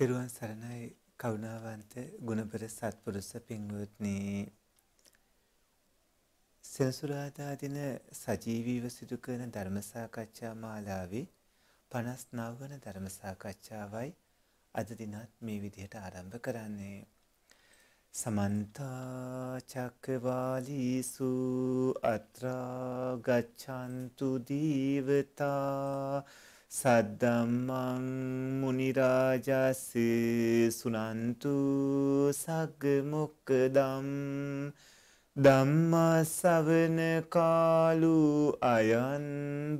තෙරුවන් සරණයි කරුණාවන්ත ගුණපර සත්පුරුෂ පින්වත්නි සෙනසුරාදා දින සජීවීව සිදු කරන ධර්ම සාකච්ඡා මාලාවේ 59 වන ධර්ම සාකච්ඡාවයි අද දිනත් මේ විදිහට ආරම්භ කරන්නේ සමන්ත චක්කවාලීසු අත්‍රා ගච්ඡන්තු දීවතා සද්දම්මං මුනිරාජස් සුනන්තු සග්ග මොක්කදම් ධම්මසවන කාලු අයන්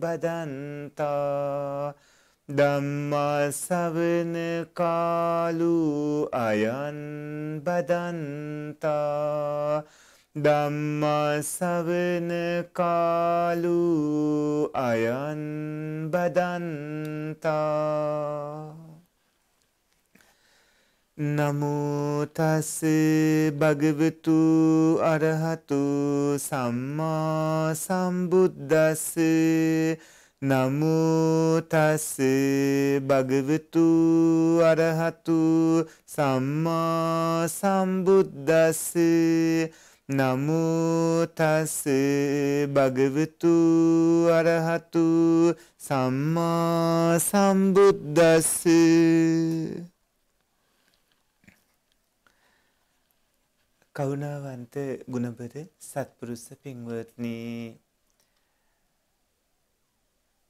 බදන්තා ධම්මසවන කාලු අයන් බදන්තා ධම්මාසවන කාලු අයන් බදන්තා නමුතස්ස භගවතු අරහතු සම්මා සම්බුද්දස්ස නමුතස්ස භගවතු අරහතු සම්මා සම්බුද්දස්ස නමුතස් භගවතු අරහතු සම්මා සම්බුද්දස්ස කවුණාවන්ත ගුණබර සත්පුරුෂ පින්වත්නි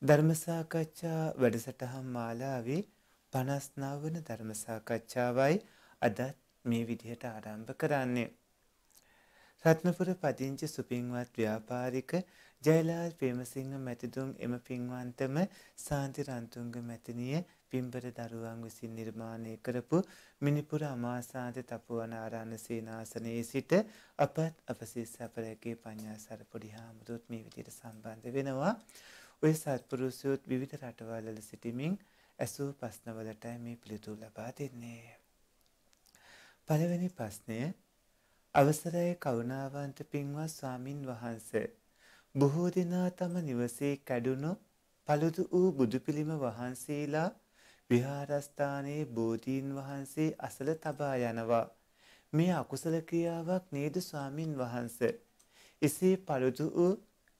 ධර්මසාකච්ඡා වැඩසටහන් මාලාවේ පනස්නාවන ධර්මසාකච්ඡාවයි අදත් මේ විදිහට ආරම්භ කරන්නේ. රත්නපුර පදිංචි සුපින්වත් ව්‍යාපාරික ජයලාල් ප්‍රේමසිංහ මැතිතුන් එම පින්වන්තම සාන්ති රන්තුංග මැතිනිය පින්බර දරුවන් විසින් නිර්මාණය කරපු මිනිපුර අමාසාද තපුවන ආරාණ සේනාසනයේ සිට අපත් අපසිස් අපරැකේ පඤ්ඤාසර පොඩි හාමුදුරුත් මේ විදිහට සම්බන්ධ වෙනවා. ඔය සත්පුරුෂයොත් විවිධ රටවල්වල සිටමින් ඇසූ ප්‍රශ්නවලට මේ පිළිතුරු ලබා දෙන්නේ. පළවෙනි ප්‍රශ්නය අවසරයි කරුණාවන්ත පින්වත් ස්වාමින් වහන්ස. බොහෝ දෙනා තම නිවසේ කැඩුණු පළුදු වූ බුදුපිළිම වහන්සේලා විහාරස්ථානයේ බෝධීන් වහන්සේ අසල තබා යනවා. මේ අකුසල ක්‍රියාවක් නේද ස්වාමින් වහන්ස. එසේ පළුදු වූ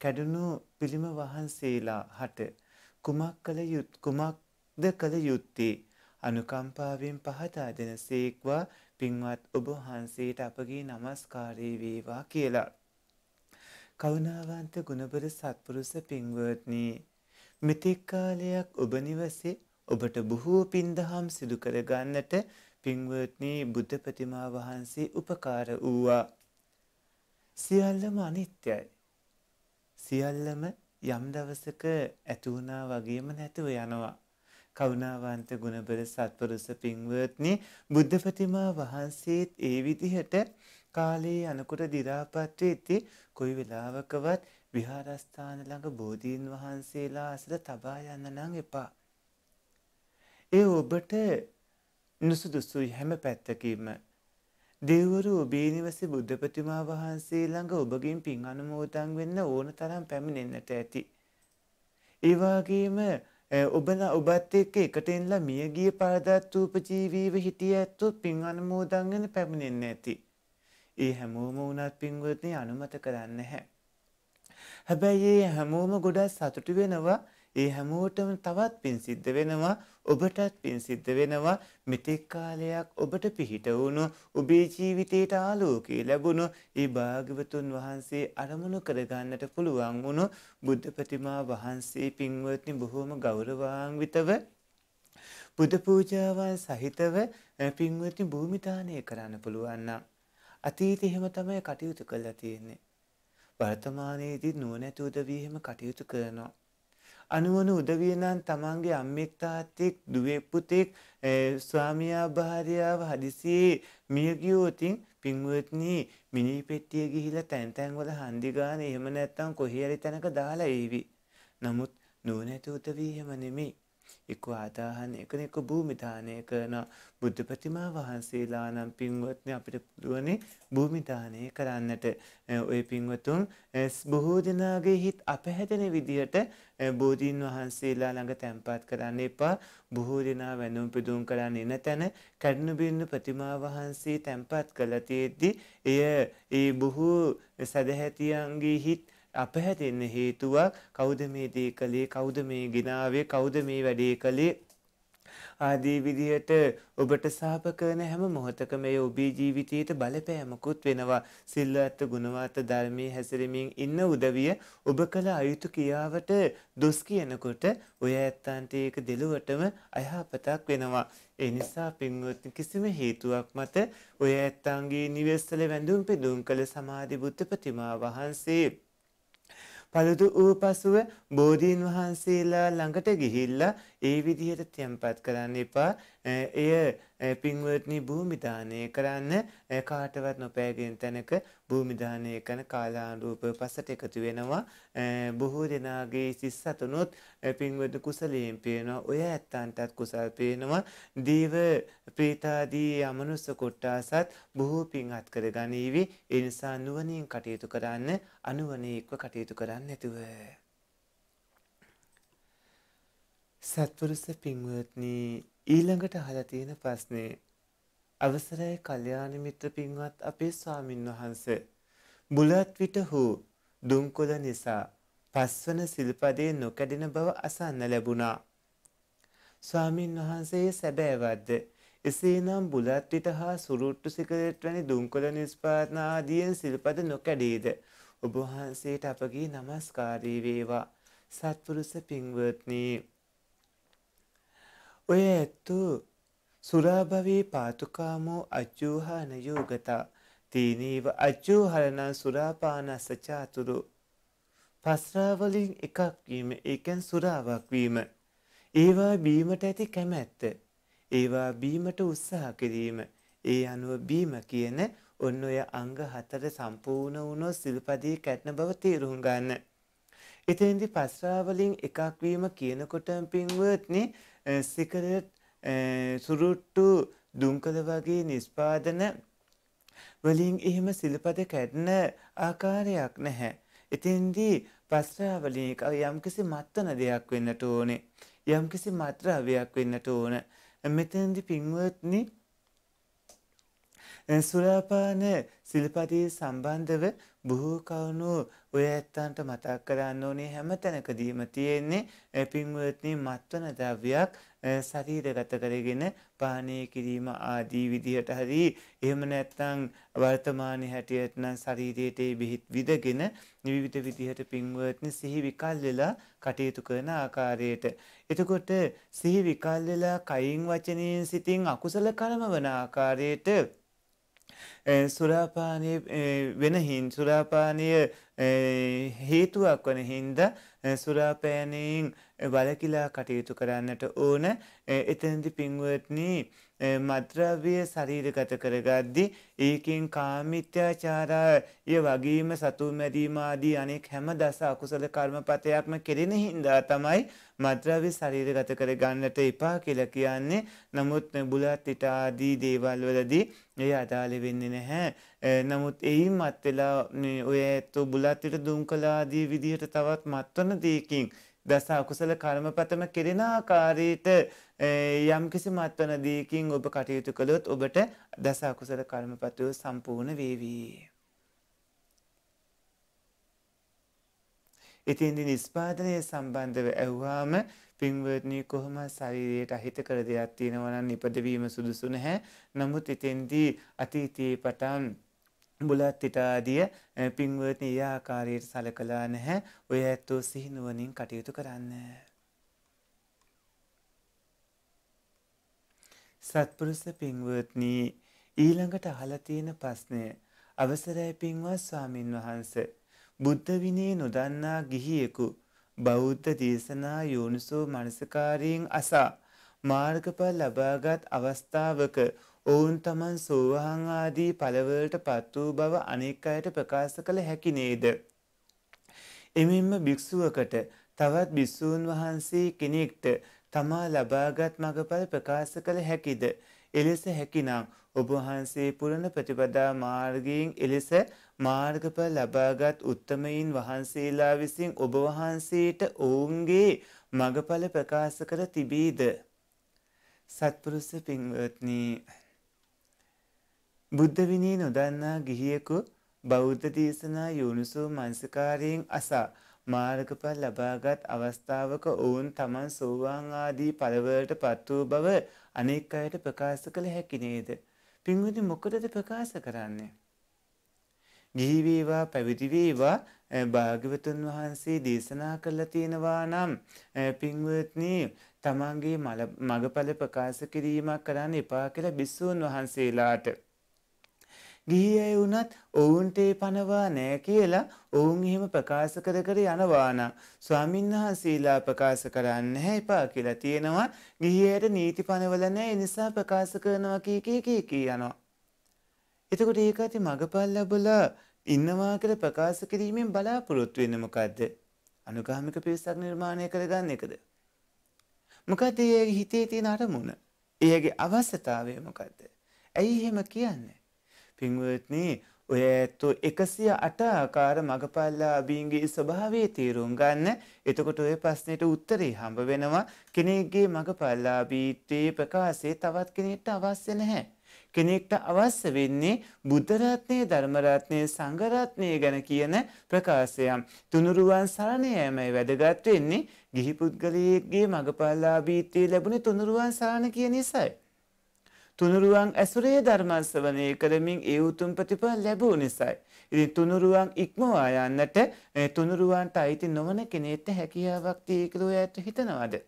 කැඩුණු පිළිම වහන්සේලා හට කුමක් කළ යුත් කුමක්ද කළ යුත්තේ අනුකම්පාවෙන් පහදා දෙනසේක්වා පින්වත් ඔබ වහන්සේට අපගේ নমස්කාරය වේවා කියලා. කරුණාවන්ත ගුණබර සත්පුරුෂ පින්වත්නි මෙතෙක් කාලයක් ඔබ නිවසේ ඔබට බොහෝ පින්දහම් සිදු කර ගන්නට පින්වත්නි බුද්ධ ප්‍රතිමා වහන්සේ උපකාර වූවා. සියල්ලම අනිත්‍යයි. සියල්ලම යම් දවසක ඇති වුණා වගේම නැතුව යනවා. කරුණාවන්ත ගුණබර සත්පුරුෂ පින්වත්නි බුද්ධ ප්‍රතිමා වහන්සේත් ඒ විදිහට කාලේ අනකොට දි รา පත් වෙති කොයි වෙලාවකවත් විහාරස්ථාන ළඟ බෝධීන් වහන්සේලා අසල තබා යන්න නම් එපා. ඒ ඔබට නුසුදුසුයි හැම පැත්තකින්ම. දෙවරු ඔබේ නිවසේ බුද්ධ ප්‍රතිමා වහන්සේ ළඟ ඔබගෙන් පින් අනුමෝදන් වෙන්න ඕන තරම් පැමිණෙන්නට ඇති. ඒ වගේම ඔබලා ඔබත් එක්ක එකට එන්නලා මිය ගිය පාදත් උපජීවීව හිටිය ඇත්තොත් පින් අනුමෝදන් වෙන පැමිණෙන්නේ නැති. ඒ හැමෝම වුණත් පින්වත්නි අනුමත කරන්නේ නැහැ. හැබැයි ඒ හැමෝම ගොඩක් සතුටු වෙනවා ඒ හැමෝටම තවත් පින් සිද්ධ වෙනවා ඔබටත් පින් සිද්ධ වෙනවා මෙතෙක් කාලයක් ඔබට පිහිට වුණු ඔබේ ජීවිතයට ආලෝකේ ලැබුණු ඒ භාග්‍යවතුන් වහන්සේ අරමුණු කරගන්නට පුළුවන් වුණු බුද්ධ ප්‍රතිමා වහන්සේ පින්වත්නි බොහෝම ගෞරවාන්විතව බුද්ධ පූජාවන් සහිතව පින්වත්නි භූමි දානය කරන්න පුළුවන් නම් අතීතේ එහෙම තමයි කටයුතු කරලා තියෙන්නේ වර්තමානයේදී නුවණැති උදවිය එහෙම කටයුතු කරනවා අනුවන උදවිය නම් තමන්ගේ අම්මෙක් තාත්තෙක් දුවෙක් පුතෙක් ස්වාමියා භාර්යාව හදිසියේ මිය ගියෝතින් පින්වත්නි මිනි පෙට්ටිය ගිහිලා තැන් තැන් වල හන්දි ගාන එහෙම නැත්තම් කොහේ හරි තැනක දාලා ඒවි. නමුත් නුවණැති උදවිය එහෙම නෙමෙයි. එක ආදාහන එකන එක භූමිධානය කරන බුද්ධ ප්‍රතිමා වහන්සේලා නම් පින්වත්න අපිට පුළුවනේ භූමිධානය කරන්නට ඔය පින්වතුන් බොහෝ දෙනාගේ හිත් අපහැදෙන විදිහට බෝධීන් වහන්සේලා ළඟ තැන්පත් කරන්න එපා බොහෝ දෙනා වැඳුම් පිදුම් කරන්න එන තැන කඩුණුබින්න ප්‍රතිමා වහන්සේ තැන්පත් කළ තියෙද්දි එය ඒ බොහෝ සැදැහැතියන්ගේ හිත් අපහැරෙන්න හේතුවක් කවුද මේ දේ කළේ කවුද මේ ගිනාවේ කවුද මේ වැඩේ කළේ ආදී විදිහට ඔබට සාප කරන හැම මොහොතකම ඒ ඔබේ ජීවිතයට බලපෑමකුත් වෙනවා සිල්වත් ගුණවත් ධර්මයේ හැසිරෙමින් ඉන්න උදවිය ඔබ කළ අයුතු කියාවට දොස් කියනකොට ඔය ඇත්තන්ට ඒක දෙලුවටම අයහපතක් වෙනවා ඒ නිසා පින්වත් කිසිම හේතුවක් මත ඔය ඇත්තන්ගේ නිවෙස්වල වැඳුම් පිදුම් කළ සමාධි බුද්ධ ප්‍රතිමා වහන්සේ පළදු වූ පසුව බෝධීන් වහන්සේලා ළඟට ගිහිල්ලා ඒ විදිහට තැම්පත් කරන්න එපා. එය පින්වත්නි භූමිධානය කරන්න කාටවත් නොපෑගෙන් තැනක භූමිධානය කන කාලාරූප පසට එකතු වෙනවා බොහෝ දෙනාගේ සිස් සතුනුත් පින්වද කුසලයෙන් පේනවා ඔය ඇත්තන්ටත් කුසල් පේනවා දීව ප්‍රීතාදී අමනුස්ස කොට්ටාසත් බොහෝ පින් අත් කර ගනීවි එනිසා නුවනින් කටයුතු කරන්න අනුවනයෙක්ව කටයුතු කරන්න ඇතුව. සත්පුරුස පින්වත්නී ඊළඟට අහලා තියෙන ප්‍රශ්නේ අවසරයි කල්යාණ මිත්‍ර පින්වත් අපේ ස්වාමින් වහන්ස බුලත් විට හෝ දුම්කොළ නිසා පස්වන සිල්පදේ නොකඩෙන බව අසන්න ලැබුණා ස්වාමින් වහන්සේ සැබෑවද්ද එසේනම් බුලත් විට හා සුරුට්ටු සිකරට් වැනි දුම්කොළ නිස්පාතන ආදියෙන් සිල්පද නොකඩේද ඔබ වහන්සේට අපගේ নমස්කාරී වේවා සත්පුරුෂ පින්වත්නි ඔය ඇත්තු සුරාභවී පාතුකාමෝ අච්චූහාන යෝගතා තීනීව අච්චූහරණ සුරාපානස්ස චාතුරු පස්රාවලින් එකක් වීම ඒකෙන් සුරාවක් වීම ඒවා බීමට ඇති කැමැත්ත ඒවා බීමට උත්සාහ කිරීම ඒ අනුව බීම කියන ඔන්න ඔය අංග හතර සම්පූර්ණ වුණොත් සිල්පදී කැටන බව තේරුම් ගන්න. එතෙන්දි පස්රාවලින් එකක් වීම කියනකොටම පින්වත්නේ සිකරට් සුරුට්ටු දුම්කල වගේ නිස්පාදන වලින් එහෙම සිල්පද කැඩන ආකාරයක් නැහැ. එතින්දී පස්රාවලින් යම්කිසි මත්තන දෙයක් වෙන්නට ඕනේ. යම්කිසි මත්‍රාවයක් වෙන්නට ඕන. මෙතෙන්දි පින්වත්නි සුරාපාන සිල්පදයේ සම්බන්ධව බොහෝ කවුණු ඔය ඇත්තන්ට මතක් කරන්න ඕනේ හැම තැනකදීම තියෙන්නේ පින්වත්නි මත්වන ද්‍රව්‍යයක් ශරීරගත කරගෙන පානය කිරීම ආදී විදිහට හරි එහෙම නැත්නම් වර්තමානයේ හැටියට නම් ශරීරයට බෙහෙත් විදගෙන විවිධ විදිහට පින්වත්නි සිහි විකල් වෙලා කටයුතු කරන ආකාරයට එතකොට සිහි විකල් වෙලා කයින් වචනයෙන් සිතින් අකුසල කර්ම වන ආකාරයට සුරාපානය වෙන හින් සුරාපානය හේතුවක් වන හින්ද සුරාපෑනයෙන් වලකිලා කටයුතු කරන්නට ඕන එතනදි පින්වත්නී මද්‍රව්‍ය ශරීරගත කරගද්දි ඒකින් කාමිත්‍යාචාරා ය වගේම සතු මැදීමාදී අනෙක් හැම දස අකුසල කර්මපතයක්ම කෙරෙන හින්දා තමයි මද්‍රව්‍ය ශරීරගත කර ගන්නට එපා කියලා කියන්නේ නමුත් බුලත් ඉට ආදී දේවල් වලදී ඒ අදාළ වෙන්නේ නැහැ. නමුත් එයින් මත් වෙලා ඔය ඇත්තෝ බුලත් ඉට දුම් කළා ආදී විදිහට තවත් මත්වන දෙයකින් දස අකුසල කර්මපතම කෙරෙන ආකාරයට යම්කිසි මත්වන දෙයකින් ඔබ කටයුතු කළොත් ඔබට දස අකුසල කර්මපතය සම්පූර්ණ වේවි. ඉතින්දි නිස්පාදනය සම්බන්ධව ඇව්වාම පින්වර්ණී කොහොම ශරීරයට අහිත කර දෙයක් තියෙනවනම් නිපදවීම සුදුසු නැහැ. නමුත් ඉතින්දී අතීතයේ පටන් බුලත් ඉටාදිය පින්වර්ණී ඒ ආකාරයට සලකලා නැහැ. ඔය ඇත්තෝ සිහිනුවණින් කටයුතු කරන්න. සත්පුරුෂ පින්වර්ණී ඊළඟට අහලා තියෙන ප්‍රශ්නය අවසරයි පින්වත් ස්වාමින් වහන්සේ බුද්ධ විනය නොදන්නා ගිහියෙකු බෞද්ධ දේශනා යෝනිසෝ මනසකාරයෙන් අසා මාර්ගඵල ලබාගත් අවස්ථාවක ඔවුන් තමන් සෝවාන් ආදී ඵලවලට පත් වූ බව අනෙක් අයට ප්‍රකාශ කළ හැකි නේද? එමෙන්ම භික්ෂුවකට තවත් භික්ෂූන් වහන්සේ කෙනෙක්ට තමා ලබාගත් මඟඵල ප්‍රකාශ කළ හැකිද? එලෙස හැකිනම් ඔබ වහන්සේ පුරණ ප්‍රතිපදා මාර්ගයෙන් එලෙස මාර්ගඵල ලබාගත් උත්තමයින් වහන්සේලා විසින් ඔබ වහන්සේට ඔවුන්ගේ මගඵල ප්‍රකාශ කර තිබීද. සත්පුරුෂ පින්වත්නි බුද්ධ විනී නොදන්නා ගිහියෙකු බෞද්ධ දේශනා යෝනිසෝ මනසකාරයෙන් අසා මාර්ගඵල ලබාගත් අවස්ථාවක ඔවුන් තමන් සෝවාන් ආදී පළවලට පත් වූ බව අනෙක් අයට ප්‍රකාශ කළ හැකි නේද? පින්වත්නි මොකටද ප්‍රකාශ කරන්නේ? ගිහි වේවා පැවිදි වේවා භාග්‍යවතුන් වහන්සේ දේශනා කරලා තියෙනවා නම් පින්වත්නි තමන්ගේ මගඵල ප්‍රකාශ කිරීමක් කරන්න එපා කියලා බිස්සුන් වහන්සේලාට ගිහි අය වුණත් ඔවුන්ට ඒ පනවා නෑ කියලා ඔවුන් එහෙම ප්‍රකාශ කර කර යනවානම් ස්වාමීන් වහන්සේලා ප්‍රකාශ කරන්න එපා කියලා තියෙනවා ගිහි අයට නීති පනවල නෑ ඒ නිසා ප්‍රකාශ කරනවා කී කී කී යනවා එතකොට ඒක ඇති මඟපල් ලැබලා ඉන්නවා කියලා ප්‍රකාශ කිරීමෙන් බලාපොරොත්තු වෙන්නේ මොකද්ද? අනුගාමික පිරිසක් නිර්මාණය කරගන්න එකද? මොකද්ද ඒ හිතේ තියෙන අරමුණ? ඒගේ අවශ්‍යතාවය මොකද්ද? ඇයි එහෙම කියන්නේ? පින්වත්නි, ඔය ඇත්තෝ එකසිය අට ආකාර මගපල්ලා අබීන්ගේ ස්වභාවේ තේරුම් ගන්න එතකොට ඔය ප්‍රශ්නයට උත්තරේ හම්බ වෙනවා කෙනෙක්ගේ මගපල්ලා අබීත්තේ ප්‍රකාශේ තවත් කෙනෙක්ට අවශ්‍ය නැහැ. කෙනෙක්ට අවශ්‍ය වෙන්නේ බුද්ධරත්නය ධර්මරත්නය සංගරත්නය ගැන කියන ප්‍රකාශයම්. තුනුරුවන් සරණයමයි වැදගත් වෙන්නේ ගිහි පුද්ගලයෙක්ගේ මඟපල්ලාභීත්වය ලැබුණ තුනුරුවන් සරණ කිය නිසයි. තුනුරුවන් ඇසුරේ ධර්මස්වනය කරමින් ඒ උතුම් ප්‍රතිඵල ලැබූ නිසයි. ඉතින් තුනුරුවන් ඉක්මවා යන්නට තුනුරුවන්ට අයිති නොවන කෙනෙක්ට හැකියාවක් තියෙකලෝ ඇත හිතනවාද.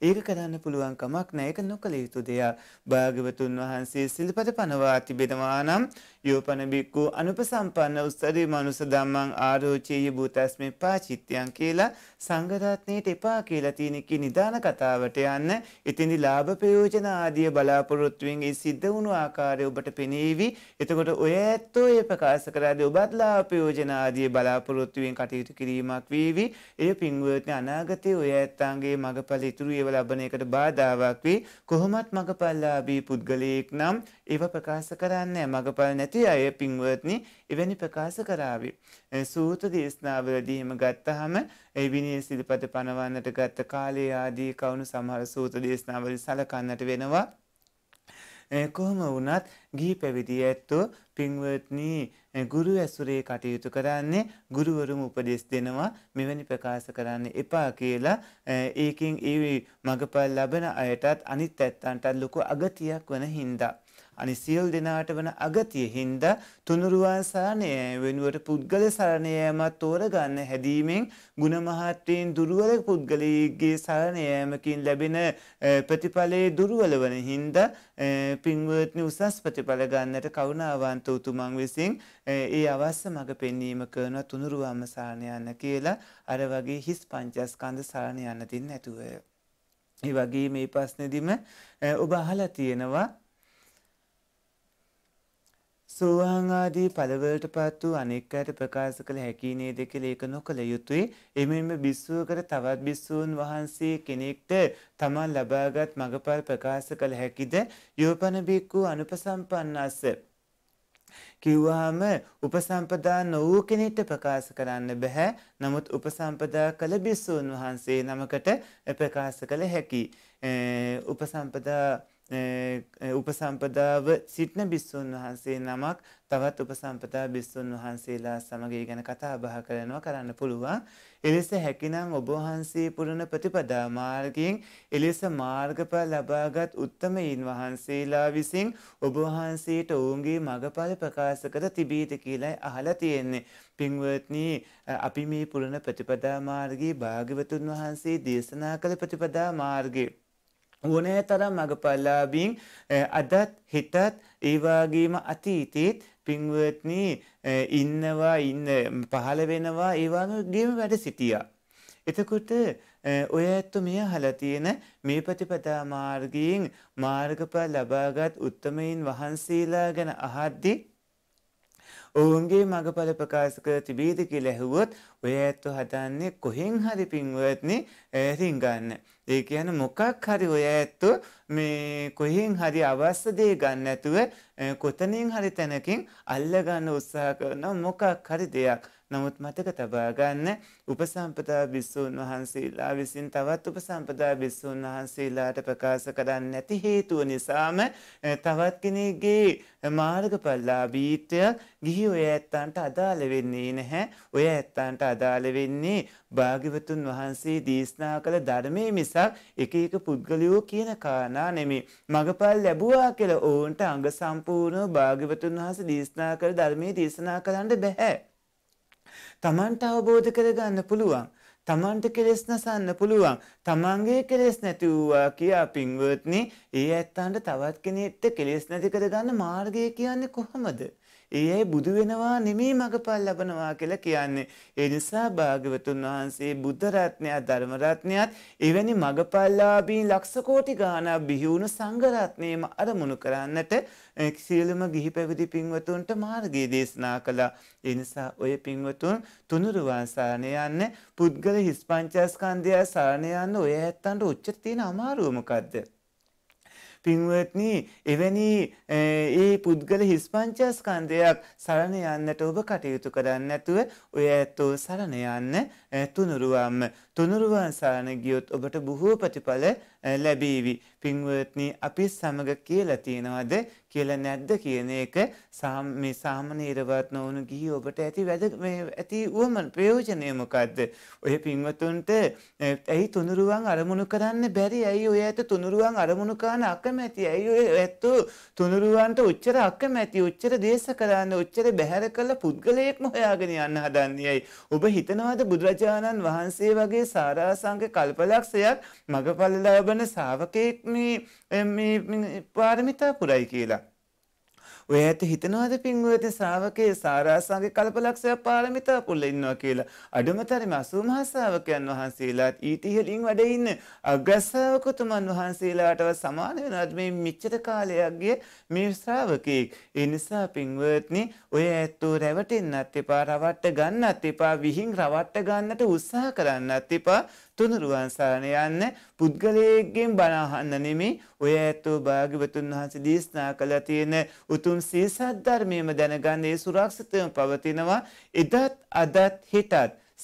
ඒක කරන්න පුළුවන් කමක් නැහැ. ඒක නොකළ යුතු දෙයක්. භාග්‍යවතුන් වහන්සේ සිල්පද පනවා තිබෙනවා නම් යෝපන බික්කු අනුපසම්පන්න උස්සරි මනුස ධම්මං ආරෝචේය භූතස්මේ පාචිත්‍යං කියලා සංඝ රත්නයේට එපා කියලා තියෙන කී නිදාන කතාවට යන්න. ඉතින්දි ලාභ ප්‍රයෝජන ආදී බලාපොරොත්තුෙන් ඒ සිද්ධ වුණු ආකාරය ඔබට පෙනේවි. එතකොට ඔය ඇත්තෝ ඒ ප්‍රකාශ කරාදී ඔබත් ලාභ ප්‍රයෝජන ආදී බලාපොරොත්තුෙන් කටයුතු කිරීමක් වේවි. එය පින්වත්නි අනාගතයේ ඔය ඇත්තාගේ මගපල ඉතුරු දේව ලබන එකට බාධාවක් වී කොහොමත් මගපල්ලාභී පුද්ගලයෙක් නම් ඒව ප්‍රකාශ කරන්නේ මගපල් නැති අය පින්වත්නි එවැනි ප්‍රකාශ කරાવી. සූත්‍ර දේශනාවලදී එහෙම ගත්තාම ඒ විනය සිල්පද පනවන්නට ගත්ත කාලය ආදී කවුණු සමහර සූත්‍ර දේශනාවල සලකන්නට වෙනවා. කොහොම වුණත් ගිහි පැවිදි ඇත්තෝ පින්වත්නී ගුරු ඇසුරේ කටයුතු කරන්නේ ගුරුවරුම උපදෙස් දෙනවා මෙවැනි ප්‍රකාශ කරන්න එපා කියලා ඒකින් ඒ මඟපල් ලබන අයටත් අනිත් ඇත්තන්ටත් ලොකු අගතියක් වන හින්දා. අනි සියල් දෙනාට වන අගතිය හින්දා තුනුරුවන් සරණය වෙනුවට පුද්ගල සරණයමත් තෝරගන්න හැදීමෙන් ගුණමහත්වයෙන් දුරුවල පුද්ගලීගේ සරණයමකින් ලැබෙන ප්‍රතිඵලයේ දුරුවල වන හින්දා පින්වර්ත්නි උසස් ප්‍රතිඵල ගන්නට කරුණාවන්ත උතුමන් විසින් ඒ අවශ්‍ය මඟ පෙන්වීම කරනවා තුනුරුවන්ම සරණ යන්න කියලා අර වගේ හිස් පංචස්කන්ධ සරණ යන්න දෙන්නේ නැතුව. ඒ වගේ මේ ප්‍රශ්නේදීම ඔබ අහලා තියෙනවා සෝහං ආදී පළවලට පත් වූ අනෙක් අයට ප්‍රකාශ කළ හැකි නේද කියලා ඒක නොකළ යුතුයි. එමෙන්ම බිස්සුවකට තවත් බිස්සූන් වහන්සේ කෙනෙක්ට තමා ලබාගත් මගපල් ප්‍රකාශ කළ හැකිද? යෝපන බික්කු අනුපසම්පන්නස්ස කිව්වාම උපසම්පදා නොවූ කෙනෙක්ට ප්‍රකාශ කරන්න බෑ. නමුත් උපසම්පදා කළ බිස්සූන් වහන්සේ නමකට ප්‍රකාශ කළ හැකි. උපසම්පදා උපසම්පදාව සිටින බිස්සුන් වහන්සේ නමක් තවත් උපසම්පදා බිස්සුන් වහන්සේලා සමග ගැන කතා බහ කරනවා කරන්න පුළුවන්. එලෙස හැකිනම් ඔබ වහන්සේ පුරණ ප්‍රතිපදා මාර්ගයෙන් එලෙස මාර්ගඵල ලබාගත් උත්තමයින් වහන්සේලා විසින් ඔබ වහන්සේට ඔවුන්ගේ මඟඵල ප්‍රකාශ කර තිබීද කියලා අහලා තියෙන්නේ. පින්වත්නි අපි මේ පුරණ ප්‍රතිපදා මාර්ගයේ භාග්‍යවතුන් වහන්සේ දේශනා කළ ප්‍රතිපදා මාර්ගයේ ඕනෑ තරම් මගපල්ලාබින් අදත් හිතත් ඒවාගේම අතීතෙත් පින්වත්නී ඉන්නවා ඉන්න පහළ වෙනවා ඒවාගේම වැඩ සිටියා. එතකොට ඔය ඇත්තු මෙය හලතියෙන මේ ප්‍රතිපදා මාර්ගයෙන් මාර්ගපල් ලබාගත් උත්තමයින් වහන්සේලා ගැන අහද්දි ඔවුන්ගේ මඟඵල ප්‍රකාශ කර තිබේද කියලා ඇහුවොත් ඔය ඇත්තු හදන්නේ කොහෙන් හරි පින්වත්නි ඇරින් ගන්න. ඒ කියන මොකක් හරි ඔය ඇත්තු මේ කොහෙන් හරි අවස්ථ දේ ගන්න ඇතුව කොතනින් හරි තැනකින් අල්ලගන්න උත්සාහ කරන මොකක් හරි දෙයක්. නමුත් මතක තබා ගන්න උපසම්පදා භික්ෂුන් වහන්සේලා විසින් තවත් උපසම්පදා භික්ෂුන් වහන්සේලාට ප්‍රකාශ කරන්නේ නැති හේතුව නිසාම තවත් කෙනෙක්ගේ මාර්ගඵලලාභීත්වය ගිහි ඔය ඇත්තන්ට අදාළ වෙන්නේ නැහැ. ඔය ඇත්තන්ට අදාළ වෙන්නේ භාග්‍යවතුන් වහන්සේ දේශනා කළ ධර්මයේ මිසක් එක එක පුද්ගලයෝ කියන කාරණා නෙමෙයි. මගපල් ලැබුවා කියලා ඕන්ට අංග සම්පූර්ණව භාග්‍යවතුන් වහන්සේ දේශනා කළ ධර්මයේ දේශනා කරන්න බෑ. තමන්ට අවබෝධ කරගන්න පුළුවන්. තමන්ට කෙලෙස් නසන්න පුළුවන්. තමන්ගේ කෙලෙස් නැති වූවා කියා පින්වත්නි, ඒ ඇත්තන්ට තවත් කෙනෙක්ට කෙලෙස් නැති කරගන්න මාර්ගය කියන්නේ කොහොමද? ඒ අයි බුදු වෙනවා නෙමේ මඟපල් ලබනවා කියලා කියන්නේ. ඒ නිසා භාග්‍යවතුන් වහන්සේ බුද්ධ රත්නයත් ධර්ම රත්නයත් එවැනි මඟපල්ලාභී ලක්ෂ කෝටි ගාණක් බිහි වුණු සංඝ රත්නයම අරමුණු කරන්නට සියලුම ගිහි පැවිදි පින්වතුන්ට මාර්ගය දේශනා කළා. ඒ නිසා ඔය පින්වතුන් තුනුරුවන් සරණ යන්න, පුද්ගල හිස් පංචස්කන්ධය සරණ යන්න ඔය ඇත්තන්ට උච්චර තියෙන අමාරුව මොකද්ද? පින්වත්නි එවැනි ඒ පුද්ගල හිස්පංචස්කන්ධයක් සරණ යන්නට ඔබ කටයුතු කරන්න ඇතුව ඔය ඇත්තෝ සරණ යන්න තුනුරුවම්ම තුනුරුවන් සරණ ගියොත් ඔබට බොහෝ ප්‍රතිඵල ලැබීවි. පින්වත්නි අපි සමග කියලා තියෙනවද කියල නැද්ද කියන එක මේ සාමනීරවත් නොවුණු ගිහි ඔබට ඇති වැද ඇති වුවමන් ප්‍රයෝජනය මොකක්ද ඔය පින්වතුන්ට ඇයි තුනුරුවන් අරමුණු කරන්න බැරි ඇයි ඔය ඇත තුනුරුවන් අරමුණුකාන අකමැති ඇයි ඔය ඇත්තු තුනුරුවන්ට උච්චර අකමැති උච්චර දේශ කරන්න උච්චර බැහැර කළ පුද්ගලයෙක්ම හොයාගෙන යන්න හදන්නේයයි ඔබ හිතනවාද බුදුරජාණන් වහන්සේ වගේ සාරාසංක කල්පලක්ෂයක් මඟඵල ලබන ශාවකයෙක් මේ පාරමිතා පුරයි කියලා ඔය ඇත හිතනවාද පින්වති ශ්‍රාවකයේ සාරාසංගික කල්පලක්ෂයක් පාරමිතා පුරල ඉන්නවා කියලා. අඩුමතරම 80 ශ්‍රාවකයන් වහන්සේලාත් ඊට ඉහළින් වැඩ ඉන්න අග්‍රශ්‍රාවකතුමන් වහන්සේලාටව සමාන වෙනවත් මේ මිච්ඡත කාලයක් ගිය මේ ශ්‍රාවකෙක්. ඒ නිසා පින්වත්නි ඔය ඇත්තෝ රැවටෙන්නත් එපා, රවට්ට ගන්නත් එපා, විහිං රවට්ට ගන්නට උත්සාහ කරන්නත් එපා. තුනුරුවන් සරණ යන්න පුද්ගලයෙක්ගෙන් බනහන්න නෙමේ ඔය ඇත්තෝ භාග්‍යවතුන් වහන්සේ දේශනා කළ තියෙන උතුම් සීසත් ධර්මයම දැනගන්න ඒ සුරක්ෂිතව පවතිනවා එදත් අදත් හිතත්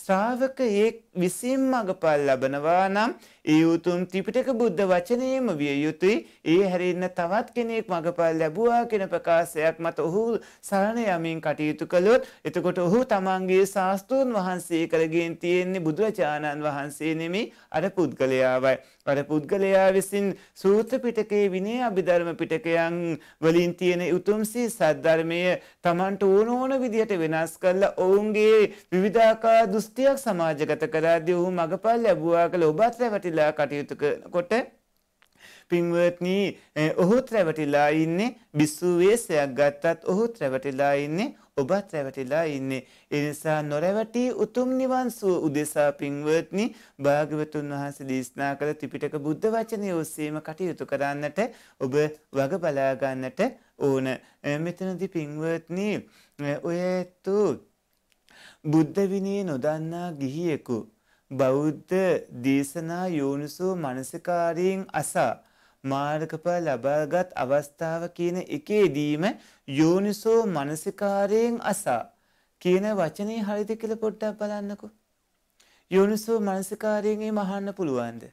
ශ්‍රාවකයෙක් විසින් මඟපල් ලබනවා නම් ඒ උතුම් ත්‍රිපිටක බුද්ධ වචනයම විය යුතුයි. ඒ හැරෙන්න තවත් කෙනෙක් මඟපල් ලැබුවා කියන ප්‍රකාශයක් මත ඔහු සරණ යමින් කටයුතු කළොත් එතකොට ඔහු තමන්ගේ ශාස්ත්‍රූන් වහන්සේ කරගෙන තියෙන්නේ බුදුරජාණන් වහන්සේ නෙමෙයි අර පුද්ගලයාවයි. අර පුද්ගලයා විසින් සූත්‍ර පිටකයේ විනය අභිධර්ම පිටකයන් වලින් තියෙන උතුම් සී සද්ධර්මය තමන්ට ඕන ඕන විදිහට වෙනස් කරලා ඔවුන්ගේ විවිධාකාර දෘෂ්ටියක් සමාජගත කරද්දී ඔහු මඟපල් ලැබුවා කියලා ඔබත් රැවටි රැවටිලා කටයුතු කරනකොට පින්වත්නි ඔහුත් රැවටිලා ඉන්නේ බිස්සුවේ සයක් ගත්තත් ඔහුත් රැවටිලා ඉන්නේ ඔබත් රැවටිලා ඉන්නේ ඒ නිසා නොරැවටි උතුම් නිවන් සුව උදෙසා පින්වත්නි භාග්‍යවතුන් වහන්සේ දේශනා කළ ත්‍රිපිටක බුද්ධ වචනය ඔස්සේම කටයුතු කරන්නට ඔබ වග බලා ගන්නට ඕන මෙතනදී පින්වත්නි ඔය තු බුද්ධ විනය නොදන්නා ගිහියෙකු බෞද්ධ දේශනා යෝනිසෝ මනසකාරයෙන් අසා මාර්ගඵල ලබාගත් අවස්ථාව කියන එකේදීම යෝනිසෝ මනසිකාරයෙන් අසා කියන වචනේ හරිද කියලා පොඩ්ඩක් බලන්නකෝ යෝනිසෝ මනසිකාරයෙන් එහෙම අහන්න පුළුවන්ද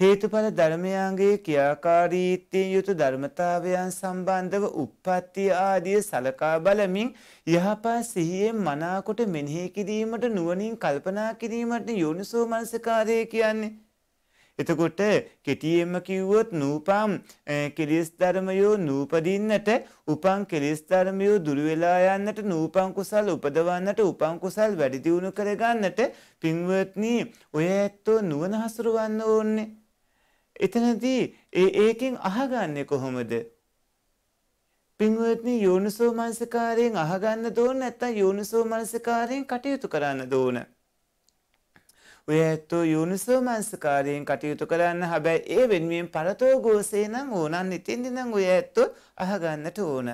හේතුඵල ධර්මයන්ගේ ක්‍රියාකාරීත්වයෙන් යුතු ධර්මතාවයන් සම්බන්ධව උප්පත්ති ආදී සලකා බලමින් යහපත් සිහියෙන් මනාකොට මෙනෙහි කිරීමට නුවණින් කල්පනා කිරීමට යෝනිසෝ මනසකාරය කියන්නේ. එතකොට කෙටියෙන්ම කිව්වොත් නූපම් කෙලෙස් ධර්මයෝ නූපදින්නට උපන් කෙලෙස් ධර්මයෝ දුරු වෙලා යන්නට නූපන් කුසල් උපදවන්නට උපන් කුසල් වැඩි දියුණු කරගන්නට පින්වත්නි ඔය ඇත්තෝ නුවණ හසුරවන්න ඕනේ එතනදී ඒ ඒකෙන් අහගන්නේ කොහොමද? පින්වත්නි යෝනිසෝ මනසිකාරයෙන් අහගන්න දෝන නැත්තම් යෝනිසෝ මනසිකාරයෙන් කටයුතු කරන්න දෝන. ඔය ඇත්තෝ යෝනිසෝ මනසිකාරයෙන් කටයුතු කරන්න හැබැයි ඒ වෙනුවෙන් පරතෝ ගෝසේ නම් ඕනන් ඉතින්දි නම් ඔය ඇත්තෝ අහගන්නට ඕන.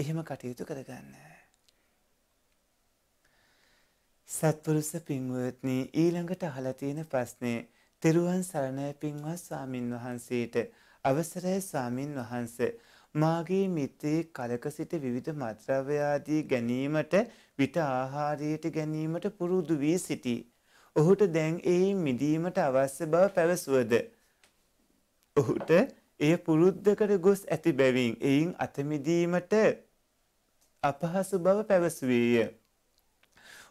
එහෙම කටයුතු කරගන්න. සත්පුරුෂ පින්වත්නි ඊළඟට අහලා තියෙන ප්‍රශ්නේ තෙරුවන් සරණය පින්වත් ස්වාමින් වහන්සේට අවසරයි ස්වාමින් වහන්ස මාගේ මිත්‍රයේ කලක සිට විවිධ මත්ද්‍රව්‍ය ආදී ගැනීමට විට ආහාරයට ගැනීමට පුරුදු වී සිටි. ඔහුට දැන් ඒ මිදීමට අවශ්‍ය බව පැවසුවද ඔහුට එය පුරුද්දකට ගොස් ඇති බැවින් එයින් අතමිදීමට අපහසු බව පැවසුවේය.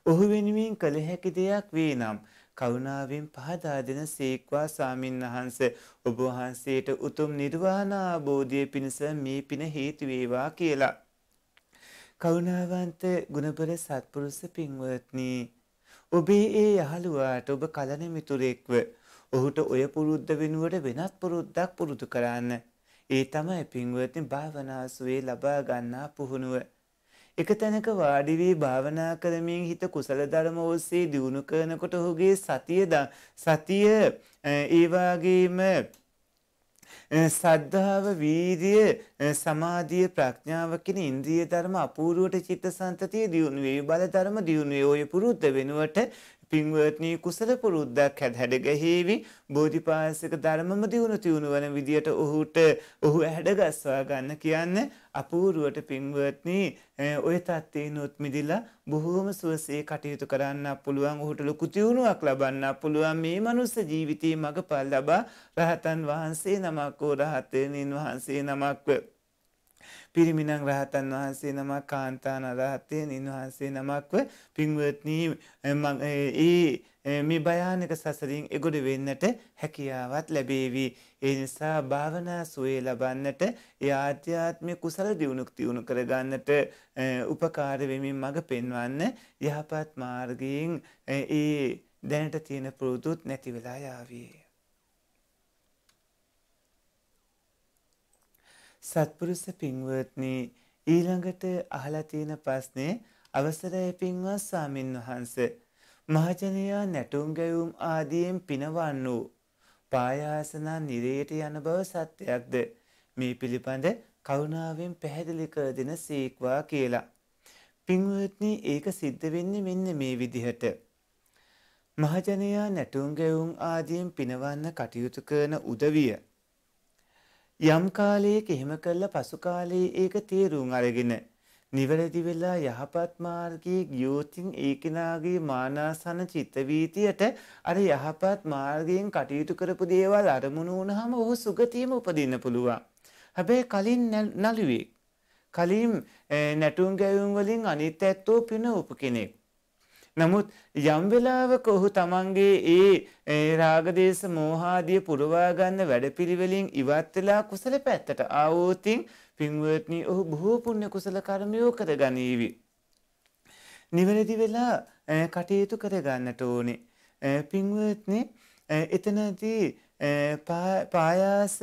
ඔහු වෙනුවෙන් කළ හැකි දෙයක් වේ නම් කරුණාවෙන් පහදා දෙන සීක්වා ස්වාමින්වහන්ස ඔබ වහන්සේට උතුම් නිර්වාණ ආબોධිය පිණිස මේ පින හේතු වේවා කියලා. කරුණාවන්ත ගුණබර සත්පුරුෂ පින්වත්නි ඔබේ ඒ යහළුවාට ඔබ කලන මිතුරෙක්ව ඔහුට ඔය පුරුද්ද වෙනුවට වෙනත් පුරුද්දක් පුරුදු කරන්න. ඒ තමයි පින්වත්නි භාවනාසුවේ ලබා ගන්නා පුහුණුව. එක තැනක වාඩි වී භාවනා කරමින් හිත කුසල ධර්ම ඔස්සේ දියුණු කරනකොට ඔහුගේ සතිය සතිය ඒ වගේම සද්ධාව වීරිය සමාධිය ප්‍රඥාව කියන ඉන්ද්‍රිය ධර්ම අපූර්වට චිත්තසංතතිය දියුණු වේ බල ධර්ම දියුණු වේ ඔය පුරුද්ද වෙනුවට පින්වත්නී කුසල පුරුද්දක් හැද හැඩගැහිවි බෝධිපාසික ධර්මම දියුණු තියුණු වන විදියට ඔහුට ඔහු හැඩගස්වා ගන්න කියන්න අපූරුවට පින්වත්නී ඔය තත්ත්වයනොත් මිදිලා බොහෝම සුවසේ කටයුතු කරන්න පුළුවන් ඔහුට ලොකු තියුණුවක් ලබන්න පුළුවන් මේ මනුස්ස ජීවිතයේ මඟ පල් ලබා රහතන් වහන්සේ නමක් ඕ රහතනින් වහන්සේ නමක්ව. පිරිමිනං රහතන් වහන්සේ නමක් කාන්තාන අරහතයෙන් ඉන්වහන්සේ නමක්ව පින්වත්නී ඒ මේ භයානක සසරින් එගොඩ වෙන්නට හැකියාවත් ලැබේවි. ඒ නිසා භාවනා සුවේ ලබන්නට ඒ ආධ්‍යාත්මය කුසල දියුණුක් තියුණු කරගන්නට උපකාර වෙමින් මඟ පෙන්වන්න යහපත් මාර්ගයෙන් ඒ දැනට තියෙන පුරුදුත් නැති වෙලා යාවී. සත්පුරුස පින්වත්නි ඊළඟට අහලා තියෙන ප්‍රශ්නේ අවසරයි පින්වත් ස්වාමින් වහන්ස මහජනයා නැටුම් ගැයුම් ආදියෙන් පිනවන්න වූ පායාසනා නිරේට යන බව සත්‍යයක්ද මේ පිළිබඳ කරුණාවෙන් පැහැදිලි කර දෙන සීක්වා කියලා. පින්වත්නි ඒක සිද්ධ වෙන්නේ මෙන්න මේ විදිහට. මහජනයා නැටුම් ගැයුම් ආදියෙන් පිනවන්න කටයුතු කරන උදවිය යම් කාලයක එහෙම කළා පසු කාලයේ ඒක තේරුම් අරගෙන නිවැරදි වෙලා යහපත් මාර්ගයේ ගියෝතින් ඒ කෙනාගේ මානාසන චිත්ත වීතියට අර යහපත් මාර්ගයෙන් කටයුතු කරපු දේවල් අරමුණු වුණාම ඔහු සුගතියම උපදින්න පුළුවන්. හැබැයි කලින් නළුවේ කලින් නැටුම් ගැයුම් වලින් අනිත් ඇත්තෝ පින උප කෙනෙක්. නමුත් යම් වෙලාවක ඔහු තමන්ගේ ඒ රාගදේශ මෝහාදිය පුරවා ගන්න වැඩපිළිවෙලින් ඉවත් වෙලා කුසල පැත්තට ආවෝතින් පින්වත්නි ඔහු බොහෝ පුණ්‍ය කුසල කර්මයෝ කර ගනීවි. නිවැරදි වෙලා කටයුතු කර ගන්නට ඕනේ. පින්වත්නි එතනදී පායාස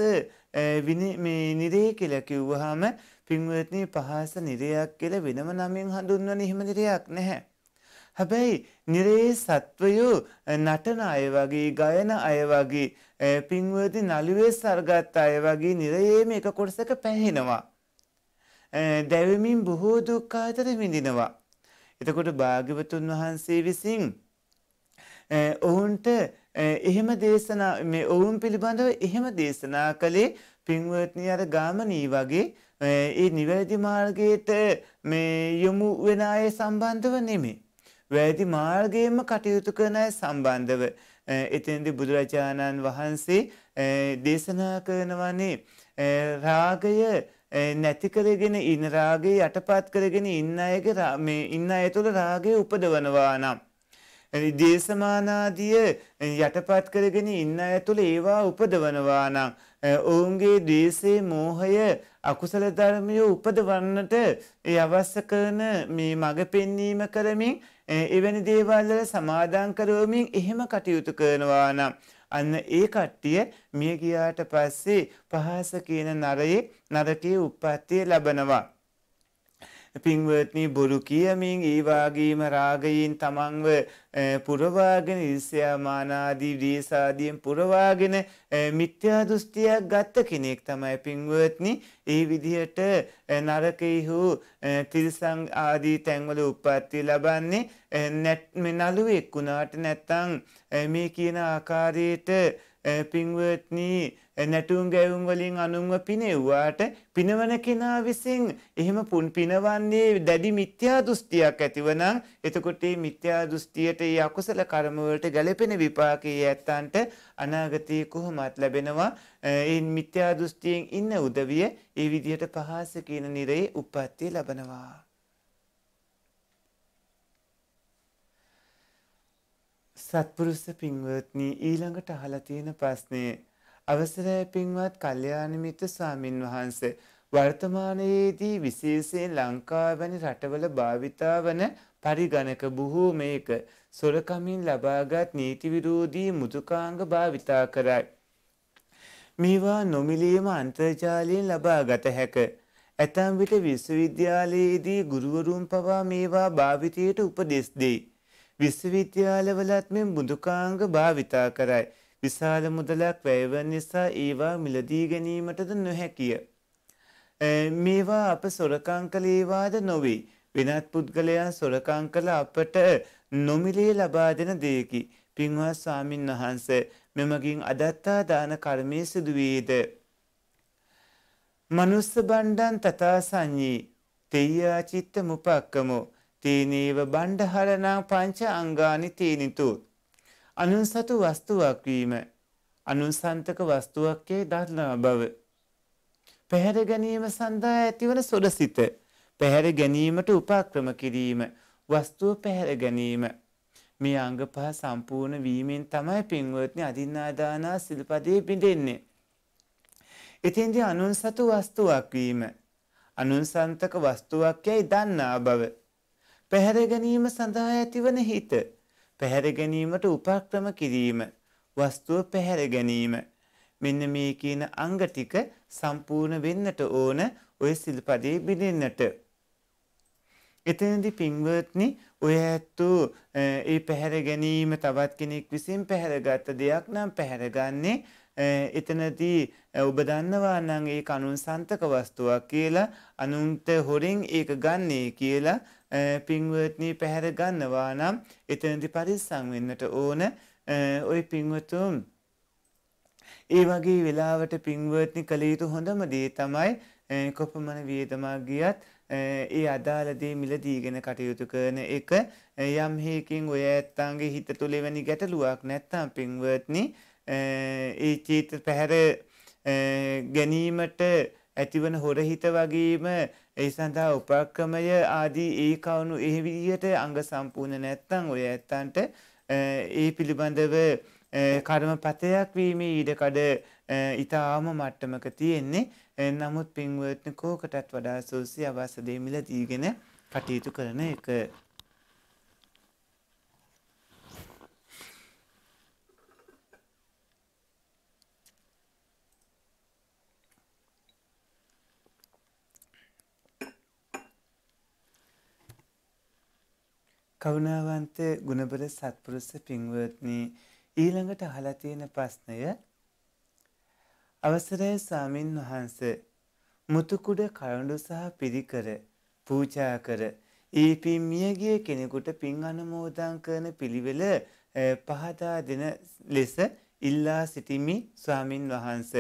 මේ නිරේ කියලා කිව්වහම පින්වත්නි පහස නිරයක් කියලා වෙනම නමින් හඳුන්වන එහෙම නිරයක් නැහැ. හැබැයි නිරේ සත්වයෝ නටන අය වගේ ගයන අය වගේ පින්වති නළුවේ සර්ගත් අය වගේ නිරයේම එක කොටසක පැහෙනවා. දැවමින් බොහෝ දුක්කාතර විඳිනවා. එතකොට භාග්‍යවතුන් වහන්සේ විසින් ඔවුන්ට එහෙම දේශනා මේ ඔවුන් පිළිබඳව එහෙම දේශනා කළේ පින්වත්නි අර ගාමනී වගේ ඒ නිවැරදි මාර්ගයට මේ යොමු වෙන අය සම්බන්ධව නෙමෙයි. වැදි මාර්ගයෙන්ම කටයුතු කරන අය සම්බන්ධව එතෙන්දි බුදුරජාණන් වහන්සේ දේශනා කරනවනේ රාගය නැති කරගෙන ඉන්න රාගේ යටපත් කරගෙන ඉන්න අයගේ මේ ඉන්න අය තුළ රාගය උපදවනවා නම් දේශමානාදිය යටපත් කරගෙන ඉන්න ඇතුළ ඒවා උපදවනවා නම් ඔවුන්ගේ දේශේ මෝහය අකුසල ධර්මය උපදවන්නට අවශ්‍ය කරන මේ මඟ පෙන්වීම කරමින් එවැනි දේවල්වල සමාදන් කරවමින් එහෙම කටයුතු කරනවා නම් අන්න ඒ කට්ටිය මිය ගියාට පස්සේ පහස කියන නරයේ නරකයේ උප්පත්තිය ලබනවා පින්වත්නි බොරු කියමින් ඒ වාගේම රාගයෙන් තමන්ව පුරවාගෙන ඉරිසියා මානාදී ද්වේෂාදීන් පුරවාගෙන මිත්‍යා දෘෂ්ටියක් ගත්ත කෙනෙක් තමයි පින්වත්නි ඒ විදිහට නරකෙහි හෝ තිරිසන් ආදී තැන්වල උප්පත්ති ලබන්නේ නැත් නළුවෙක් වුණාට නැත්නම් මේ කියන ආකාරයට පින්වත්නි නැටුම් ගැයුම් වලින් අනුන්ව පිනෙව්වාට පිනවන කෙනා විසින් එහෙම පුන් පිනවන්නේ දැඩි මිත්‍යා දෘෂ්ටියක් ඇතිවනම් එතකොට මේ මිත්‍යා දෘෂ්ටියට ඒ අකුසල කර්ම වලට ගැලපෙන විපාකයේ ඇත්තන්ට අනාගතයේ කොහොමත් ලැබෙනවා ඒ මිත්‍යා දෘෂ්ටියෙන් ඉන්න උදවිය ඒ විදිහට පහස කියන නිරේ උප්පත්තිය ලබනවා සත්පුරුෂ පින්වත්නි ඊළඟට අහලා තියෙන ප්‍රශ්නේ අවසරයි පින්වත් කල්යාණ මිත්‍ර ස්වාමින් වහන්සේ වර්තමානයේදී විශේෂයෙන් ලංකාව වැනි රටවල භාවිතා වන පරිගණක බොහෝමයක සොරකමින් ලබාගත් නීති විරෝධී මුතුකාංග භාවිතා කරයි. මේවා නොමිලේම අන්තර්ජාලයෙන් ලබාගත හැක. ඇතැම් විට විශ්වවිද්‍යාලයේදී ගුරුවරුන් පවා මේවා භාවිතයට උපදෙස් දෙයි. විශ්වවිද්‍යාලවලත් මෙන් බුදුකාංග භාවිතා කරයි. විශාල මුදලක් වැයවන නිසා ඒවා මිලදී ගැනීමටද නොහැකිය. මේවා අප සොරකං කළ ඒවාද නොවේ. වෙනත් පුද්ගලයා සොරකං කළ අපට නොමිලේ ලබා දෙන දෙයකි. පින්වත් ස්වාමින් වහන්ස මෙමගින් අදත්තා දාන කර්මය සිදුවේද. මනුස්ස බණ්ඩන් තතා සංඥී තෙයා චිත්ත මුපක්කමෝ තේනේව බණ්ඩහරනා පංච අංගානි තේනිතුත්. අනුන්සතු වස්තුවක් වීම අනුන්සන්තක වස්තුවක්කේ දන්නා බව. පැහැර ගැනීම සඳහා ඇතිවන සොඩසිත පැහැර ගැනීමට උපාක්‍රම කිරීම වස්තුව පැහැර ගැනීම මේ අංග පහ සම්පූර්ණ වීමෙන් තමයි පින්වත්නි අදින්නාදානා සිල්පදේ පිඳෙන්නේ. එතෙන්දී අනුන් සතු වස්තුවක් වීම අනුන්සන්තක වස්තුවක් යැයි දන්නා බව පැහැර ගැනීම සඳහා ඇතිවන හිත පැහැර ගැනීමට උපක්‍රම කිරීම, වස්තුව පැහැර ගැනීම. මෙන්න මේ කියන අංග ටික සම්පූර්ණ වෙන්නට ඕන ඔය සිල්පදේ බිඳින්නට. එතනදී පින්වත්නි ඔය ඇත්තෝ ඒ පැහැර ගැනීම තවත් කෙනෙක් විසින් පැහැරගත් දෙයක් නම් පැහැරගන්නේ එතනදී ඔබ දන්නවා නම් ඒක අනුන්සන්තක වස්තුවක් කියලා අනුන්ට හොරෙන් ඒක ගන්නේ කියලා පින්වත්නි පැහැර ගන්නවා නම් එතනදී පරිස්සම් වෙන්නට ඕන ওই පින්වතුන් ඒ වගේ වෙලාවට පින්වත්නි කළ යුතු හොඳම දේ තමයි කොපමණ වියදමක් ගියත් ඒ අදාළ දේ මිලදීගෙන කටයුතු කරන එක යම් හේකින් ඔය ඇත්තන්ගේ හිත තුළ එවැනි ගැටලුවක් නැත්තම් පින්වත්නි ඒ චීත පැහැර ගැනීමට ඇතිවන හොරහිත වගේම ඒ සඳහා උපක්‍රමය ආදී ඒ කවුණු ඒ විදිහට අංග සම්පූර්ණ නැත්තං ඔය ඇත්තන්ට ඒ පිළිබඳව කර්මපතයක් වීමේ ඊඩකඩ ඉතාම මට්ටමක තියෙන්නේ නමුත් පින්වර්ත්න කෝකටත් වඩා සෝසි අවසදේ මිල දීගෙන කටයුතු කරන එක කරුණාවන්ත ගුණබල සත්පුරුෂ පින්වත්නි ඊළඟට අහලා තියෙන ප්‍රශ්නය අවසරයි සාමින් වහන්ස මුතුකුඩ කරඬු සහ පිරිකර පූජා කර ඒ පින් මියගිය කෙනෙකුට පින් අනුමෝදන් කරන පිළිවෙල පහදා දෙන ලෙස ඉල්ලා සිටිමි ස්වාමින් වහන්ස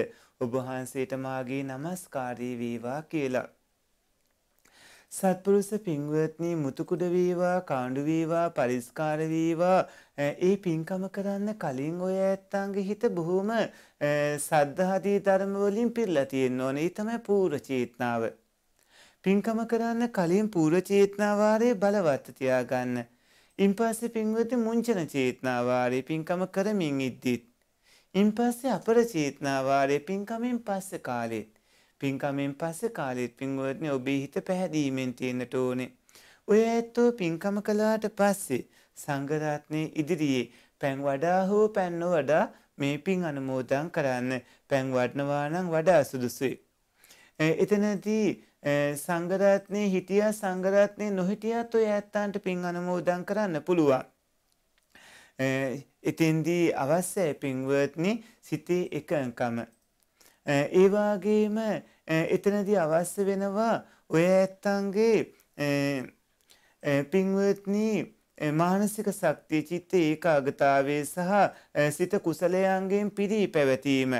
ඔබ වහන්සේට මාගේ নমස්කාරී වේවා කියලා සත්පුරුෂ පින්වත්නි මුතුකුඩ වේවා කාඬු වේවා පරිස්කාර වේවා ඒ පින්කම කරන්න කලින් ඔය ඇත්තන්ගේ හිත බොහොම සද්ධාදී ධර්ම වලින් පිරලා තියෙන්න ඕනේ. ඒ තමයි පූර්ව චේතනාව. පින්කම කරන්න කලින් පූර්ව චේතනාවාරේ බලවත් තියාගන්න. ඉන්පස්සේ පින්වත්නි මුංචන චේතනාවාරේ පින්කම කරමින් ඉද්දිත්. ඉන්පස්සේ අපර චේතනාවාරේ පින්කමෙන් පස්සේ කාලේ පින්කමෙන් පස්සේ කාලෙත් පින්වත්නි ඔබේ හිත පැහැදීමෙන් තියෙන්නට ඕනේ. ඔය ඇත්තෝ පින්කම කළාට පස්සේ සංඝරත්නයේ ඉදිරියේ පැන් වඩා හෝ පැන් වඩා මේ පින් අනුමෝදන් කරන්න පැන් වඩනවා නම් වඩා සුදුසුයි. එතනදී සංඝරත්නයේ හිටියා සංඝරත්නයේ නොහිටියත් ඔය ඇත්තන්ට පින් අනුමෝදන් කරන්න පුළුවන්. එතෙන්දී අවශ්‍ය පින්වත්නි සිතේ එකඟකම ඒ වගේම එතනදී අවශ්‍ය වෙනවා ඔය ඇත්තන්ගේ පින්වත්නි මානසික ශක්තිය චිත්ත ඒකාගතාවේ සහ සිත කුසලයන්ගෙන් පිරී පැවතීම.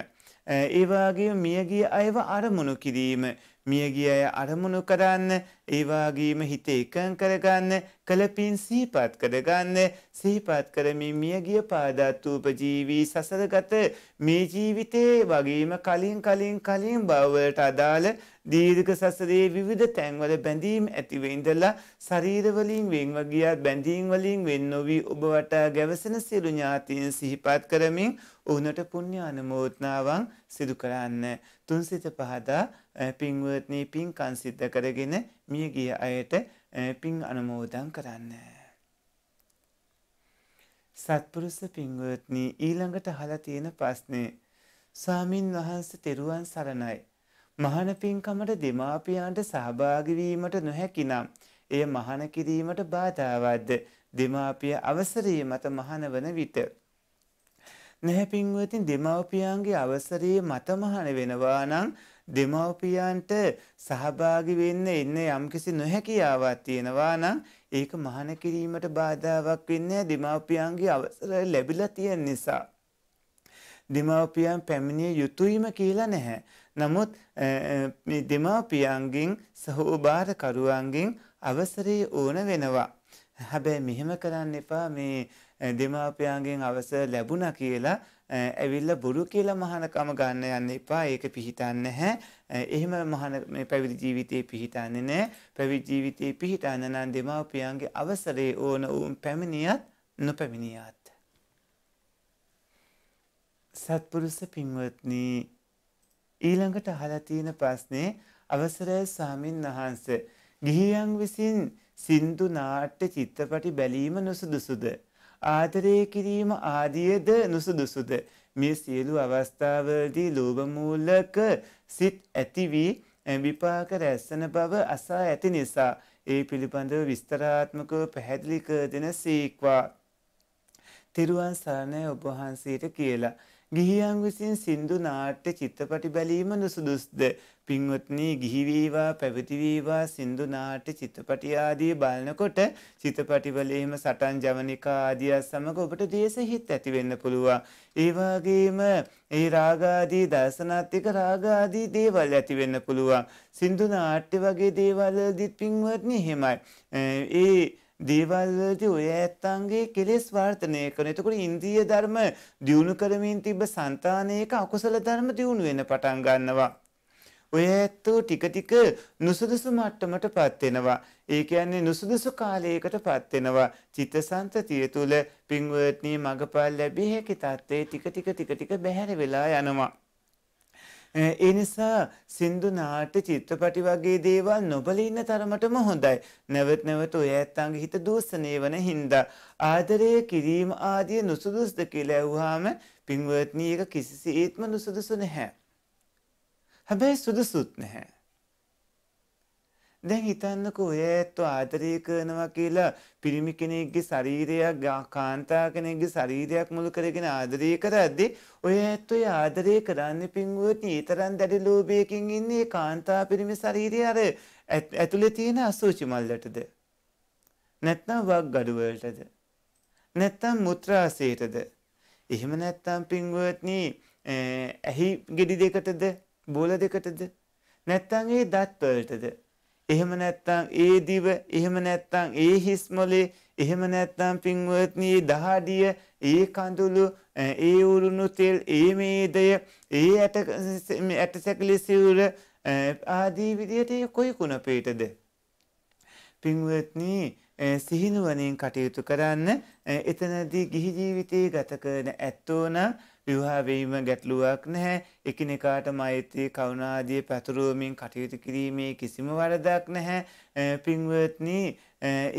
ඒ වගේම මියගිය අයව අරමුණු කිරීම මියගිය අය අරමුණු කරන්න ඒවාගේම හිත එකං කරගන්න කළපින් සීපත් කරගන්න සීපත් කරමින් මියගිය පාදත්වූප ජීවී සසරගත මේ ජීවිතේ වගේම කලින් කලින් කලින් බවවලට අදාළ දීර්ඝ සසරේ විවිධ තැන්වල බැඳීම් ඇතිව ඉඳලා ශරීරවලින් වෙන්ව ගියත් බැඳීම් වලින් වෙන් නොවි ඔබ වටා ගැවසෙන සියලු ඥාතීන් සිහිපත් කරමින් ඔවුන්ට පුණ්‍ය අනුමෝදනාවන් සිදු කරන්න. තුන්සිත පහදා Eh, පින්වත්නී පින්කන් සිද්ධ කරගෙන මියගිය අයට eh, පින් අනුමෝදන් කරන්න. සත්පුරුස පින්වත්නී ඊළඟට හලා තියෙන ප්‍රශ්නේ ස්වාමින් වහන්ස තෙරුවන් සරණයි. මහන පින්කමට දෙමාපියන්ට සහභාගිවීමට නොහැකිනම් එය මහන කිරීමට බාධාවත්ද දෙමාපිය අවසරයේ මත මහන වන විට. නැහැ පින්වතින් දෙමාපියන්ගේ අවසරයේ මත මහන වෙනවා නම් දෙමව්පියන්ට සහභාගි වෙන්න ඉන්න යම්කිසි නොහැකියාවක් තියෙනවා නම් ඒක මහාන කිරීමට බාධාවක් වෙන්නේ දෙමව්පියන්ගේ අවසර ලැබිලා තියෙන නිසා. දෙමව්පියන් පැමිණිය යුතුයම කියලා නැහැ. නමුත් මේ දෙමව්පියන්ගෙන් සහෝභාරකරුවන්ගෙන් අවසරය ඕන වෙනවා. හැබැයි මෙහෙම කරන්න එපා මේ දෙමාපියන්ගෙන් අවසර ලැබුණා කියලා ඇවිල්ලා බොරු කියලා මහානකම ගන්න යන්න එපා. ඒක පිහිටන්නේ නැහැ. එහෙම මහාන මේ පැවිදි ජීවිතේ පිහිටන්නේ නැහැ. පැවිදි ජීවිතේ පිහිටන්න නම් දෙමාපියන්ගේ අවසරේ ඕන උන් පැමිණියත් නොපැමිණියත්. සත්පුරුෂ පින්වත්නි ඊළඟට අහලා තියෙන ප්‍රශ්නේ අවසරයි ස්වාමින් වහන්සේ ගිහියන් විසින් සින්දු නාට්‍ය චිත්‍රපටි බැලීම නුසුදුසුද? ආදරය කිරීම ආදියද නුසුදුසුද මේ සියලු අවස්ථාවලදී ලෝභමූලක සිත් ඇතිවී විපාක රැස්සන බව අසා ඇති නිසා ඒ පිළිබඳව විස්තරාත්මකව පැහැදිලි කර දෙන සීක්වා තිරුවන් සරණයි ඔබ වහන්සේට කියලා ගිහියන් විසින් සින්දු නාට්‍ය චිත්‍රපටි බැලීම නුසුදුස්ද පින්වත්නි ගිහි වේවා පැවිදි වේවා සින්දු නාට්‍ය චිත්‍රපටි ආදී බලනකොට චිත්‍රපටි වල එහෙම සටන් ජවනිකා ආදිය සමග ඔබට දේශහිත ඇති වෙන්න පුළුවන්. ඒ වගේම ඒ රාග ආදී දර්ශනාත්මක රාග ආදී දේවල් ඇති වෙන්න පුළුවන්. සින්දු නාට්‍ය වගේ දේවල් දිත් පින්වත්නි එහෙමයි. ඒ දේවල්වලදී ඔය ඇත්තන්ගේ කෙලෙස් වර්ධනය කරන. එතකොට ඉන්ද්‍රිය ධර්ම දියුණු කරමින් තිබ්බ సంతානයක අකුසල ධර්ම දියුණු වෙන පටන් ගන්නවා. ඔය ඇත්තෝ ටික ටික නුසුදුසු මට්ටමටපත් වෙනවා. ඒ කියන්නේ නුසුදුසු කාලයකටපත් වෙනවා. චිත්තසංතතිය තුල පින්වත්නි මගපල් ලැබිය හැකි තත්ත්වේ ටික ටික ටික ටික බැහැර වෙලා යනවා. ඒ නිසා සින්දු නාට්‍ය චිත්‍රපටි වගේ දේවල් නොබලින්න තරමටම හොඳයි. නැවත් නැවත ඔය ඇත්තන්ගේ හිත දූෂණය වන හින්දා ආදරය කිරීම ආදී නුසුදුසුද කියලා ඇහුවාම පින්වත්නි එක කිසිසේත්ම නුසුදුසු නැහැ. හැබැයි සුදුසුත් නැහැ. දැන් හිතන්නකෝ ඔය ඇත්ත ආදරය කරනවා කියලා පිරිමි කෙනෙක්ගේ ශරීරයක් කාන්තා කෙනෙක්ගේ ශරීරයක් මුළු කරගෙන ආදරය කරද්දී ඔය ඇත්ත ඔය ආදරය කරන්නේ පින්වුවනි ඒ තරම් දැඩි ලෝභයකින් ඉන්නේ කාන්තා පිරිමි ශරීරය අර ඇතුලේ තියෙන අසුචි මල්ලටද නැත්නම් වක්ගඩු වලටද නැත්නම් මුත්‍රාසයටද එහෙම නැත්නම් පින්වුවනි ඇහි ගෙඩි දෙකටද බෝල දෙකටද? නැත්තම් ඒ දත් වලටද? එහෙම නැත්තම් ඒ දිව, එහෙම නැත්තම් ඒ හිස් මොලේ, එහෙම නැත්තම් පින්වත්නි ඒ දහඩිය, ඒ කඳුළු, ඒ උරුණු තෙල්, ඒ මේදය, ඒ ඇට ඇටසැකිලි සිවුර ආදී විදියට කොයි කුණපේටද? පින්වත්නි සිහිනුවණින් කටයුතු කරන්න එතනදී ගිහි ජීවිතේ ගත කරන ඇත්තෝ නම් විවාහ වීම ගැටලුවක් නැහැ. එකිනෙකාට මෛත්‍රී කරුණාදී පැතුරුවමින් කටයුතු කිරීමේ කිසිම වරදක් නැහැ. පින්වත්නි,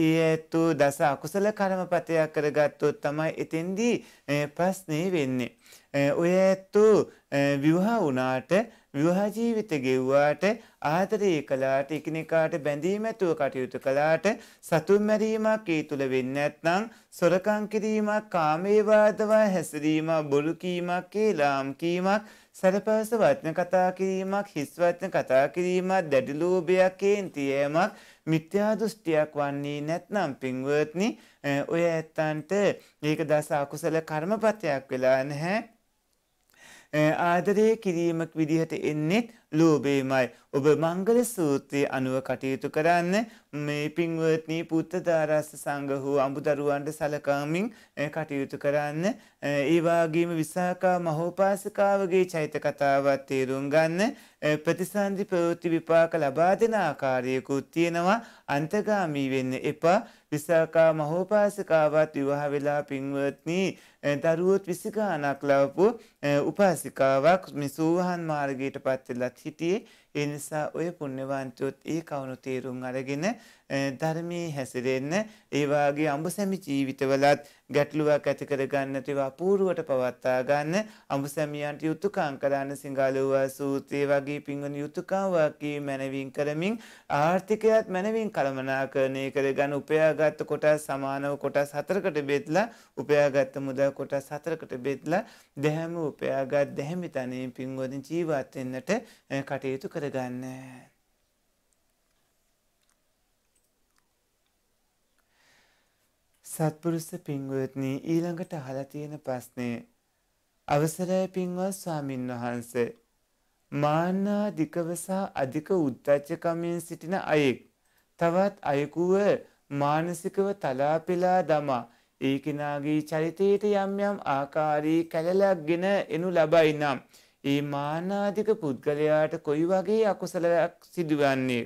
ඊයැතු දස අකුසල කර්මපතයක් කරගත්තොත් තමයි එතෙන්දී ප්‍රශ්නේ වෙන්නේ. ඔය ඇත්තු විවාහ වුණාට විවාහ ජීවිත ගෙව්වාට ආදරය කළාට එකිනෙකාට බැඳීමැතුව කටයුතු කළාට සතුන් මැරීමක් ඒ තුළ වෙන්නේ නැත්නම් සොරකම් කිරීමක් කාමේවාදවා හැසිරීමක් බොරු කීමක් ඒලාම් කීමක් සරපවස වචන කතා කිරීමක් හිස් වචන කතා කිරීමක් දැඩි ලෝභයක් කේන්තියමක් මිත්‍යා දෘෂ්ටියක් වන්නේ නැත්නම් පින්වත්නි ඔය ඇත්තන්ට මේක දස අකුසල කර්මපතයක් වෙලා නැහැ ආදරය කිරීමක් විදිහට එන්නෙත් ලෝබේමයි. ඔබ මංගල සූත්‍රය අනුව කටයුතු කරන්න මේ පින්වත්නී පුත්ත දාරස්ස සංගහූ අඹුදරුවන්ට සලකාමින් කටයුතු කරන්න. ඒවාගේම විසාකා මහෝපාසකාවගේ චෛත කතාවත් තේරුම් ගන්න ප්‍රතිසන්ධි ප්‍රවෘති විපාක ලබා දෙන ආකාරයකුත් තියෙනවා අන්තගාමී වෙන්න එපා විසාකා මහෝපාසිකාවත් විවාහ වෙලා පින්වත්නි දරුවොත් 20 ගණක් ලවපු උපාසිකාවක් මිසූහන් මාර්ගයට පත් වෙලා City ඒ නිසා ඔය පුණ්‍යවන්තයොත් ඒ කවුණු තේරුම් අරගෙන ධර්මයේ හැසිරෙන්න ඒ වාගේ අඹසැමි ජීවිතවලත් ගැටලුවක් ඇති කරගන්නට ඒවා පූර්වට පවත්වා ගන්න අඹසැමියන්ට යුතුයකම් කරන්න සිඟාලෝවා සූත්‍රය වගේ පින්වන යුතුයකම් වාගේ මැනවින් කරමින් ආර්ථිකයත් මැනවින් කළමනාකරණය කරගන්න උපයාගත් කොටස් සමානව කොටස් හතරකට බෙදලා උපයාගත් මුදල් කොටස් හතරකට බෙදලා දැහැම උපයාගත් දැහැමි තනින් පින්වදින් ජීවත් වෙන්නට කටයුතු කරගන්න. සත්පුරුෂ පින්වත්නි ඊළඟට අහලා තියෙන ප්‍රශ්නේ අවසරයි පින්වත් ස්වාමින් වහන්සේ මානා දිකවසා අධික උද්දච්චකමින් සිටින අයෙක් තවත් අයෙකුව මානසිකව තලාපෙලා දමා ඒ කෙනාගේ චරිතයට යම් යම් ආකාරී කැලලක්ගෙන එනු ලබයි නම් ඒ මානාධික පුද්ගලයාට කොයි වගේ අකුසලයක් සිදුවන්නේ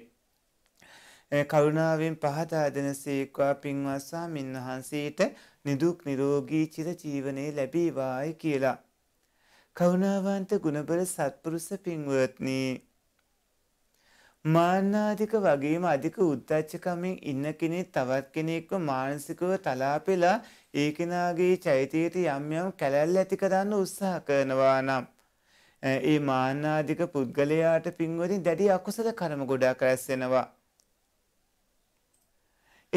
කරුණාවෙන් පහතා දෙනසේක්වා පින්වත් ස්වාමීන් වහන්සේට නිදුක් නිරෝගී චිර ජීවනයේ ලැබේවායි කියලා කරුණාවන්ත ගුණබල සත්පුරුෂ පින්වත්නි මානාධික වගේම අධික උද්දච්චකමින් ඉන්න කෙනෙක් තවත් කෙනෙක්ව මානසිකව තලාපෙලා ඒ කෙනාගේ චෛතයට යම් යම් කැලැල් ඇති කරන්න උත්සාහ කරනවා නම් ඒ මාන්නාධික පුද්ගලයාට පින්වදින් දැඩි අකුසල කර්ම ගොඩාක් රැස් වෙනවා.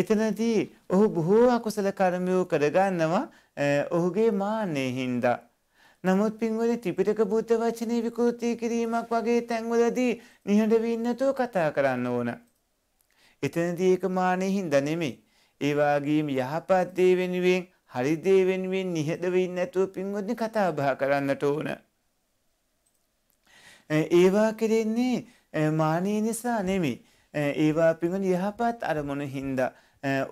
එතනදී ඔහු බොහෝ අකුසල කර්මයෝ කරගන්නවා ඔහුගේ මාන්නේ හින්දා. නමුත් පින්වල ත්‍රිපිටක බුද්ධ වචනේ විකෘති කිරීමක් වගේ තැන්වලදී නිහඬ වෙන්නතෝ කතා කරන්න ඕන. එතනදී ඒක මානෙ හින්දා නෙමෙයි. ඒ වගේම යහපත් දේ වෙනුවෙන් හරි දේ වෙනුවෙන් නිහඬ වෙන්න නැතුව පින්වත්නි කතා බහ කරන්නට ඕන. ඒවා කරෙන්නේ මානය නිසා නෙමි. ඒවා පිඟන යහපත් අරමුණ හින්දා.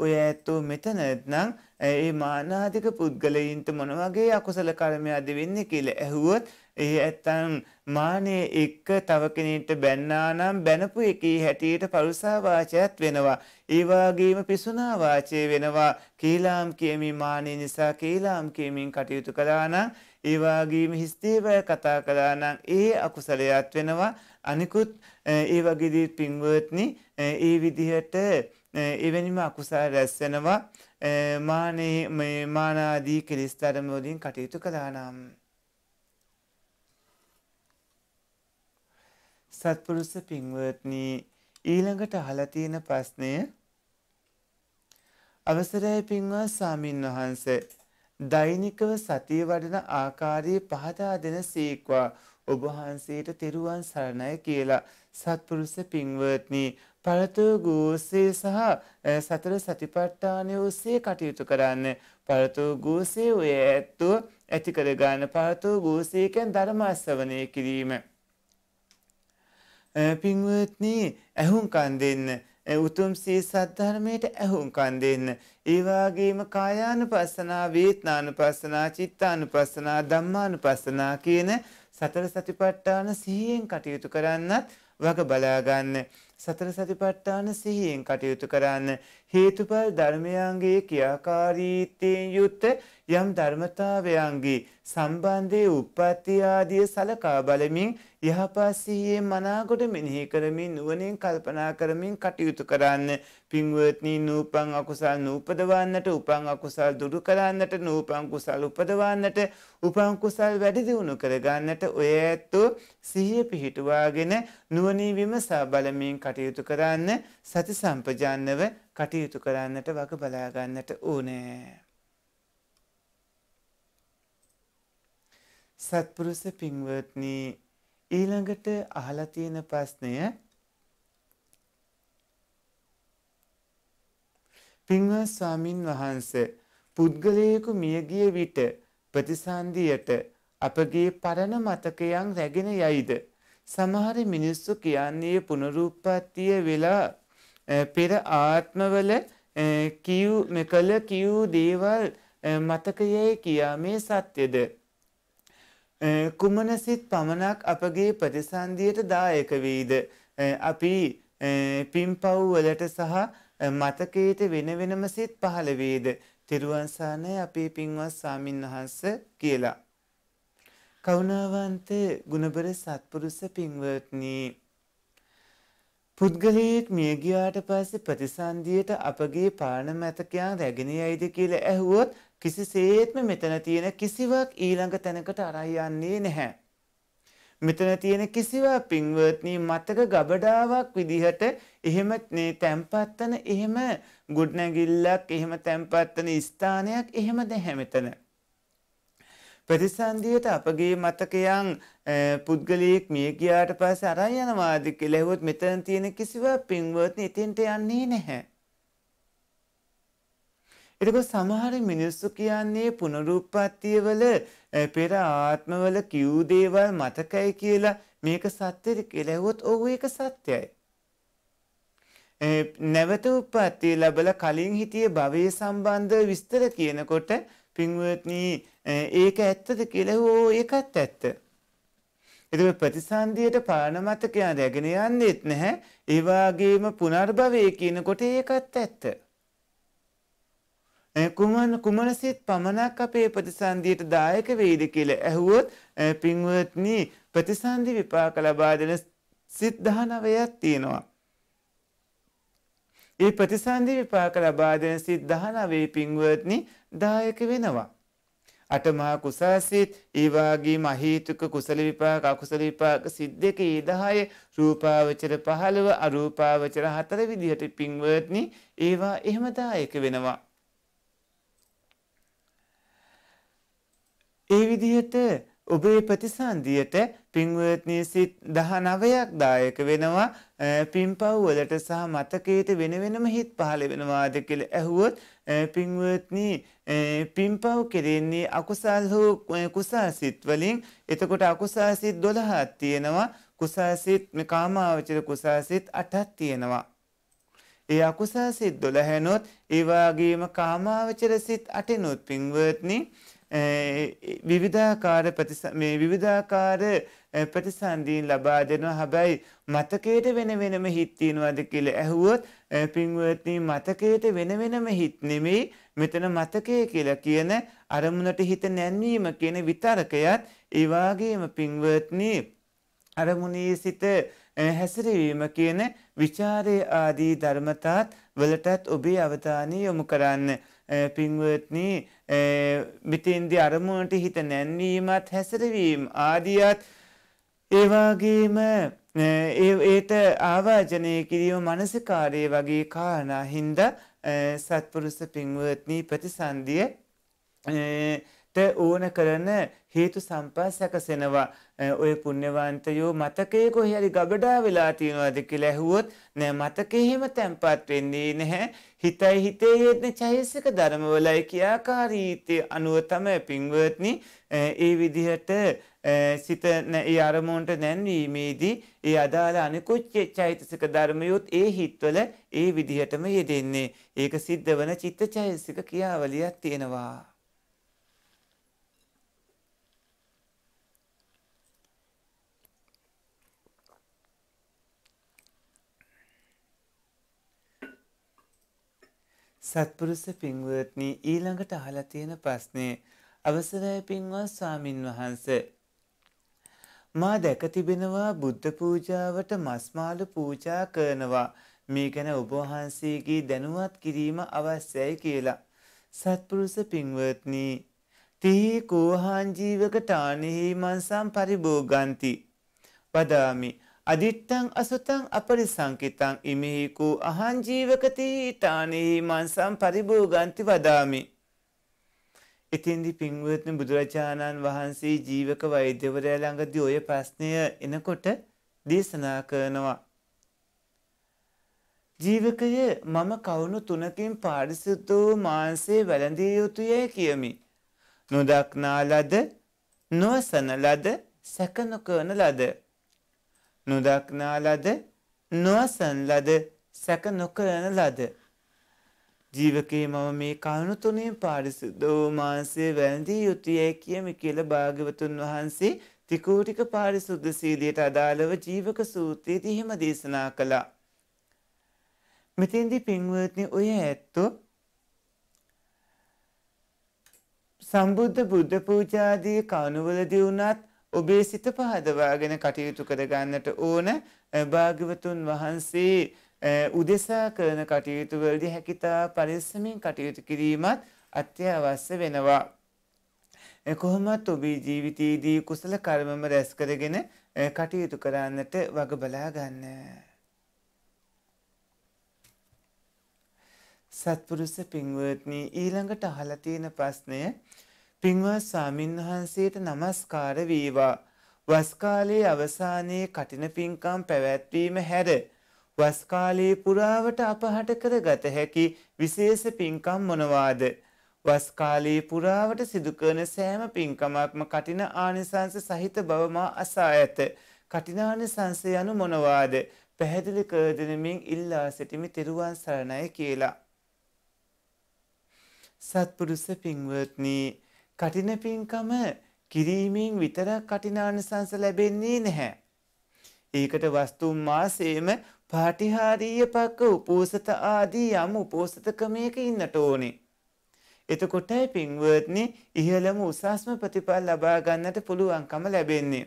ඔය ඇත්තෝ මෙතනත්නම් ඒ මානාධික පුද්ගලයින්ට මොනවගේ අකුසල කරමය අද වෙන්න කියල ඇහුවොත් ඒ ඇත්තන් මානය එක්ක තවකෙනට බැන්නානම් බැනපු එකේ හැටියට පරුසාවාචයත් වෙනවා. ඒවාගේම පිසුනාවාචය වෙනවා කීලාම් කියමි මානය නිසා කීලාම් කියමින් කටයුතු කලානම් ඒවාගේම හිස්තේවය කතා කලානං ඒ අකුසලයත් වෙනවා අනිකුත් ඒ වගේදී පින්වර්ත්නි ඒ විදිහට එවැනිම අකුසා රැස්සෙනවා මානේ මානාදී කෙලිස්තරමෝලින් කටයුතු කලානම්. සත්පුරුස පින්වර්ත්නී ඊළඟට අහලතියන ප්‍රශ්නය අවසරය පින්වා සාමීන් වහන්සේ දෛනිකව සතිය වඩන ආකාරය පහදා දෙන සීක්වා ඔබ වහන්සේට තෙරුවන් සරණයි කියලා සත්පුරුෂ පින්වත්නි පළතුරු ගෝසේ සහ සතර සතිපට්ඨානය ඔස්සේ කටයුතු කරන්න පළතුරු ගෝසේ ඔය ඇත්තෝ ඇති කරගන්න පළතුරු ගෝසේකෙන් ධර්ම ශ්‍රවණය කිරීම පින්වත්නි ඇහුම්කන් දෙන්න උතුම් සී සද්ධර්මයට ඇහුම්කන් දෙන්න. ඒවාගේම කායානුපස්සනා, වේතනානුපස්සනා, චිත්තානුපස්සනා, ධම්මානුපස්සනා කියන සතර සතිපට්ඨාන සිහියෙන් කටයුතු කරන්නත් වග බලා ගන්න. සතර සතිපට්ඨාන සිහියෙන් කටයුතු කරන්න. හේතුඵල ධර්මයන්ගේ ක්‍රියාකාරීත්වයෙන් යුත් යම් ධර්මතාවයන්ගේ සම්බන්ධයේ උප්පත්ති ආදිය සලකා බලමින් යහපස්සියේ මනාකොට මෙනෙහි කරමින් නුවණින් කල්පනා කරමින් කටයුතු කරන්න පින්වත්නි නූපං අකුසල් නූපදවන්නට උපං අකුසල් දුරු කරන්නට නූපං කුසල් උපදවන්නට උපං කුසල් වැඩි දියුණු කරගන්නට ඔය ඇත්තෝ සිහිය පිහිටුවාගෙන නුවණින් විමසා බලමින් කටයුතු කරන්න සති සම්පජාන්නව කටයුතු කරන්නට වග බලාගන්නට ඕනෑ. සත්පුරුස පින්වත්නී ඊළඟට අහලතියන ප්‍රශ්නය පින්වත් ස්වාමින් වහන්ස පුද්ගලයෙකු මියගිය විට ප්‍රතිසන්දියට අපගේ පරණ මතකයන් රැගෙන යයිද. සමහර මිනිස්සු කියන්නේ පුනරූපත්තිය වෙලා පෙර ආත්මවල කියූ මෙකළ කියූ දේවල් මතකයයි කියා මේ සත්‍යද. කුමන සිත් පමණක් අපගේ ප්‍රතිසන්දියට දායක වීද. අපි පින්පව්වලට සහ මතකයට වෙන වෙනම සිත් පහළ වේද. තිරුවන්සානය අපේ පින්වත් සාමින් වහන්ස කියලා. කවුනාවන්ත ගුණබර සත්පුරුස පින්වත්නී පුද්ගලයෙක් මිය ගියාට පස්සේ ප්‍රතිසන්දියට අපගේ පාලන මතකයා රැගෙන යයිද කියලා ඇහුවොත් කිසිසේත්ම මෙතන තියෙන කිසිවක් ඊළඟ තැනකට අරන් යන්නේ නැහැ. මෙතන තියෙන කිසිවක් පින්වත්නි මතක ගබඩාවක් විදිහට එහෙම මේ තැම්පත්තන එහෙම ගොඩනැගිල්ලක් එහෙම තැම්පත්තන ස්ථානයක් එහෙම නැහැ මෙතන. ප්‍රතිසන්දියට අපගේ මතකයන් පුද්ගලයෙක් මිය ගියාට පස්සේ අරන් යනවාද කියලා ඇහුවොත් මෙතන තියෙන කිසිවක් පින්වත්නි එතෙන්ට යන්නේ නැහැ. එතකොට සමහර මිනිස්සු කියන්නේ පුනරුත්පත්තියවල පෙර ආත්මවල කිව් දේවල් මතකයි කියලා මේක සත්‍යද කියලා ඇහුවොත් ඔව් ඒක සත්‍යයි. නැවත උත්පත්ති ලැබලා කලින් හිටියේ භවයේ සම්බන්ධ විස්තර කියනකොට පින්වත්නි ඒක ඇත්තද කියලා ඕ ඒකත් ඇත්ත. එතකොට ප්‍රතිසන්දියට පාන මතකය රැගෙන යන්නේත් නැහැ. ඒ වගේම පුනර්භවය කියනකොට ඒකත් ඇත්ත. කුමන කුමන සිත් පමණක් අපේ ප්‍රතිසන්දියට දායක වෙයිද කියලා ඇහුවොත් පින්වත්නි ප්‍රතිසන්දි විපාක ලබා දෙන සිත් 19ක් තියෙනවා. ඒ ප්‍රතිසන්දි විපාක ලබා දෙන සිත් 19 පින්වත්නි දායක වෙනවා. අටමහා කුසාසිත ඒ වගේම අහේතුක කුසල විපාක අකුසල විපාක සිත් දෙකේ 10 රූපාවචර 15 අරූපාවචර 4 විදිහට පින්වත්නි ඒවා එහෙම දායක වෙනවා. ඒ විදිහට ඔබේ ප්‍රතිසන්දියට පින්වත්නි සිත් 19ක් දායක වෙනවා පින්පව් වලට සහ මතකයට වෙන වෙනම හිත් පහළ වෙනවාද කියලා ඇහුවොත් පින්වත්නි පින්පව් කෙරෙන්නේ අකුසල් හෝ කුසල් සිත් වලින් එතකොට අකුසල් සිත් 12ක් තියෙනවා කුසල් සිත් කාමාවචර කුසල් සිත් 8ක් තියෙනවා ඒ අකුසල් සිත් 12නොත් ඒ වගේම කාමාවචර සිත් 8නොත් පින්වත්නි විවිධාකාර ප්‍රතිස මේ විවිධාකාර ප්‍රතිසන්දීන් ලබා දෙනවා හැබැයි මතකයට වෙන වෙනම හිත් තියනවාද කියලා ඇහුවොත් පින්වත්නි මතකයට වෙන වෙනම හිත් නෙමෙයි මෙතන මතකය කියලා කියන අරමුණට හිත නැන්වීම කියන විතරකයත් ඒ වාගේම පින්වත්නි අරමුණේ සිට හැසිරවීම කියන ਵਿਚාරයේ ආදී ධර්මතාත් වලටත් ඔබේ අවධානය යොමු කරන්න පින්වත්නි මෙතෙන්දී අරමුණට හිත නැන්වීමත් හැසිරවීම ආදියත් ඒවාගේම ඒට ආවාජනය කිරීම මනසිකාරය වගේ කාරණා හින්ද සත්පුරුස පින්වත්නී ප්‍රතිසන්දිය ට ඕන කරන හේතු සම්පා සැකසෙනවා ඔය පුුණ්‍යවන්තයෝ මතකය කොහරි ගබඩා වෙලා තියෙනවාද කියලා ඇහුවොත් නෑ මතකෙහිම තැන්පත් වෙන්නේ නැහැ හිතයි හිතේ යෙත්න චෛසික ධර්මවලයි කියාකාරීතය අනුව තම පින්වත්නි ඒ විදිහට සිත ඒ අරමුණට නැන්වීමේදී ඒ අදාළ අනිකුත් චෛතසික ධර්මයොත් ඒ හිත්වල ඒ විදිහටම යෙදෙන්නේ. ඒක සිද්ධ වන චිත්තචෛතසික ක්‍රියාවලියක් තියෙනවා. සත්පුරුෂ පින්වත්නි ඊළඟට අහලා තියෙන ප්‍රශ්නේ අවසරයි පින්වත් ස්වාමින් වහන්ස. මා දැක තිබෙනවා බුද්ධ පූජාවට මස්මාළු පූජා කරනවා. මේ ගැන ඔබ වහන්සේගේ දැනුවත් කිරීම අවශ්‍යයි කියලා. සත්පුරුෂ පින්වත්නි, තී කෝහාන් ජීවක තානෙහි මන්සම් පරිභෝගಂತಿ. වදාමි අදිත්තං අසුතං අපරිසංකිතං ඉමෙහි කෝ අහං ජීවකති තානෙහි මන්සම් පරිභෝගಂತಿ වදාමි. ඉතින්දි පින්වත්න බුදුරජාණන් වහන්සේ ජීවක වෛද්‍යවරයා ළඟදී ඔය ප්‍රශ්නය එනකොට දේශනා කරනවා. ජීවකය මම කවුණු තුනකින් පාරිසුද්ධ වූ මාංශේ වැළඳිය යුතුයයි කියමි. නොදක්නා ලද, නොසන ලද, සැක නොකරන ලද. නොදක්නා ලද, නොසන ලද, සැක නොකරන ලද. ජීවකේ මම මේ කරුණු තුනේ පාරිසුද්ධෝ මාංශය වැළඳී යුතුයයි කියමි කියලා භාග්‍යවතුන් වහන්සේ තිකූටික පාරිසුද්ධ සීලයට අදාළව ජීවක සූත්‍රයේදී එහෙම දේශනා කළා. මෙතෙන්දී පින්වත්නි ඔය ඇත්තෝ සම්බුද්ධ බුද්ධ පූජාදී කනුවලදී වුණත් ඔබේ සිත පහදවාගෙන කටයුතු කරගන්නට ඕන භාග්‍යවතුන් වහන්සේ Eh, උදෙසා කරන කටයුතු වලදී හැකිතා පරිස්සමින් කටයුතු කිරීමත් අත්‍යවශ්‍ය වෙනවා. Eh, කොහොමත් ඔබේ ජීවිතයේදී කුසල කර්මම රැස් කරගෙන eh, කටයුතු කරන්නට වග බලා ගන්න. සත්පුරුෂ පින්වත්නි ඊළඟට අහලා තියෙන ප්‍රශ්නය පින්වත් ස්වාමින් වහන්සේට নমස්කාර වේවා. වස් කාලයේ අවසානයේ කටින පින්කම් පැවැත්වීම හැර වස් කාලයේ පුරාවට අපහට කරගත හැකි විශේෂ පින්කම් මොනවාද? වස් කාලයේ පුරාවට සිදු කරන සෑම පින්කමක්ම කටින ආනිසංස සහිත බව මා අසා ඇත. කටින ආනිසංස යනු මොනවාද? පැහැදිලි කර දෙනමින් ඉල්ලා සිටිමි තෙරුවන් සරණයි කියලා. සත්පුරුෂ පින්වත්නි, කටින පින්කම කිරීමෙන් විතරක් කටිනානිසංස ලැබෙන්නේ නැහැ. ඒකට වස්තුන් මාසයේම පාටිහාරීය පක්ක උපෝසත ආදී යම් උපෝසතකමයක ඉන්නට ඕනේ. එතකොටයි පින්වර්ත්නි ඉහළම උසස්ම ප්‍රතිඵල් ලබා ගන්නට පුළුවන්කම ලැබෙන්නේ.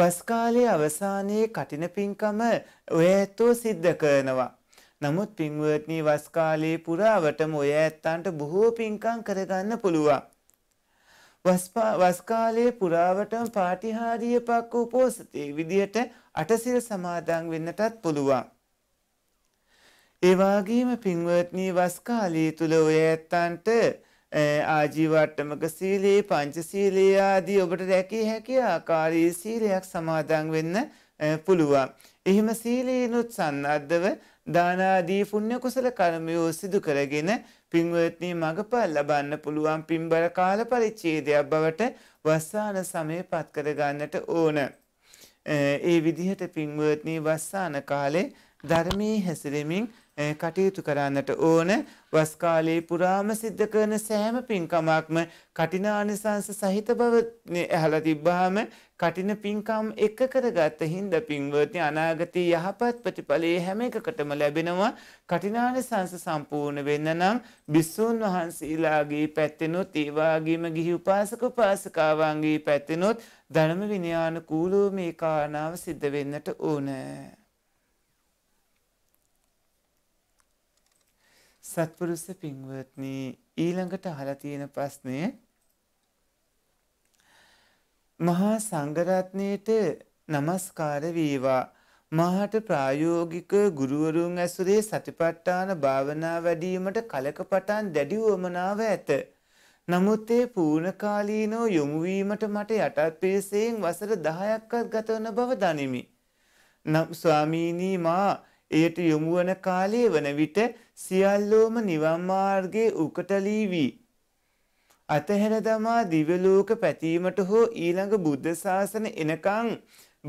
වස් කාලයේ අවසානයේ කටින පින්කම ඔය ඇත්තෝ සිද්ධ කරනවා. නමුත් පින්වර්ත්නි වස් කාලයේ පුරාවටම ඔය ඇත්තන්ට බොහෝ පින්කම් කරගන්න පුළුවන්. වස් කාලයේ පුරාවටම පාටිහාරීය පක්ක උපෝසතේ විදියට අටසිල් සමාදන් වෙන්නටත් පුළුවන්. ඒ වගේම පින්වත්නි වස් කාලයේ තුල ඔය ඇත්තන්ට ආජීවට්ටමක සීලයේ පංච සීලයේ ආදී ඔබට රැකී හැකි ආකාරයේ සීලයක් සමාදන් වෙන්න පුළුවන්. එහෙම සීලීනුත් සන්නද්ධව දානාදී පුණ්‍ය කුසල කර්මයෝ සිදු කරගෙන පින්වත්නි මගපල් ලබන්න පුළුවන් පින්බර කාල පරිච්ඡේදයක් බවට වස්සාන සමයපත් කර ගන්නට ඕන. ඒ විදිහට පින්වත්නී වස්සාන කාලේ ධර්මී හැසිරෙමින් කටයුතු කරන්නට ඕන වස් කාලයේ පුරාම සිද්ධ කරන සෑම පින්කමක්ම කටින ආනිසංස සහිත බව ඇහලා තිබ්බාම කටින පින්කම් එක කරගත්ත හින්දා පින්වත්නි අනාගතයේ යහපත් ප්‍රතිඵලයේ හැම එකකටම ලැබෙනවා කටිනානිසංස සම්පූර්ණ වෙන්න නම් බිස්සුන් වහන්සේලාගේ පැත්තෙනුත් ඒ වගේම ගිහි උපාසක උපාසිකාවන්ගේ පැත්තෙනුත් ධර්ම විනයානුකූලව මේ කාරණාව සිද්ධ වෙන්නට ඕනේ සත්පුරුෂ පින්වත්නි ඊළඟට අහලා තියෙන ප්‍රශ්නය මහා සංඝරත්නයට নমස්කාර වේවා මාහට ප්‍රායෝගික ගුරුවරුන් ඇසුරේ සතිපට්ඨාන භාවනා වැඩිවීමට කලක පටන් දැඩි වමනාව ඇත. නමුත් ඒ පූර්ණකාලීනෝ යොමු වීමට මට යටත් පිරිසෙන් වසර 10ක්වත් ගත වන බව දනිමි. නම් ස්වාමීනි මා එයට යොමු වන කාලයේ වන විට සියල්ලෝම නිවන් මාර්ගයේ උකටලී වී අතහැර දමා දිව්‍ය ලෝක පැතීමට හෝ ඊළඟ බුද්ධ ශාසන එනකන්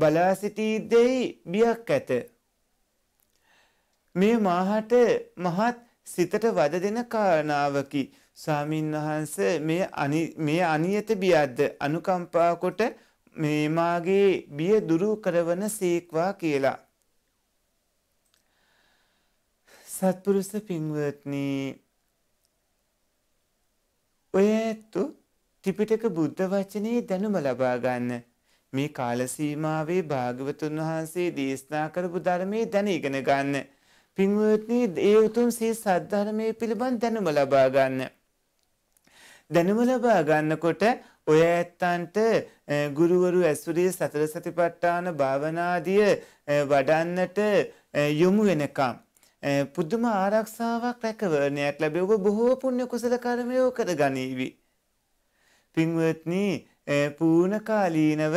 බලා සිටීදෙයි බියක් ඇත. මේ මාහට මහත් සිතට වද දෙන කාරණාවකි. ස්වාමින් වහන්ස මේ අනියත බියද්ද අනුකම්පා කොට මේ මාගේ බිය දුරු කරවන සීක්වා කියලා. සත්පුරුස පින්වත්නී ඔය ඇත්තු ත්‍රිපිටක බුද්ධ වචනේ දැනුම ලබා ගන්න. මේ කාලසීමාවේ භාගවතුන් වහන්සේ දේශනා කරපු ධර්මයේ දැන ඉගෙන ගන්න. පින්වත්නි ඒ උතුම් සී සද්ධර්මයේ පිළිබඳ දැනුම ලබා ගන්න. දැනුම ලබා ගන්නකොට ඔය ඇත්තන්ට ගුරුවරු ඇසුරේ සතර සතිපට්ඨාන භාවනාදිය වඩන්නට යොමු වෙනකම් පුදුම ආරක්ෂාවක් රැකවරණයක් ලැබෙව්ව බොහෝ පුණ්‍ය කුසල කර්මයෝ කර ගනීවි. පින්වත්නි පූර්ණ කාලීනව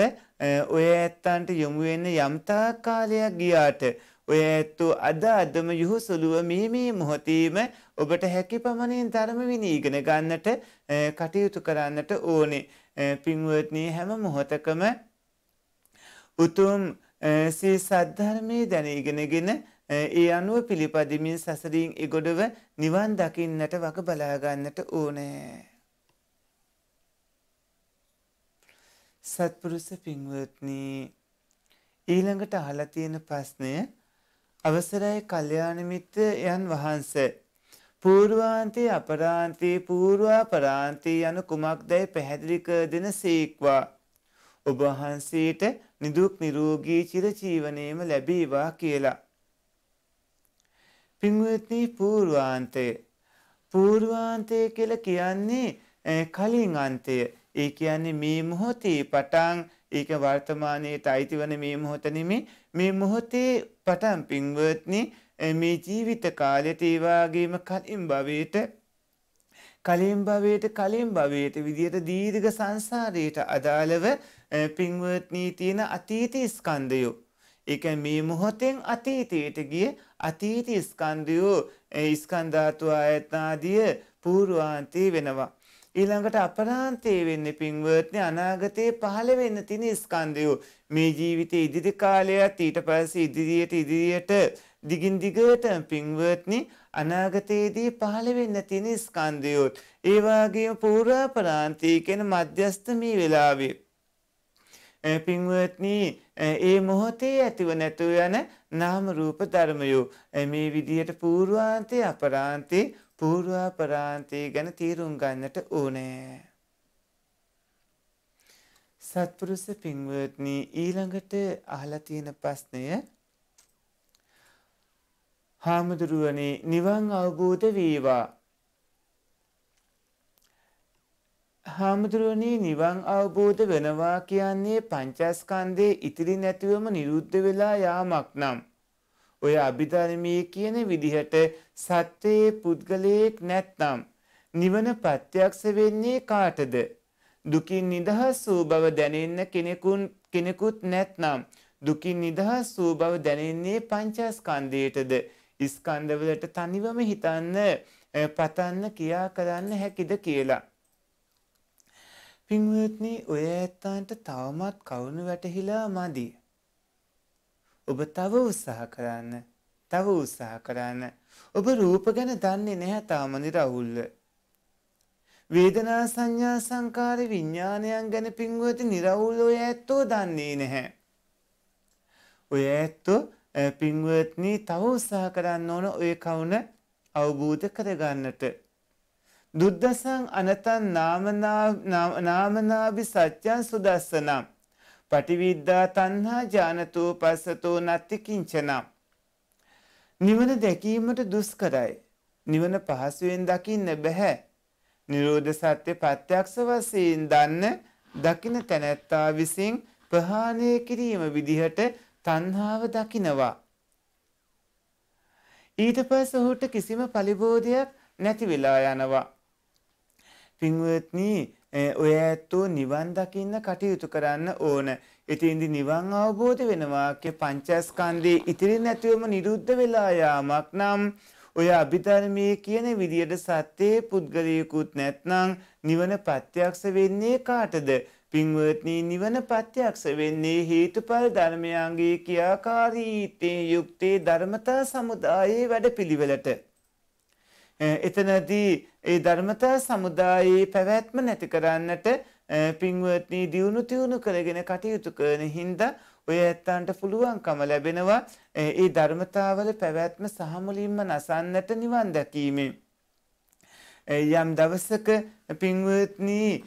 ඔය ඇත්තන්ට යොමු වෙන්න යම්තා කාලයක් ගියාට ඔය ඇත්තෝ අද අදම යහුසලුව මේ මේ මොහොතේම ඔබට හැකි පමණින් ධර්ම විනී ඉගෙන ගන්නට කටයුතු කරන්නට ඕනේ. පින්වත්නි හැම මොහොතකම උතුම් සී සද්ධර්මයේ දැනීගෙනගෙන ඒ අනුව පිළිපදිමින් සසරින් එගොඩව නිවන් දකින්නට වග බලාගන්නට ඕනෑ. සත්පුරුස පින්වත්නී ඊළඟට අහලා තියෙන ප්‍රශ්නය අවසරයි කල්යාණ මිත්‍රයන් වහන්ස పూర్වාන්තේ අපරාන්තේ పూర్වාපරාන්තේ යන කුමක්දයි පැහැදිලි කර දෙන සීක්වා ඔබ වහන්සේට නිදුක් නිරෝගී චිරජීවනයේම ලැබේවා කියලා පින්වත්නි පූර්වාන්තය. පූර්වාන්තය කියලා කියන්නේ කලින් අන්තය. ඒ කියන්නේ මේ මොහොතේ පටන් ඒක වර්තමානයේට අයිති වන මේ මොහොත නෙමේ මේ මොහොතේ පටන් පින්වත්නි මේ ජීවිත කාලයට ඒ වගේම කලින් භවයට කලින් භවයට කලින් භවයට විදියට දීර්ඝ සංසාරයට අදාළව පින්වත්නි තියෙන අතීත ස්කන්ධයෝ ඒක මේ මොහොතෙන් අතීතයට ගිය අතීත ස්කන්ධයෝ ස්කන්ධාතු ආයතනාදිය පූර්වාන්තේ වෙනවා. ඊළඟට අපරාන්තයේ වෙන්නේ පින්වත්නි අනාගතයේ පහළ වෙන්න තියෙන ස්කන්ධයෝ මේ ජීවිතයේ ඉදිරි කාලයත් ඊට පස්සේ ඉදිරියට ඉදිරියට දිගින් දිගට පින්වත්නි අනාගතයේදී පහළ වෙන්න තියෙන ස්කන්ධයෝ ඒ වගේම පූර්වාපරාන්තය කියන මධ්‍යස්ථ මේ වෙලාවේ පින්වත්නි ඒ මොහොතේ ඇතිව නැතුව යන නාම රූප ධර්මයෝ මේ විදිහට පූර්වාන්තේ අපරාන්තේ පූර්වාපරාන්තේ ගැන තීරුම් ගන්නට ඕනේ. සත්පුරුෂ පින්වත්නි ඊළඟට අහලා තියෙන ප්‍රශ්නය හාමුදුරුවනේ නිවන් අවබෝධ වේවා හාමුදුරුවනේ නිවන් අවබෝධ වෙනවා කියන්නේ පංචස්කන්දේ ඉතිරි නැතිවම නිරුද්ධ වෙලා යාමක් නම්. ඔය අභිධර්මයේ කියන විදිහට සත්‍යයේ පුද්ගලයෙක් නැත්නම් නිවන ප්‍රත්‍යක්ෂ වෙන්නේ කාටද? දුකින් නිදහස් වූ බව දැනෙන්න කෙනෙකුන් කෙනෙකුත් නැත්නම් දුකින් නිදහස් වූ බව දැනෙන්නේ පංචස්කන්ධයටද ස්කන්ධවලට තනිවම හිතන්න පතන්න කියා කරන්න හැකිද කියලා පින්වත්නි ඔය ඇත්තාන්ට තවමත් කවුණු වැටහිලා මදි. ඔබ තව උත්සාහ කරන්න. තව උත්සාහ කරන්න. ඔබ රූප ගැන දන්නේ නැහැ තාමනි රහුල්ල. වේදනා සංඥා සංකාර විඥානයන් ගැන පින්වති නිරහුල් ඔය ඇත්තෝ දන්නේ නැහැ. ඔය ඇත්තෝ පින්වත්නි තව උත්සාහ කරන්න ඕන ඔය කවුන අවබෝධ කරගන්නට. දුද්දසං අනතන් නාමනාභි සත්‍යන් සුදස්සනම්. පටිවිද්දා තන්හා ජානතූ පස්සතෝ නත්ති කිංචනම්. නිවන දැකීමට දුස්කරයි. නිවන පහසුවෙන් දකින්න බැහැ. නිරෝධ සත්‍ය පත්‍යක්ෂ වසයෙන් දන්න දකින තැනැත්තා විසින් ප්‍රහාණය කිරීම විදිහට තන්හාව දකිනවා. ඊට පස්ස ඔහුට කිසිම පලිබෝධයක් නැති වෙලා යනවා. පින්වත්නි ඔය ඇත්තෝ නිවන් දකින්න කටයුතු කරන්න ඕන. ඉතින්දි නිවන් අවබෝධ වෙනවා කිය පංචස්කන්ධයේ ඉතිරි නැතිවම නිරුද්ධ වෙලා යාමක් නම් ඔය අභිධර්මයේ කියන විදියට සත්‍යයේ පුද්ගලයෙකුත් නැත්නම් නිවන ප්‍රත්‍යක්ෂ වෙන්නේ කාටද? පින්වත්නි නිවන ප්‍රත්‍යක්ෂ වෙන්නේ හේතුඵල ධර්මයන්ගේ ක්‍රියාකාරීත්වයේ යුක්තේ ධර්මතා සමුදායේ වැඩපිළිවෙලට. එතනදී ඒ ධර්මතා සමුදායේ පැවැත්ම නැති කරන්නට පින්වත්නී දියුණු තියුණු කරගෙන කටයුතු කරන හින්දා ඔය ඇත්තන්ට පුළුවන්කම ලැබෙනවා ඒ ධර්මතාවල පැවැත්ම සහමුලින්ම නසන්නට නිවන් දැකීමේ. යම් දවසක පින්වත්නී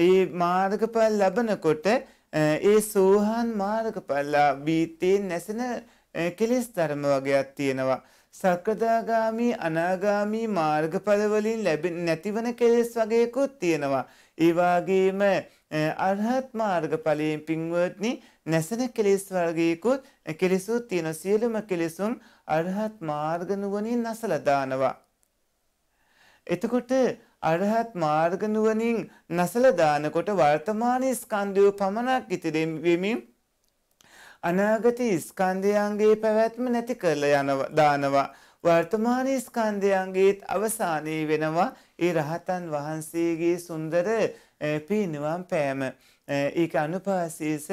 ඒ මාර්ගඵල ලබනකොට ඒ සෝහන් මාර්ගඵල බීතේ නැසෙන කෙලෙස් ධර්ම වගේක් තියෙනවා. සක්‍රදාගාමී අනාගාමී මාර්ගඵලවලින් ලැබෙන නැතිවන කෙලෙස් වගේකුත් තියෙනවා. ඒවාගේම අර්හත් මාර්ගඵලයෙන් පින්වත්නි නැසන කෙලෙස් වර්ගයකුත් කෙලෙසුත් තියෙන සියලුම කෙලෙසුන් අර්හත් මාර්ගනුවනින් නසලදානවා. එතකොට අරහත් මාර්ගනුවනින් නසලදානකොට වර්තමාන ස්කන්ධය පමණක් ඉතිරෙම් වෙමින් අනාගත ස්කන්ධයන්ගේ පැවැත්ම නැති කරල යනව දානවා. වර්තමාන ස්කන්ධයන්ගේත් අවසානයේ වෙනවා ඒ රහතන් වහන්සේගේ සුන්දර පිනිවම් පෑම. ඒක අනුපාසීස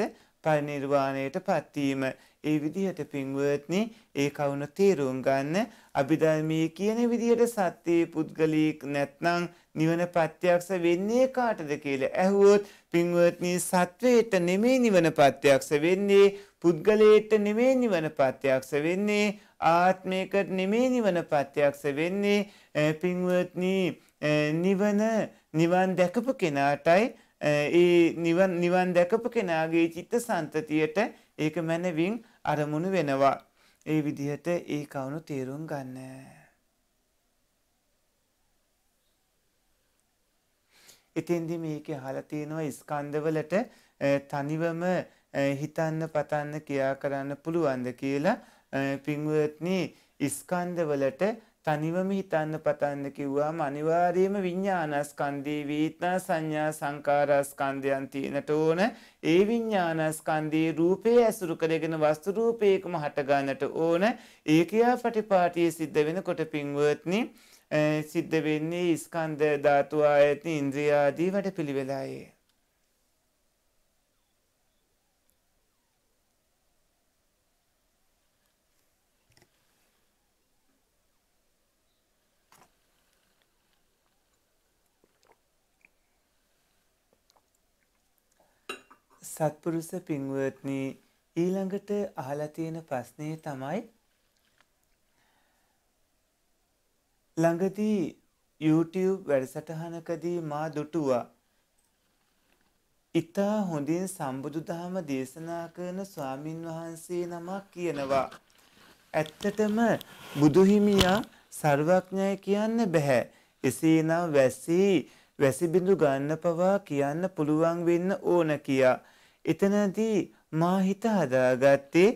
පරිනිර්වාණයට පත්වීම. ඒ විදිහට පින්වත්නි ඒ කවුන තේරුම් ගන්න අභිධර්මයේ කියන විදිහට සත්‍යයේ පුද්ගලීක් නැත්නම් නිවන ප්‍රත්‍යක්ෂ වෙන්නේ කාටද කියලා ඇහුවොත් පින්වත්නි සත්වයට නෙමෙයි නිවන ප්‍රත්‍යක්ෂ වෙන්නේ පුද්ගලයට නෙමේ නිවන ප්‍රත්‍යක්ෂ වෙන්නේ ආත්මයකට නෙමේ නිවන ප්‍රත්‍යක්ෂ වෙන්නේ පින්වත්නි නිවන නිවන් දැකපු කෙනාටයි ඒ නිවන් නිවන් දැකපු කෙනාගේ චිත්ත සන්තතියට ඒක මැනවින් අරමුණු වෙනවා ඒ විදිහට ඒ කවුණු තේරුම් ගන්න. එතෙන්දි මේක අහලා තියෙනවා ස්කන්ධවලට තනිවම හිතන්න පතන්න ක්‍රියා කරන්න පුළුවන්ද කියලා පින්වත්නි ස්කන්ධවලට තනිවම හිතන්න පතන්න කිව්වාම අනිවාර්යයෙන්ම විඤ්ඤාණස්කන්ධේ වේදනා සංඥා සංකාරස්කන්ධයන් තියෙනට ඕන ඒ විඤ්ඤාණස්කන්ධේ රූපේ ඇසුරු කරගෙන වස්තු රූපයකම හට ගන්නට ඕන ඒ ක්‍රියාපටිපාටිය සිද්ධ වෙනකොට පින්වත්නි සිද්ධ වෙන්නේ ස්කන්ධ ධාතු ආයතන ඉන්ද්‍රිය ආදී වැඩ පිළිවෙලායේ සත්පුරුෂ පින්වත්නි ඊළඟට අහලා තියෙන ප්‍රශ්නේ තමයි ළඟදී YouTube වැඩසටහනකදී මා දුටුවා. ඊතා හොඳින් සම්බුදු දහම දේශනා කරන ස්වාමින් වහන්සේ නමක් කියනවා. ඇත්තටම බුදු හිමියා සර්වඥය කියන්න බෑ. එසේනම් වැසි වැසිබිඳු ගන්න පවා කියන්න පුළුවන් වෙන්න ඕන කියා. එතනදී මා හිත හදාගත්තේ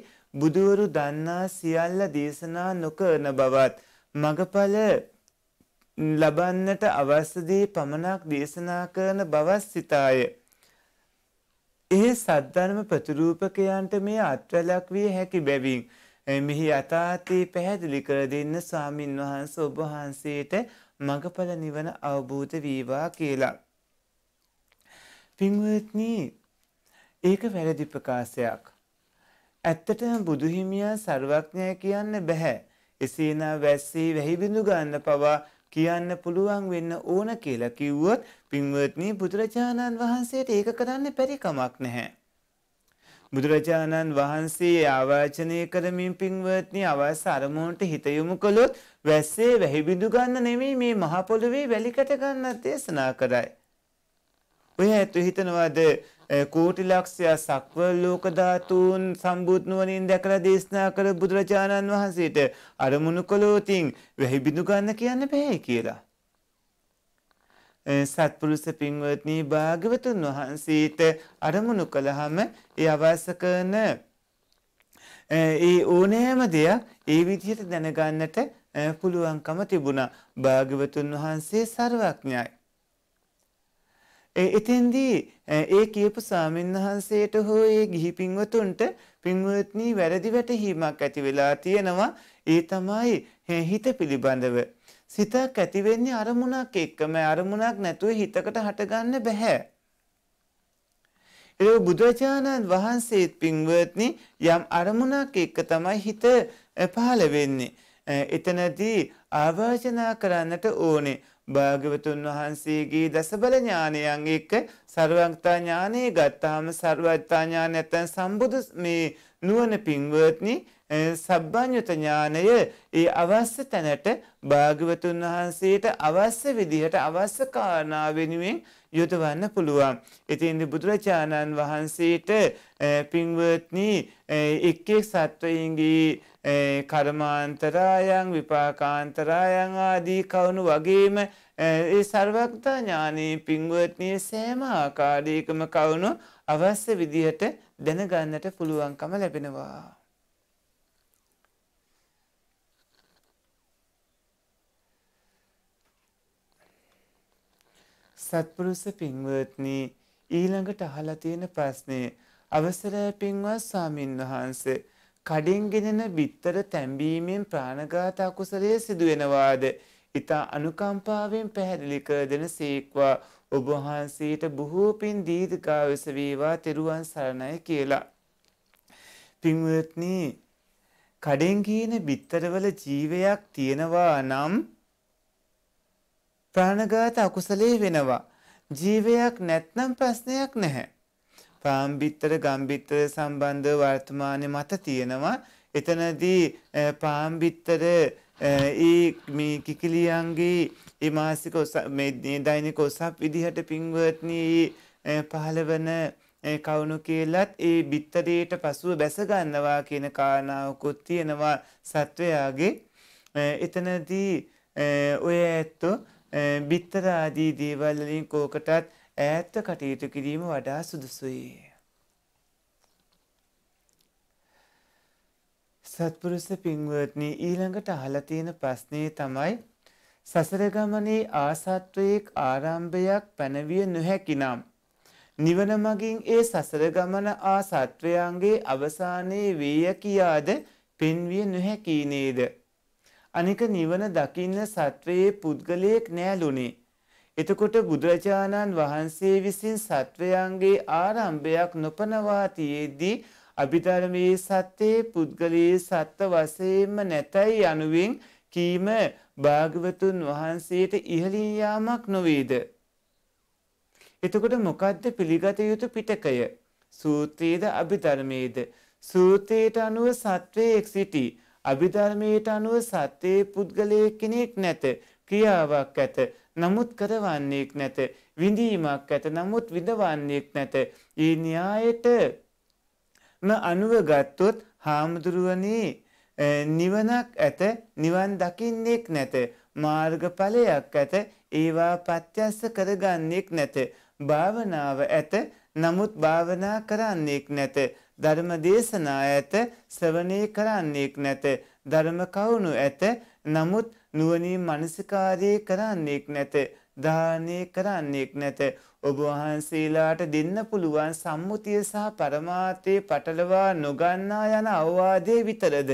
බුදවරු දන්නා සියල්ල දේශනා නොකරන බවත් මගඵල ලබන්නට අවශ්‍ය දේ පමණක් දේශනා කරන බවත් සිතාය. ඒ සද්ධර්ම ප්‍රතිරූපකයන්ට මේ අත්වැලක් විය හැකි බැවින් මෙහි යථාර්ථය පැහැදිලි කර දෙන්න ස්වාමින් වහන්ස ඔබ වහන්සේට මඟඵල නිවන අවබෝධ වේවා කියලා. පින්වත්නි ඒක වැරදි ප්‍රකාශයක්. ඇත්තටම බුදුහිමියන් සර්වඥය කියන්න බැහැ. එසේනා වැස්සී වැහි බිඳු ගන්න පවා කියන්න පුළුවන් වෙන්න ඕන කියලා කිව්වොත් පින්වත්නි බුදුරජාණන් වහන්සේට ඒක කරන්න බැරි කමක් නැහැ. බුදුරජාණන් වහන්සේ ආවාචනය කරමින් පින්වත්නි අවස අරමුණට හිත යොමු කළොත් වැස්සේ වැහිබිඳු ගන්න නෙමෙයි මේ මහ පොළොවේ වැලිකට ගන්න දේශනා කරයි. ඔය ඇතු හිතනවාද කෝටි ලක්ෂය සක්වල ලෝක ධාතුන් සම්බුත් නුවණින් දැකලා දේශනා කර බුදුරජාණන් වහන්සේට අරමුණු කළොතින් වැහි බිඳු ගන්න කියන්න බෑ කියලා. සත්පුරුෂ පින්වත්නි භාග්‍යවතුන් වහන්සේට අරමුණු කළාම ඒ අවශ්‍ය කරන ඒ ඕනෑම දෙයක් ඒ විදිහට දැනගන්නට පුළුවන්කම තිබුණා. භාග්‍යවතුන් වහන්සේ සර්වඥයි. එතෙන්දී ඒ කියපු සාමීන් වහන්සේට හෝ ඒ ගිහි පින්වතුන්ට පින්වත්නී වැරදි වැටහීමක් ඇති වෙලා තියෙනවා ඒ තමයි හිත පිළිබඳව. සිතක් ඇතිවෙන්නේ අරමුණක් එක්කම අරමුණක් නැතුව හිතකට හටගන්න බැහැ. ඒ බුදුරජාණන් වහන්සේත් පින්වත්නි යම් අරමුණක් එක්ක තමයි හිත පහළ වෙන්නේ. එතනදී ආවර්ජනා කරන්නට ඕනේ. භාගවතුන් වහන්සේගේ දසබල ඥානයන් එක්ක ਸਰවඥතා ඥානෙ ගත්තාම ਸਰවඥතා ඥාන නැත්නම් සම්බුදු මේ නුවණ පින්වත්නි සබ්බඤ්ඤත ඥානය ඒ අවශ්‍ය තැනට භාගවතුන් වහන්සේට අවශ්‍ය විදිහට අවශ්‍ය කාරණා වෙනුවෙන් යොදවන්න පුළුවන්. ඉතින් බුදුරජාණන් වහන්සේට පින්වත්නි එක් එක් සත්වයන්ගේ කර්මාන්තරායන් විපාකාන්තරායන් ආදී කවුණු වගේම ඒ සර්වක්තා ඥානී පින්වත්නය සෑම ආකාරයකම කවුණු අවස්්‍ය විදිහට දැනගන්නට පුළුවන්කම ලැබෙනවා. සත්පුරුස පින්වත්නී ඊළඟට අහලා තියෙන ප්‍රශ්නය අවසර පින්වත් ස්වාමින් වහන්සේ කඩෙන් ගෙනෙන බිත්තර තැඹීමෙන් ප්‍රාණඝාත අකුසලයේ සිදුවෙනවාද? ඊතා අනුකම්පාවෙන් පැහැදිලි කර දෙන සීක්වා ඔබ වහන්සේට බොහෝ පින් දීර්ඝායස වේවා තෙරුවන් සරණයි කියලා. පින්වත්නි කඩෙන් කියන බිත්තරවල ජීවයක් තියෙනවා නම් ප්‍රාණඝාත අකුසලයේ වෙනවා. ජීවයක් නැත්නම් ප්‍රශ්නයක් නැහැ. පාම්බිත්තර ගම්බිත්තර සම්බන්ධ වර්තමානය මත තියෙනවා. එතනදී පාම්බිත්තර මේ කිකිලියන්ගේ එමාසික දෛනික ඔසප් විදිහට පින්වත්නී පහළවන කවුණු කියලත් ඒ බිත්තරයට පසුව බැසගන්නවා කියන කාරණාවකුත් තියෙනවා සත්වයාගේ එතනදී ඔය ඇත්තෝ බිත්තරාදී දේවල්ලින් කෝකටත් ඈත්ව කටයුතු කිරීම වඩා සුදුසුයි. සත්පුරුෂ පින්වත්නි ඊළඟට අහලා තියෙන ප්‍රශ්නේ තමයි සසර ගමනේ ආසත්වයේක් ආරම්භයක් පැනවිය නොහැකිනම් නිවන මගින් ඒ සසර ගමන ආසත්වයන්ගේ අවසානයේ වේය කියාද පෙන්විය නොහැකි නේද අනික නිවන දකින්න සත්වයේ පුද්ගලයෙක් නෑලුනේ එතකොට බුදුරජාණන් වහන්සේ විසින් සත්වයන්ගේ ආරම්භයක් නොපනවා තියේදී අභිධර්මයේ සත්‍යයේ පුද්ගලයේ සත්ව වශයෙන්ම නැතයි අනුවෙන් කීම භාගවතුන් වහන්සේට ඉහළින් යාමක් නොවේද. එතකොට මොකද්ද පිළිගත යුතු පිටකය? සූත්‍රයේද අභිධර්මයේද? සූත්‍රයට අනුව සත්වයෙක් සිටි. අභිධර්මයට අනුව සත්‍යයේ පුද්ගලයෙක් කෙනෙක් නැත. ක්‍රියාවක් ඇත. නමුත් කරවන්නේක් නැත විඳීමක් ඇත නමුත් විඳවන්නේක් නැත ඒ න්‍යායට අනුව ගත්තොත් හාමුදුරුවනේ නිවනක් ඇත නිවන් දකින්නෙක් නැත මාර්ගඵලයක් ඇත ඒවා පත්‍යස්ස කරගන්නෙක් නැත භාවනාව ඇත නමුත් භාවනා කරන්නේක් නැත ධර්ම දේශනා ඇත ශ්‍රවණය කරන්නේක් නැත ධර්ම කවුණු ඇත නමුත් නුවණින් මනසිකාරයේ කරන්නේක් නැත දානය කරන්නේක් නැත ඔබ වහන්සේලාට දෙන්න පුළුවන් සම්මුතිය සහ પરමාර්ථයේ පටලවා නොගන්නා යන අවවාදයේ විතරද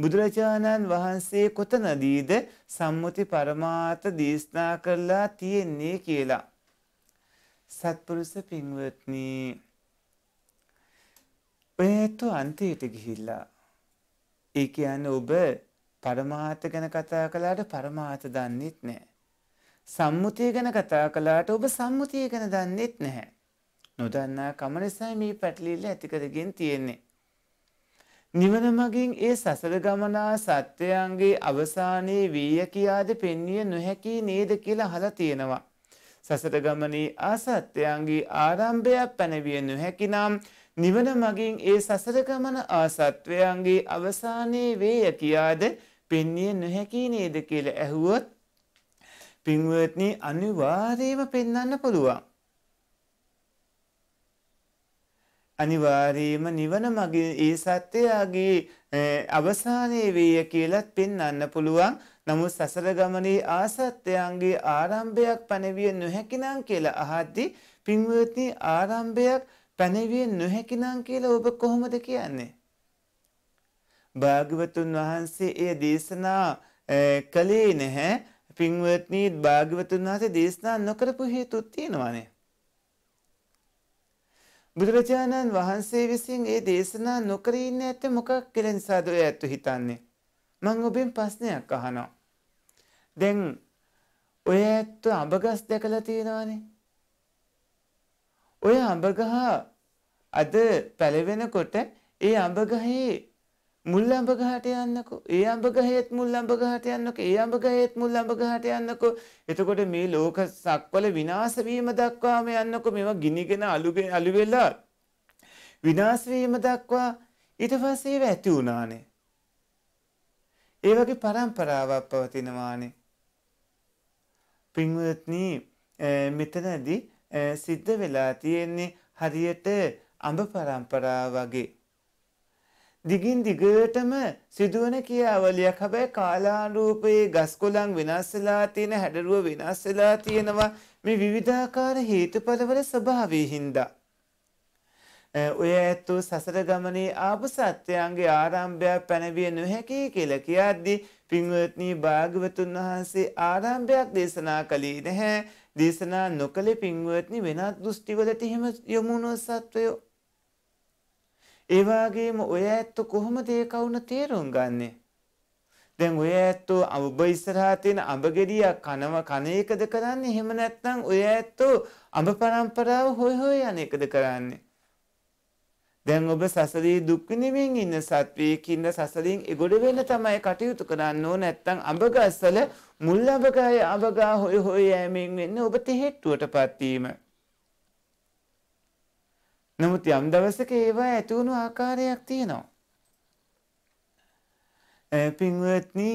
බුදුරජාණන් වහන්සේ කොතනදීද සම්මුති પરමාර්ථ දේශනා කරලා තියෙන්නේ කියලා සත්පුරුෂ පින්වත්නි ඔයත් අන්තයට ගිහිල්ලා ඒ කියන්නේ ඔබ පරමාර්ථ ගැන කතා කළාට පරමාර්ථ දන්නේත් නැහැ. සම්මුතිය ගැන කතා කළාට ඔබ සම්මුතිය ගැන දන්නේත් නැහැ. නොදන්නා කම නිසා මේ පැටලිල්ල ඇති කරගෙන තියෙන්නේ. නිවන මගින් ඒ සසර ගමනා සත්‍යයන්ගේ අවසානයේ වීය කියාද පෙන්විය නොහැකි නේද කියලා අහලා තියෙනවා. සසර ගමනේ ආසත්‍යයන්ගේ ආරම්භයක් පැනවිය නොහැකි නම් නිවන මගින් ඒ සසර ගමන ආසත්වයන්ගේ අවසානයේ වේය කියාද පෙන්ිය නොහැකි නේද කියලා ඇහුවොත් පින්වත්නි අනිවාර්යයෙන්ම පෙන්වන්න පුළුවන්. අනිවාර්යයෙන්ම නිවන මගේ ඒ සත්‍යයගේ අවසානයේ වේය කියලත් පෙන්වන්න පුළුවන්. නමුත් සසර ගමනේ ආසත්‍යයන්ගේ ආරම්භයක් පැනවිය නොහැකිනම් කියලා අහද්දී පින්වත්නි ආරම්භයක් පැනවිය නොහැකිනම් කියලා ඔබ කොහොමද කියන්නේ? භාග්‍යවතුන් වහන්සේ එය දේශනා කළේ නැහැ. පින්වත්නි භාග්‍යවතුන් වහන්සේ දේශනා නොකරපු හේතුත් තියෙනවානේ. බුදුරජාණන් වහන්සේ විසින් ඒ දේශනා නොකර ඉන්නේ ඇත්තේ මොකක් කියලා නිසාද ඔය ඇත්තු හිතන්නේ? මම ඔබෙන් ප්‍රශ්නයක් අහනවා. දැන් ඔය ඇත්ත අඹගස් දැකලා තියෙනවානේ. ඔය අඹගහ අද පැලවෙනකොට ඒ අඹගහේ මුල් අඹ ගහට යන්නකෝ. ඒ අඹ ගහේත් මුල් අඹ ගහට යන්නකෝ. ඒ අඹ ගහේත් මුල් අඹ ගහට යන්නකෝ. එතකොට මේ ලෝක සක්වල විනාශ වීම දක්වාම යන්නකෝ. මේවා ගිනිගෙන අලුගෙන අලු වෙලා විනාශ වීම දක්වා ඊට පස්සේ ඒව ඇති වුණානේ. ඒ වගේ પરම්පරාවක් පවතිනවානේ. පින්වත්නි මෙතනදී සිද්ධ වෙලා තියෙන්නේ හරියට අඹ પરම්පරාව වගේ දිගින් දිගටම සිදුවන කියාවලියක් හැබැයි කාලානුරූපයේ ගස්කොළන් වෙනස් වෙලා තියෙන හැඩරුව වෙනස් වෙලා තියෙනවා මේ විවිධාකාර හේතුඵලවල ස්වභාවය හින්දා ඔය ඇත්තු සසර ගමනේ ආපු සත්‍යයන්ගේ ආරම්භයක් පැනවිය නොහැකි කියලා කියද්දී පින්වත්නි භාගවතුන් වහන්සේ ආරම්භයක් දේශනා කළේ නැහැ දේශනා නොකළ පින්වත්නි වෙනත් දෘෂ්ටිවලට එහෙම යොමුණු සත්වයෝ ඒ වගේම ඔය ඇත්ත කොහොමද ඒ කවුන තේරුම් ගන්නෙ? දැන් ඔය ඇත්තෝ ඔබ ඉස්සරහා තියෙන අඹ ගෙඩියක් කනව කන එකද කරන්නේ? එහෙම නැත්නම් ඔය ඇත්තෝ අඹ પરම්පරාව හොය හොය යන එකද කරන්නේ? දැන් ඔබ සසරේ දුක් විඳින්න ඉන්න සත්වයෙක් ඉන්න සසරින් එගොඩ වෙන්න තමයි කටයුතු කරන්න ඕන නැත්නම් අඹගස්සල මුල් අඹගය අඹගා හොය හොය යෑමෙන් වෙන්නේ ඔබ තෙහෙට්ටුවටපත් වීම. නමුත් යම් දවසක ඒවා ඇතිවුණු ආකාරයක් තියෙනවා. පින්වත්නි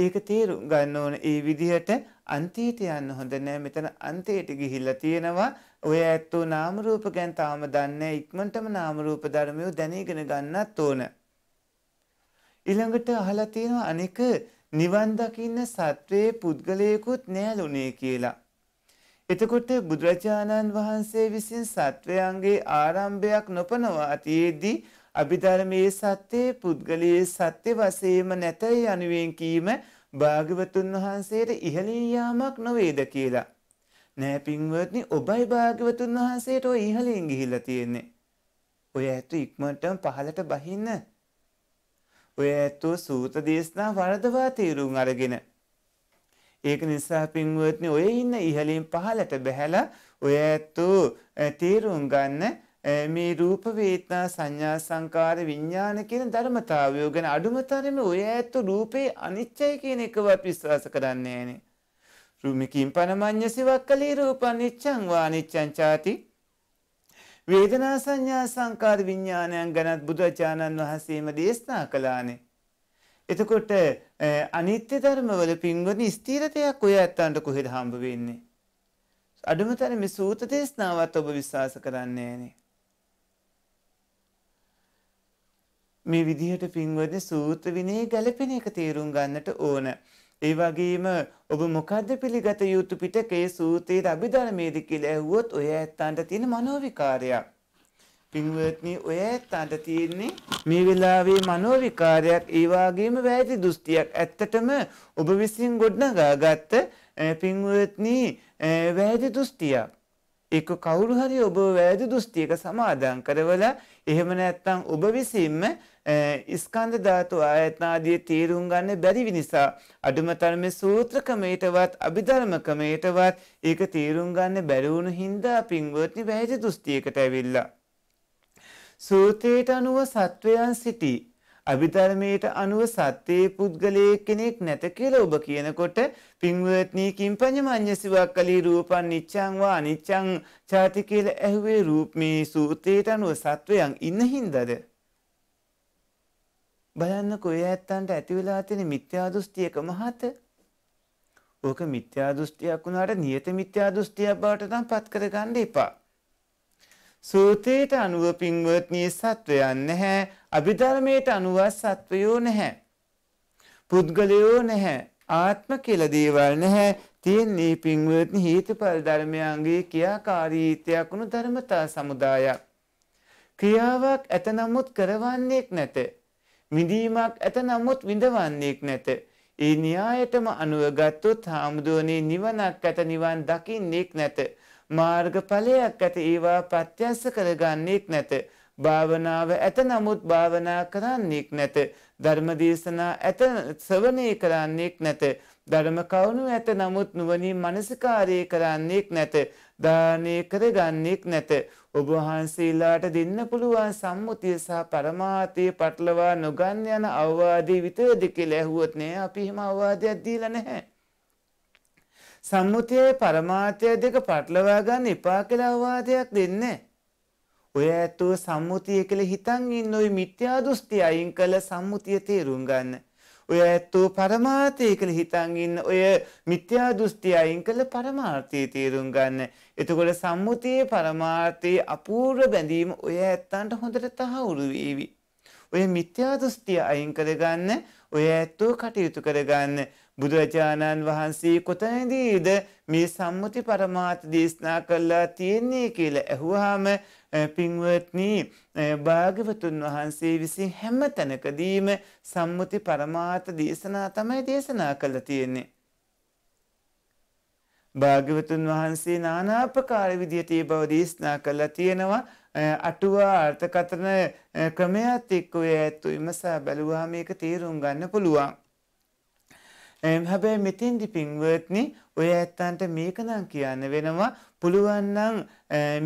ඒක තේරුම් ගන්න ඕන ඒ විදිහට අන්තයට යන්න හොඳ නෑ මෙතන අන්තයට ගිහිල්ලා තියෙනවා ඔය ඇත්තෝ නාම රූප ගැන තාම දන්නේ ඉක්මනටම නාම රූප ධර්මිය දැනගෙන ගන්නත් ඕන ඊළඟට අහලා තියෙනවා අනික නිවන් දකින්න සත්වයේ පුද්ගලයෙකුත් නෑලුනේ කියලා එතකොට බුදුරජාණන් වහන්සේ විසින් සත්වයන්ගේ ආරම්භයක් නොපනව අතියේදී අභිධර්මයේ සත්‍යයේ පුද්ගලයේ සත්‍ය වශයෙන්ම නැතයි යනුවෙන් කීම භාග්‍යවතුන් වහන්සේට ඉහළින් යාමක් නොවේද කියලා. නෑ පින්වත්නි ඔබයි භාග්‍යවතුන් වහන්සේට ඔය ඉහළින් ගිහිල්ලා තියෙන්නේ. ඔය ඇතු ඉක්මනටම පහලට බහින්න. ඔය ඇතු සූත දේශනා වරදවා තේරුම් අරගෙන ඒක නිසා පින්වත්නි ඔය ඉන්න ඉහළින් පහළට බැහැලා ඔය ඇත්තෝ තේරුම් ගන්න මේ රූප වේදනා සංඥා සංකාර විඥාන කියන ධර්මතාවය ගැන අඩුම තරමේ ඔය ඇත්තෝ රූපේ අනිත්‍යයි කියන එකවත් විශ්වාස කරන්නේ නැහනේ. රුමිකින් පනමඤ්ඤසිවක්කලී රූපනිච්ඡං වානිච්ඡං ചാති වේදනා සංඥා සංකාර විඥානයන් ගැනත් බුදුචානන් වහන්සේම දේශනා කළානේ. එතකොට අනිත්‍ය ධර්මවල පින්වන ස්ථීරතයක් ඔය ඇත්තන්ට කොහෙද හම්බ වෙන්නේ. අඩුමතන මේ සූත දේශනාවත් ඔබ විශ්වාස කරන්නේ නේ. මේ විදිහට පින්වද සූත විනේ ගැලපෙන එක තේරුම් ගන්නට ඕන. ඒ වගේම ඔබ මොකද්ද පිළිගත යුතු පිටකේ සූතයේ අභිධර්මයේදී කියලා ඇහුවොත් ඔය ඇත්තන්ට තියෙන මනෝවිකාරයක්. පින්වත්නි ඔය ඇත්තන්ට තියෙන්නේ මේ වෙලාවේ මනෝ විකාරයක් ඒ වගේම වැරදි දෘෂ්ටියක් ඇත්තටම ඔබ විසින් ගොඩනගාගත්ත පින්වත්නි වැරදි දෘෂ්ටියක් ඒක කවුරු හරි ඔබ වැරදි දෘෂ්ටියක සමාදන් කරවලා එහෙම නැත්නම් ඔබ විසින්ම ස්කන්ධ ධාතු ආයතනාදී තේරුම් ගන්න බැරි නිසා අඩුම තරමේ සූත්‍ර ක්‍රමයටවත් අභිධර්ම ක්‍රමයටවත් ඒක තේරුම් ගන්න බැරි වුණු හින්දා පින්වත්නි වැරදි දෘෂ්ටියකට ඇවිල්ලා සූත්‍රයට අනුව සත්වයන් සිටි අභිධර්මයට අනුව සත්‍යයේ පුද්ගලයේ කෙනෙක් නැත කියලා ඔබ කියනකොට පින්වත්නී කිම්පඤ්ඤමඤ්ඤසිවක් කලී රූපං නිච්ඡං වා අනිච්ඡං ചാති කියලා ඇහුවේ රූප මේ සූත්‍රයට අනුව සත්වයන් ඉන්න හින්දාද බලන්න කොහේ ඇත්තන්ට ඇති වෙලා තියෙන මිත්‍යා දෘෂ්ටියක මහත ඕක මිත්‍යා දෘෂ්ටියක් වුණාට නියත මිත්‍යා දෘෂ්ටියක් බවට නම් පත් කරගන්න එපා සූත්‍රයට අනුව පින්වත්නී සත්වයන් නැහැ අභිධර්මයට අනුව සත්වයෝ නැහැ. පුද්ගලයෝ නැහැ ආත්ම කියලා දේවල් නැහැ තියෙන්නේ පින්වත්නි හේතුඵල ධර්මයන්ගේ ක්‍රියාකාරීත්වයක් වුණු ධර්මතා සමුදායක්. ක්‍රියාවක් ඇත නමුත් කරවන්නේක් නැත. මිදීමක් ඇත නමුත් විඳවන්නේක් නැත. ඒ න්‍යායටම අනුව ගත්තොත් හාමුදුරනේ නිවනක් ඇත නිවන් දකින්නේක් නැත. මාර්ගඵලයක් ඇති ඒවා ප්‍රත්‍යස්ස කරගන්නේක් නැත. භාවනාව ඇත නමුත් භාවනා කරන්නේක් නැත. ධර්මදේශනා ඇත ශ්‍රවණය කරන්නේක් නැත. ධර්ම කවුණු ඇත නමුත් නුවණින් මනසිකාරය කරන්නේක් නැත. දානය කරගන්නේක් නැත. ඔබ වහන්සේලාට දෙන්න පුළුවන් සම්මුතිය සහ પરමාර්ථය පටලවා නොගන් යන අවවාදී විතරද කියලා ඇහුවොත් නෑ අපි එහෙම අවවාදයක් දීලා නැහැ. සම්මුතියයි පරමාර්ථය දෙක පටලවා ගන්න එපා කියලා අවවාදයක් දෙන්නේ. ඔය ඇත්තෝ සම්මුතිය කියලා හිතන් ඉන්න ওই මිත්‍යා දෘෂ්ටි අයින් කළ සම්මුතිය තේරුම් ගන්න. ඔය ඇත්තෝ පරමාර්ථය කියලා හිතන් ඉන්න ඔය මිත්‍යා දෘෂ්ටි අයින් කළ පරමාර්ථය තේරුම් ගන්න. එතකොට සම්මුතියේ පරමාර්ථයේ අපූර්ව බැඳීම ඔය ඇත්තන්ට හොඳට තහවුරු වේවි. ඔය මිත්‍යා දෘෂ්ටි අයින් කරගන්න ඔය ඇත්තෝ කටයුතු කරගන්න බුදුරජාණන් වහන්සේ කොතනදීද මේ සම්මුති පරමාර්ථ දේශනා කළා තියෙන්නේ කියලා ඇහුවාම පින්වත්නි භාග්‍යවතුන් වහන්සේ විසින් හැම තැනකදීම සම්මුති පරමාර්ථ දේශනා තමයි දේශනා කළා තියෙන්නේ. භාග්‍යවතුන් වහන්සේ නානාපකාර විදිහට ඒ බව දේශනා කළා තියෙනවා අටුවා අර්ථකථන ක්‍රමයක් එක්ක ඔය ඇත්තු විමසා බැලුවාම මේක තේරුම් ගන්න පුළුවන්. හැබැයි මෙතෙන්දි පින්වත්නි ඔය ඇත්තන්ට මේකනම් කියන්න වෙනවා පුළුවන් නම්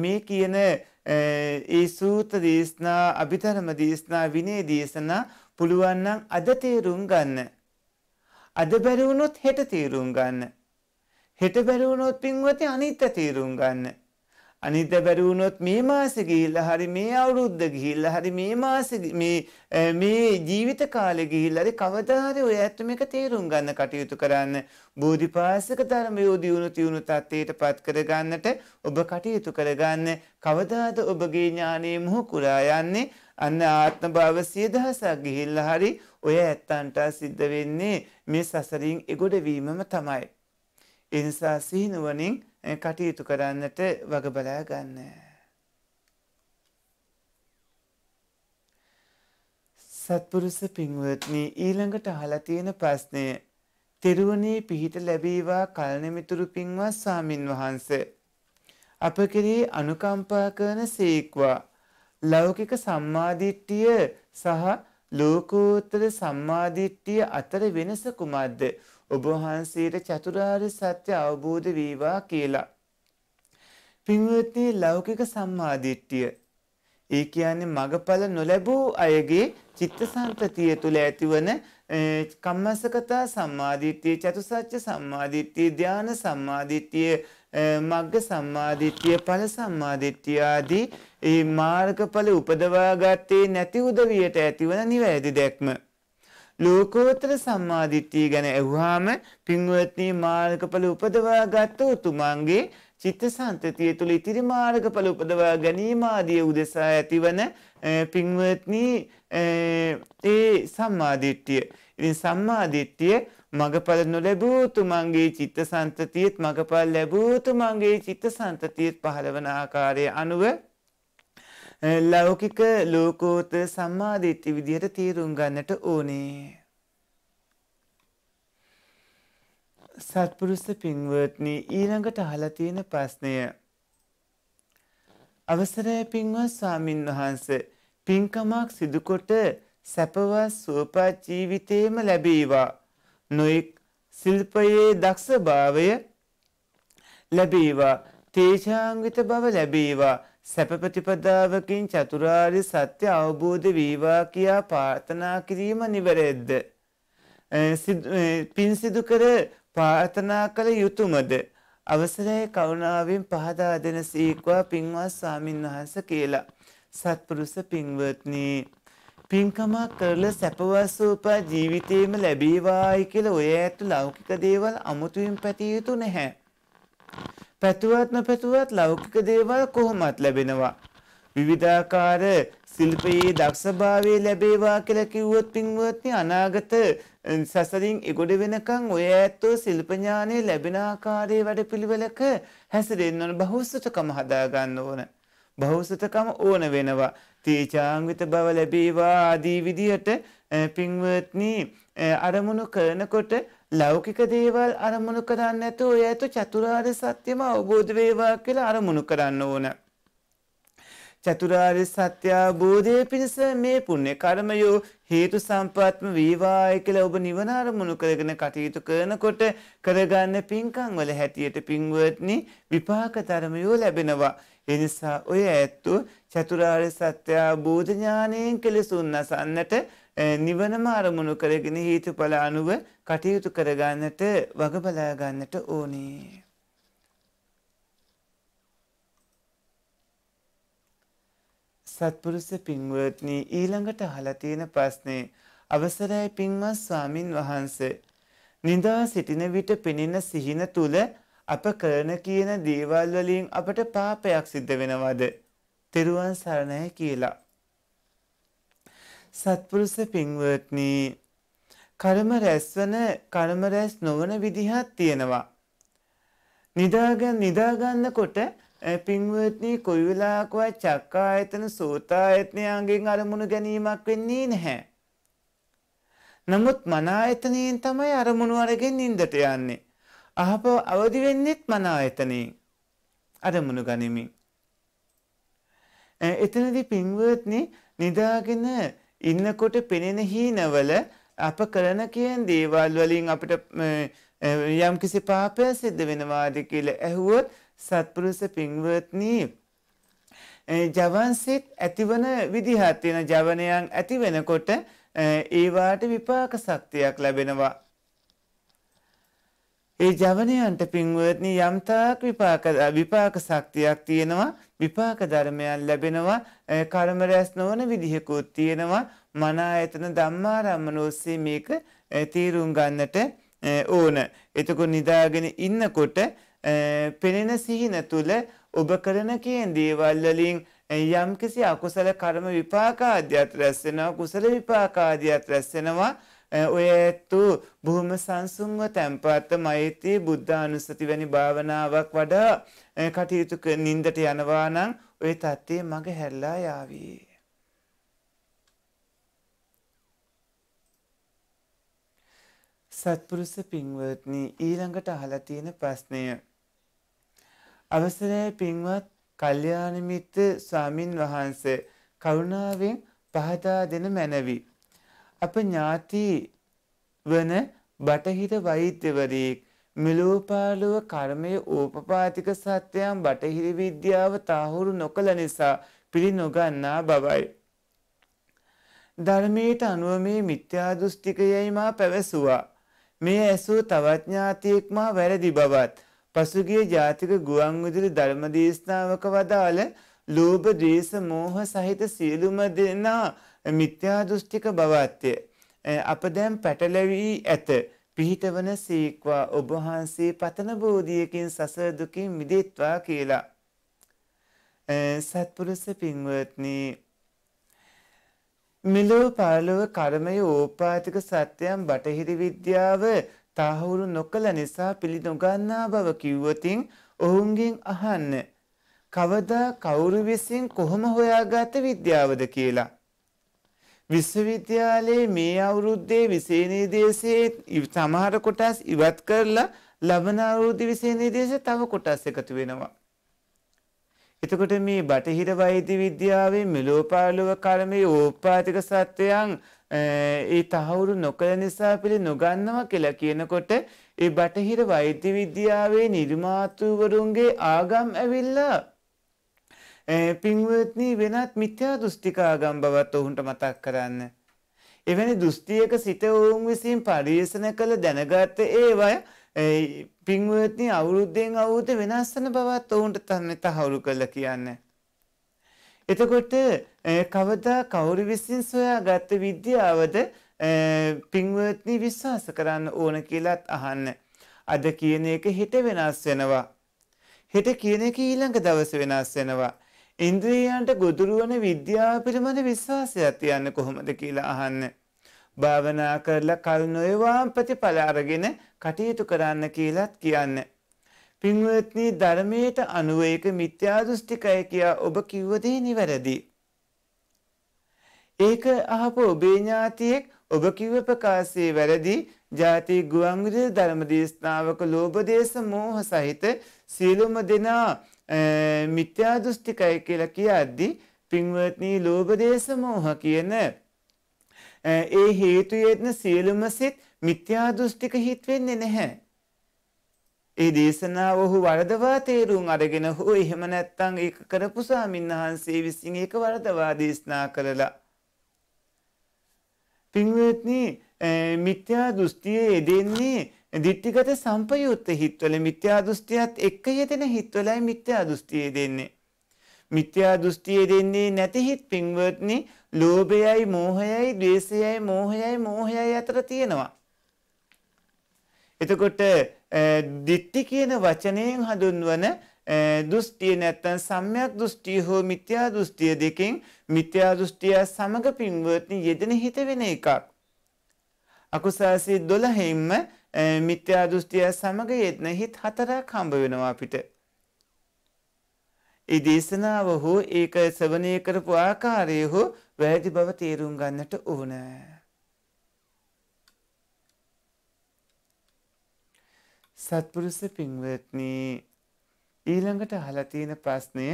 මේ කියන ඒ සූත්‍ර දේශනා අභිධර්ම දේශනා විනය දේශනා පුළුවන් නම් අද තේරුම් ගන්න. අද බැරි වුණොත් හෙට තේරුම් ගන්න. හෙට බැරි වුණොත් පින්වත්නි අනිත් තේරුම් ගන්න. අනිත බැරි වුණොත් මේ මාසෙ ගිහිල්ලා හරි මේ අවුරුද්ද ගිහිල්ලා හරි මේ මාසෙ මේ මේ ජීවිත කාලෙ ගිහිල්ලා හරි කවදා හරි ඔය ඇත්ත මේක තේරුම් ගන්න කටයුතු කරන්න බෝධිපාසක ධර්මය දියුණු තියුණු තත්ත්වයටපත් කරගන්නට ඔබ කටයුතු කරගන්න කවදාද ඔබගේ ඥානයේ මුහු කුරා යන්නේ අන්න ආත්ම භාව සිය දහසක් ගිහිල්ලා හරි ඔය ඇත්තන්ට සිද්ධ වෙන්නේ මේ සසරින් එගොඩ වීමම තමයි එනිසා සිහිනුවණින් කටයුතු කරන්නට වගබලා ගන්න. සත්පුරුස පින්වත්නි ඊළඟට අහලා තියෙන ප්‍රශ්නය තෙරුවනේ පිහිට ලැබීවා කල්නමිතුරු පින්වත් ස්වාමින් වහන්ස. අප කෙරේ අනුකම්පා කරන සේක්වා ලෞකික සම්මාදිට්ඨිය සහ ලෝකෝත්තර සම්මාදිට්ඨිය අතර වෙනස කුමක්ද? ඔබ වහන්සේට චතුරාර්ය සත්‍ය අවබෝධ වේවා කියලා. පින්වත්නි ලෞකික සම්මාදිට්ඨිය ඒ කියන්නේ මගඵල නොලැබූ අයගේ චිත්තසංතතිය තුළ ඇතිවන කම්මස්සකතා සම්මාදිට්ඨිය චතුසත්‍ය සම්මාදිට්ඨිය ධාන සම්මාදිට්ඨිය මග්ග සම්මාදිට්ඨිය ඵල සම්මාදිට්ඨිය ආදී ඒ මාර්ගඵල උපදවා ගත්තේ නැති උදවියට ඇතිවන නිවැරදි දැක්ම ලෝකෝත්තර සම්මාදිට්ඨිය ගැන ඇහුවාම පින්වත්නි මාර්ගඵල උපදවාගත් උතුමන්ගේ චිත්තසංතතිය තුළ ඉතිරි මාර්ගඵල උපදවා ගැනීම ආදී උදෙසා ඇතිවන පින්වත්නි ඒ සම්මාදිට්ඨිය. ඉතින් සම්මාදිට්ඨිය මගඵල නොලැබූ උතුමන්ගේ චිත්තසංතතියත් මගඵල ලැබූ උතුමන්ගේ චිත්තසංතතියත් පහළවන ආකාරය අනුව ලෞකික ලෝකෝත්තර සම්මාදිට්ඨි විදිහට තීරුම් ගන්නට ඕනේ. සත්පුරුෂ පින්වත්නි ඊළඟට අහලා තියෙන ප්‍රශ්නය. අවසරයි පින්වත් ස්වාමින් වහන්ස පින්කමක් සිදුකොට සැපවත් සුවපත් ජීවිතේම ලැබේවා. නොඑක් ශිල්පයේ දක්ෂභාවය ලැබේවා. තේජාන්විත බව ලැබේවා. සැප ප්‍රතිපදාවකින් චතුරාර්ය සත්‍ය අවබෝධ වේවා කියා ප්‍රාර්ථනා කිරීම නිවැරද්ද. පින් සිදු කර ප්‍රාර්ථනා කළ යුතුයමද? අවසරය කරුණාවෙන් පහදා දෙන සීක්වා පින්වත් ස්වාමින් වහන්සේ කියලා. සත්පුරුෂ පින්වත්නි පින්කමක් කරලා සැපවත් සූපා ජීවිතේම ලැබේවායි කියලා ඔය ඇතු ලෞකික දේවල් අමුතුවෙන් පැතිය යුතු නැහැ. පැතුවත් නොපැතුවත් ලෞකික දේවල් කොහොමත් ලැබෙනවා. විවිධාකාර ශිල්පයේ දක්ෂභාවය ලැබේවා කියලා කිව්වොත් පින්වත්නි අනාගත සසරින් එගොඩ වෙනකන් ඔය ඇත්තෝ ශිල්ප ඥානෙ ලැබෙන ආකාරයේ වැඩපිළිවෙලක හැසිරෙන්න ඕන බහුසුතකම හදා ගන්න ඕන. බහුසුතකම ඕන වෙනවා. තීචාංවිත බව ලැබේවා ආදී විදියට පින්වත්නී අරමුණු කරනකොට ලෞකික දේවල් අරමුණු කරන්න ඇතු ඔය ඇතු චතුරාර්ය සත්‍යම අවබෝධ වේවා කියලා අරමුණු කරන්න ඕන. චතුරාර්ය සත්‍ය අවබෝධය පිණිස මේ පුණ්‍ය කර්මය හේතු සම්පත්ම වේවායි කියලා ඔබ නිවන අරමුණු කරගෙන කටයුතු කරනකොට කරගන්න පින්කම් වල හැටියට පින්වත්නි විපාක ධර්මය ලැබෙනවා. එනිසා ඔය ඇත්තු චතුරාර්ය සත්‍ය බෝධ ඥාණයෙන් කෙලෙසුන් නසන්නට නිවනම අරමුණු කරගෙන හේතුඵල අනුව කටයුතු කරගන්නට වග බලා ගන්නට ඕනේ. සත්පුරුෂ පින්වත්නි ඊළඟට අහලා තියෙන ප්‍රශ්නේ අවසරයි පින්වත් ස්වාමින් වහන්සේ නිදා සිටින විට පෙනෙන සිහින තුල අප කරන කියන දේවල් වලින් අපට පාපයක් සිද්ධ වෙනවද? තෙරුවන් සරණයි කියලා සත්පුරුෂ පින්වත්නි කර්ම රැස්වන කර්ම රැස් නොවන විදිහක් තියෙනවා. නිදාගන්න නිදාගන්නකොට පින්වත්නි කොයි වෙලාවකවත් චක්කායතන සෝතායතනයන්ගෙන් අරමුණු ගැනීමක් වෙන්නේ නැහැ. නමුත් මන ආයතනයෙන් තමයි අරමුණු අරගෙන නින්දට යන්නේ. අහපව අවදි වෙන්නෙත් මන ආයතනයෙන් අරමුණු ගනිමින්. එතනදී පින්වත්නි නිදාගෙන ඉන්නකොට පෙනෙන හීනවල අප කරන කියන දේවල් වලින් අපිට යම් කිසි පාපය සිද්ධ වෙනවාද කියලා ඇහුවොත් සත්පුරුෂ පින්වත්නි ජවන්සිට ඇතිවන විදිහත් තියෙන ජවනයන් ඇති වෙනකොට ඒවාට විපාක ශක්තියක් ලැබෙනවා. ඒ ජවනයන්ට පින්වත්නි යම්තාක් විපාක විපාක ශක්තියක් තියෙනවා විපාක ධර්මයන් ලැබෙනවා කර්ම රැස් නොවන විදිහකුත් තියෙනවා මන ආයතන ධම්මාරම්මන ඔස්සේ මේක තීරුම් ගන්නට ඕන. එතකොට නිදාගෙන ඉන්නකොට පෙනෙන සිහින තුළ ඔබ කරන කියන දේවල් වලින් යම්කිසි අකුසල කර්ම විපාකාදියත් රැස් වෙනවා කුසල විපාකාදියත් රැස් වෙනවා ඔය ඇත්තු බොහොම සංසුන්ව තැම්පත්ත මෛත්‍රී බුද්ධානුස්සති වැනි භාවනාවක් වඩා කටයුතු නින්දට යනවා නම් ওය තත්ත්වයේ මග හැරලා යාවේ. සත්පුරුෂ පින්වත්නි ඊළඟට අහලා තියෙන ප්‍රශ්නය අවසරයි පින්වත් කල්යාණ මිත්‍ර ස්වාමින් වහන්සේ කරුණාවෙන් පහදා දෙන මැනවි අප ඥාති වන බටහිර වෛද්‍යවරයෙක් මෙලෝපාලුව කර්මය ඕපපාතික සත්‍යයන් බටහිරි විද්‍යාව තාහුරු නොකළ නිසා පිළි නොගන්නා බවයි. ධර්මයට අනුව මේ මිත්‍යාදුෘෂ්ටිකයයි මා පැවැසුවා. මේ ඇසූ තවඥාතියෙක් මා වැරදි බවත්. පසුගිය ජාතික ගුවන්විදුලි ධර්මදේශනාවක වදාළ ලෝභ දේශ මෝහ සහිත සියලුම දෙනා මිත්‍යාදෘෂ්ටික බවත්ය. අප දැම් පැටලවී ඇත. පිහිටවන සීක්වා ඔබ වහන්සේ පතන බෝධියකින් සසර දුකින් මිදෙත්වා කියලා. සත්පුරුෂ පින්වත්නි මෙලොව පරලොව කර්මය ඕපාතික සත්‍යයන් බටහිර විද්‍යාව තහවුරු නොකළ නිසා පිළි නොගන්නා බව කිව්වතින් ඔවුන්ගෙන් අහන්න. කවදා කවුරු විසින් කොහොම හොයාගත විද්‍යාවද කියලා. විශ්වවිද්‍යාලයේ මේ අවුරුද්දේ විසේනී දේශයේ සමහර කොටස් ඉවත් කරලා ලබන අවුරුද්දේ විසේනී දේශයේ තව කොටස් එකතු වෙනවා. එතකොට මේ බටහිර වෛද්‍ය විද්‍යාවේ මෙලෝපාලව කර්මයේ ඕපාතික සත්‍යයන් ඒ තහවුරු නොකළ නිසා පිළි නොගන්නවා කියලා කියනකොට ඒ බටහිර වෛද්‍ය විද්‍යාවේ නිර්මාතෘවරුන්ගේ ආගම් ඇවිල්ලා පින්වත්නී වෙනත් මිත්‍යා දෘෂ්ටිකාගම් බවත් ඔවුන්ට මතක් කරන්න. එවැනි දෘෂ්ටියක සිට ඔවුන් විසින් පරිේෂණ කළ දැනගත්ත ඒවය පින්වත්නී අවුරුද්ධයෙන් අවුද වෙනස්සන බවත් ඔවුන්ට තන්න තහවුරු කළ කියන්න. එතකොට කවදා කවුරු විසින් සොයා ගත්ත විද්‍යාවද පින්වත්නී විශ්වාස කරන්න ඕන කියලත් අහන්න. අද කියන එක හිට වෙනස් වෙනවා. හෙට කියන එක ඊළඟ දවස වෙනස් වෙනවා. ඉන්ද්‍රියයන්ට ගොදුරුවන විද්‍යාව පිළිබඳ විශ්වාසයක් තියන්න කොහොමද කියලා අහන්න. භාවනා කරලා කල් නොයවා ප්‍රතිඵල අරගෙන කටයුතු කරන්න කියලාත් කියන්න. පින්වත්නි ධර්මයට අනුව ඒක මිත්‍යා දෘෂ්ටිකය කියා ඔබ කිව්ව දේ නිවැරදි. ඒක අහපු ඔබේ ඥාතියෙක් ඔබ කිව්ව ප්‍රකාශයේ වැරදි ජාති ගුවන්විදුලි ධර්ම දේශනාවක ලෝභ දේශ මෝහ සහිත සියලුම දෙනා මිත්‍යා දෘෂ්ටිකය කියලා කියද්දී පින්වත්නි ලෝභ දේශ මොහ කියන ඒ හේතු යෙදෙන සියලුම සිත් මිත්‍යා දෘෂ්ටික හිත් වෙන්නේ නැහැ. ඒ දේශනාව ඔහු වරදවා තේරුම් අරගෙන හෝ එහෙම නැත්නම් ඒක කරපු සාමින්හන්සේ විසින් ඒක වරදවා දේශනා කළලා. පින්වත්නි මිත්‍යා දෘෂ්ටියේ යෙදෙන්නේ දිට්ඨිගත සම්පයුත්ත හිත්වල මිත්‍යා දෘෂ්ටියත් එක්ක යෙදෙන හිත්වලයි මිත්‍යා දෘෂ්ටිය දෙන්නේ. මිත්‍යා දෘෂ්ටිය දෙන්නේ නැති හිත් පින්වත්නි ලෝභයයි මෝහයයි ද්වේෂයයි මෝහයයි මෝහයයි අතර තියෙනවා. එතකොට දිට්ඨි කියන වචනයෙන් හඳුන්වන දෘෂ්ටිය නැත්තම් සම්‍යක් දෘෂ්ටිය හෝ මිත්‍යා දෘෂ්ටිය දෙකෙන් මිත්‍යා දෘෂ්ටිය සමග පින්වත්නි යෙදෙන හිත වෙන එකක්. අකුසාසී 12ෙන්ම මිත්‍යා දෘෂ්ටිය සමග යෙදෙන හිත් හතරක් හම්බ වෙනවා අපිට. ඒ දේශනාව හෝ ඒක ශ්‍රවණය කරපු ආකාරය හෝ වැරදි බව තේරුම් ගන්නට ඕන. සත්පුරුෂ පින්වත්නි ඊළඟට අහලා තියෙන ප්‍රශ්නය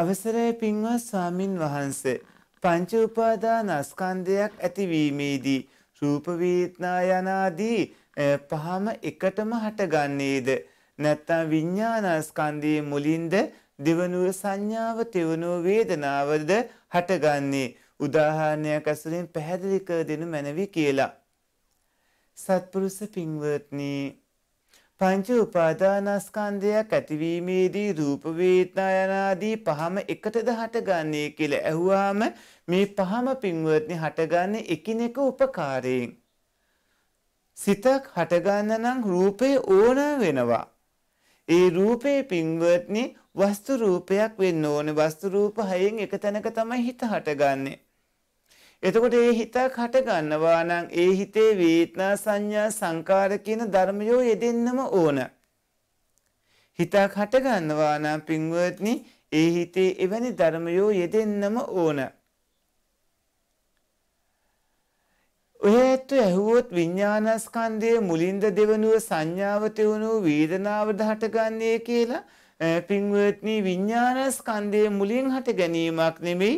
අවසරයි පින්වත් ස්වාමින් වහන්සේ පංච උපාදානස්කන්ධයක් ඇතිවීමේදී රූප වේදනා යනාදී පහම එකටම හටගන්නේද නැත්නම් විඥානස්කන්ධයේ මුලින්ද දෙවනුව සංඥාව තෙවනුව වේදනාවද හටගන්නේ උදාහරණයක් ඇසුරින් පැහැදිලි කර දෙනු මැනවි කියලා සත්පුරුෂ පින්වත්නි පංච උපාදානස්කන්ධයක් ඇතිවීමේදී රූප වේදනායනාදී පහම එකටද හටගන්නේ කියලා ඇහුවාම මේ පහම පින්වත්නි හටගන්නේ එකිනෙක උපකාරයෙන්. සිතක් හටගන්න නම් රූපය ඕන වෙනවා. ඒ රූපේ පින්වත්නි වස්තු රූපයක් වෙන්න ඕනේ. වස්තු රූප හයෙන් එක තැනක තමයි හිත හටගන්නේ. එතකොට ඒ හිත කට ගන්නවා නම් ඒ හිතේ වේදනා සංඥා සංකාර කියන ධර්මයෝ යෙදෙන්නම ඕන. හිත කට ගන්නවා නම් පින්වත්නි ඒ හිතේ එවැනි ධර්මයෝ යෙදෙන්නම ඕන. ඔයත් ඇහුවොත් විඤ්ඤාණස්කන්ධයේ මුලින්ද දෙවනුව සංඥාවට වුණු වේදනාවද හටගන්නේ කියලා පින්වත්නි විඤ්ඤාණස්කන්ධයේ මුලින් හට ගැනීමක් නෙමෙයි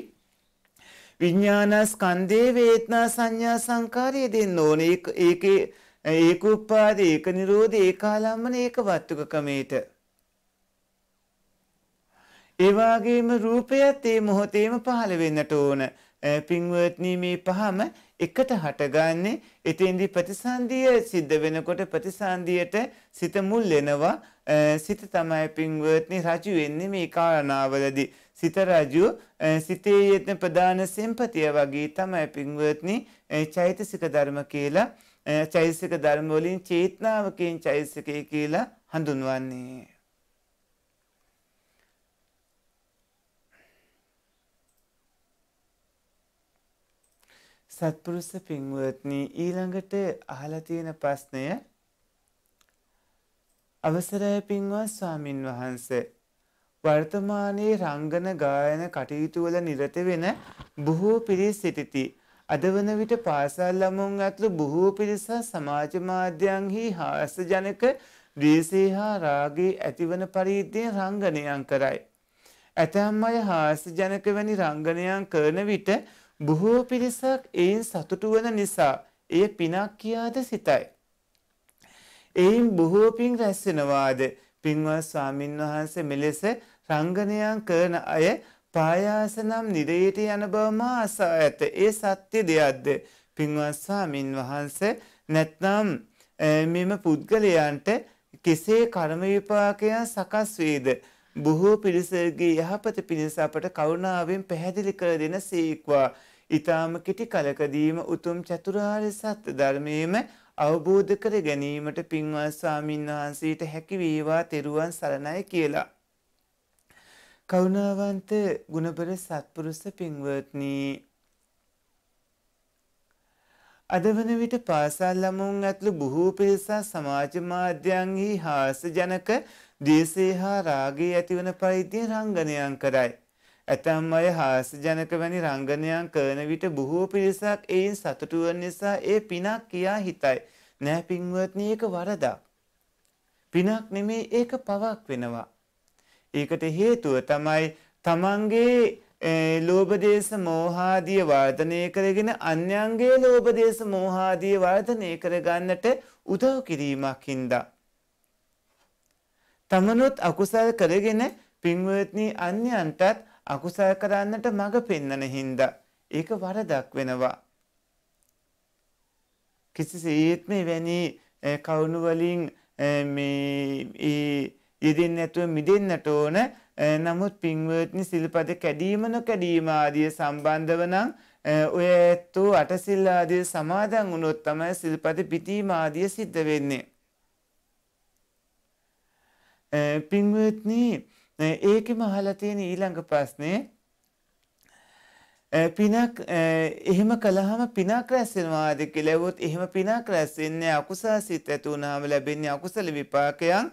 විඤ්ඤාණස්කන්ධේ වේදනා සංඥා සංකාරය දෙන්න ඕනේ. ඒකේ ඒක උපාද ඒක නිරෝධ ඒකාලම්මන ඒක වත්තුකකමේට. ඒවාගේම රූපයත් ඒ මොහොතේම පහළ වෙන්නට ඕන පින්වත්නී මේ පහම එකට හටගන්නේ එතෙන්දි ප්‍රතිසන්දිය සිද්ධ වෙනකොට ප්‍රතිසන්දියට සිත මුල් වෙනවා සිත තමයි පින්වත්නි රජු වෙන්නේ මේ කාරණාවලදී සිත රජු සිතේ යෙදෙන ප්‍රධාන සෙම්පතිය වගේ තමයි පින්වත්නි චෛතසික ධර්ම කියලා චෛතසික ධර්ම වලින් චේතනාවකින් චෛතසිකය කියලා හඳුන්වන්නේ. සත්පුරුෂ පින්වත්නි ඊළඟට අහලා තියෙන ප්‍රශ්නය අවසරයි පින්වත් ස්වාමින් වහන්සේ වර්තමානයේ රංගන ගායන කටයුතු වල නිරත වෙන බොහෝ පිරිස් සිටිති. අද වන විට පාසල් ළමුන් ඇතුළු බොහෝ පිරිස සමාජ මාධ්‍යන්හි හාස්‍යජනක දේශේ හා රාගේ ඇතිවන පරිද්දෙන් රංගනයන් කරයි. ඇතැම් අය හාස්‍යජනක වැනි රංගනයන් කරන විට බොහෝ පිරිසක් එයින් සතුටු වන නිසා එය පිනක් කියාද සිතයි. එයින් බොහෝ පින් රැස් වෙනවාද පින්වත් ස්වාමින් වහන්සේ මෙලෙස රංගනයන් කරන අය පායාසනම් නිරයට යන බව මා අසා ඇත. ඒ සත්‍ය දෙයක්ද. පින්වත් ස්වාමින් වහන්සේ නැත්නම් මෙම පුද්ගලයන්ට කෙසේ කර්ම විපාකයන් සකස් වේද? බොහෝ පිරිසගේ යහපත පිණිස අපට කරුණාවෙන් පැහැදිලි කර දෙන සීක්වා. ඊටාම කිටි කලකදීම උතුම් චතුරාර්ය සත්‍ය ධර්මයේම අවබෝධ කර ගැනීමට පින්වත් ස්වාමින් වහන්සේට හැකි වේවා තෙරුවන් සරණයි කියලා කරුණාවන්ත ගුණබර සත්පුරුෂ පින්වත්නි අද වන විට පාසල් ළමුන් ඇතුළු බොහෝ පිරිසක් සමාජ මාධ්‍යන්හි හාස්‍යජනක දේශේ හා රාගයේ ඇතිවන පරිදි රංගනයන් කරයි. ඇතම් අය හාස්‍යජනක වැනි රංගනයන් කරන විට බොහෝ පිරිසක් එයින් සතුටු වන නිසා ඒ පිනක් කියා හිතයි. නෑ පින්වත්නි ඒක වරදක්. පිනක් නෙමේ ඒක පවක් වෙනවා. ඒකට හේතුව තමයි තමන්ගේ ලෝබදේශ මෝහාදිය වර්ධනය කරගෙන අන්‍යන්ගේ ලෝබදේශ මෝහාදිය වර්ධනය කරගන්නට උදව් කිරීමක් හින්දා. තමනුත් අකුසල් කරගෙන පින්වත්නී අන්‍යන්ටත් අකුසල් කරන්නට මඟ පෙන්නන හින්දා. ඒක වරදක් වෙනවා. කිසිසේත්ම වැනි කවුණුවලින් මේ යෙදෙන්නේ නැතුව මිදෙන්නට ඕන. නමුත් පින්වත්නි සිල්පද කැඩීම නොකැඩීම ආදී සම්බන්ධව නම් ඔය ඇත්තෝ අටසිල් ආදී සමාදන් වුණොත් තමයි සිල්පද පිටීම ආදී සිද්ධ වෙන්නේ. පින්වත්නි ඒකෙම අහලා තියෙන ඊළඟ ප්‍රශ්නේ පිනක් එහෙම කළහම පිනක් රැස්සෙනවාද කෙලවොත් එහෙම පිනක් රැස්සෙන්නේ අකුසා සිත් ඇති වුණාම ලැබෙන්නේ අකුසල විපාකයන්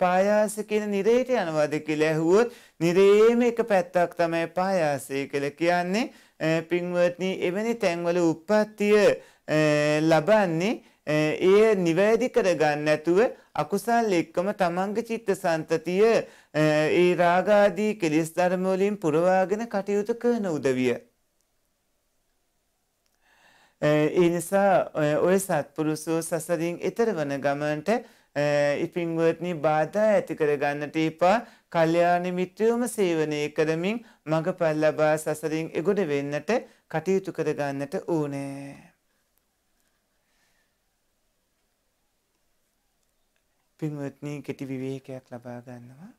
පායාස කියන නිරේට යනවාද කියලා ඇහුවොත් නිරේම එක පැත්තක් තමයි පායාසය කියලා කියන්නේ පින්වත්නි එවැනි තැන්වල උප්පත්තිය ලබන්නේ එය නිවැරදි කරගන්න නැතුව අකුසල් එක්කම තමන්ගේ චිත්තසංතතිය ඒ රාගාදී කෙලෙස් ධර්ම වලින් පුරවාගෙන කටයුතු කරන උදවිය ඒ නිසා ඔය සත්පුරුසෝ සසරින් එතර වන ගමන්ට ඉපින්වත්නි බාධා ඇති කරගන්නට එපා කල්යාණ මිත්‍රයෝම සේවනය කරමින් මඟපල් ලබා සසරින් එගොඩ වෙන්නට කටයුතු කරගන්නට ඕනේ. පින්වත්නි කෙටි විවේකයක් ලබා ගන්නවා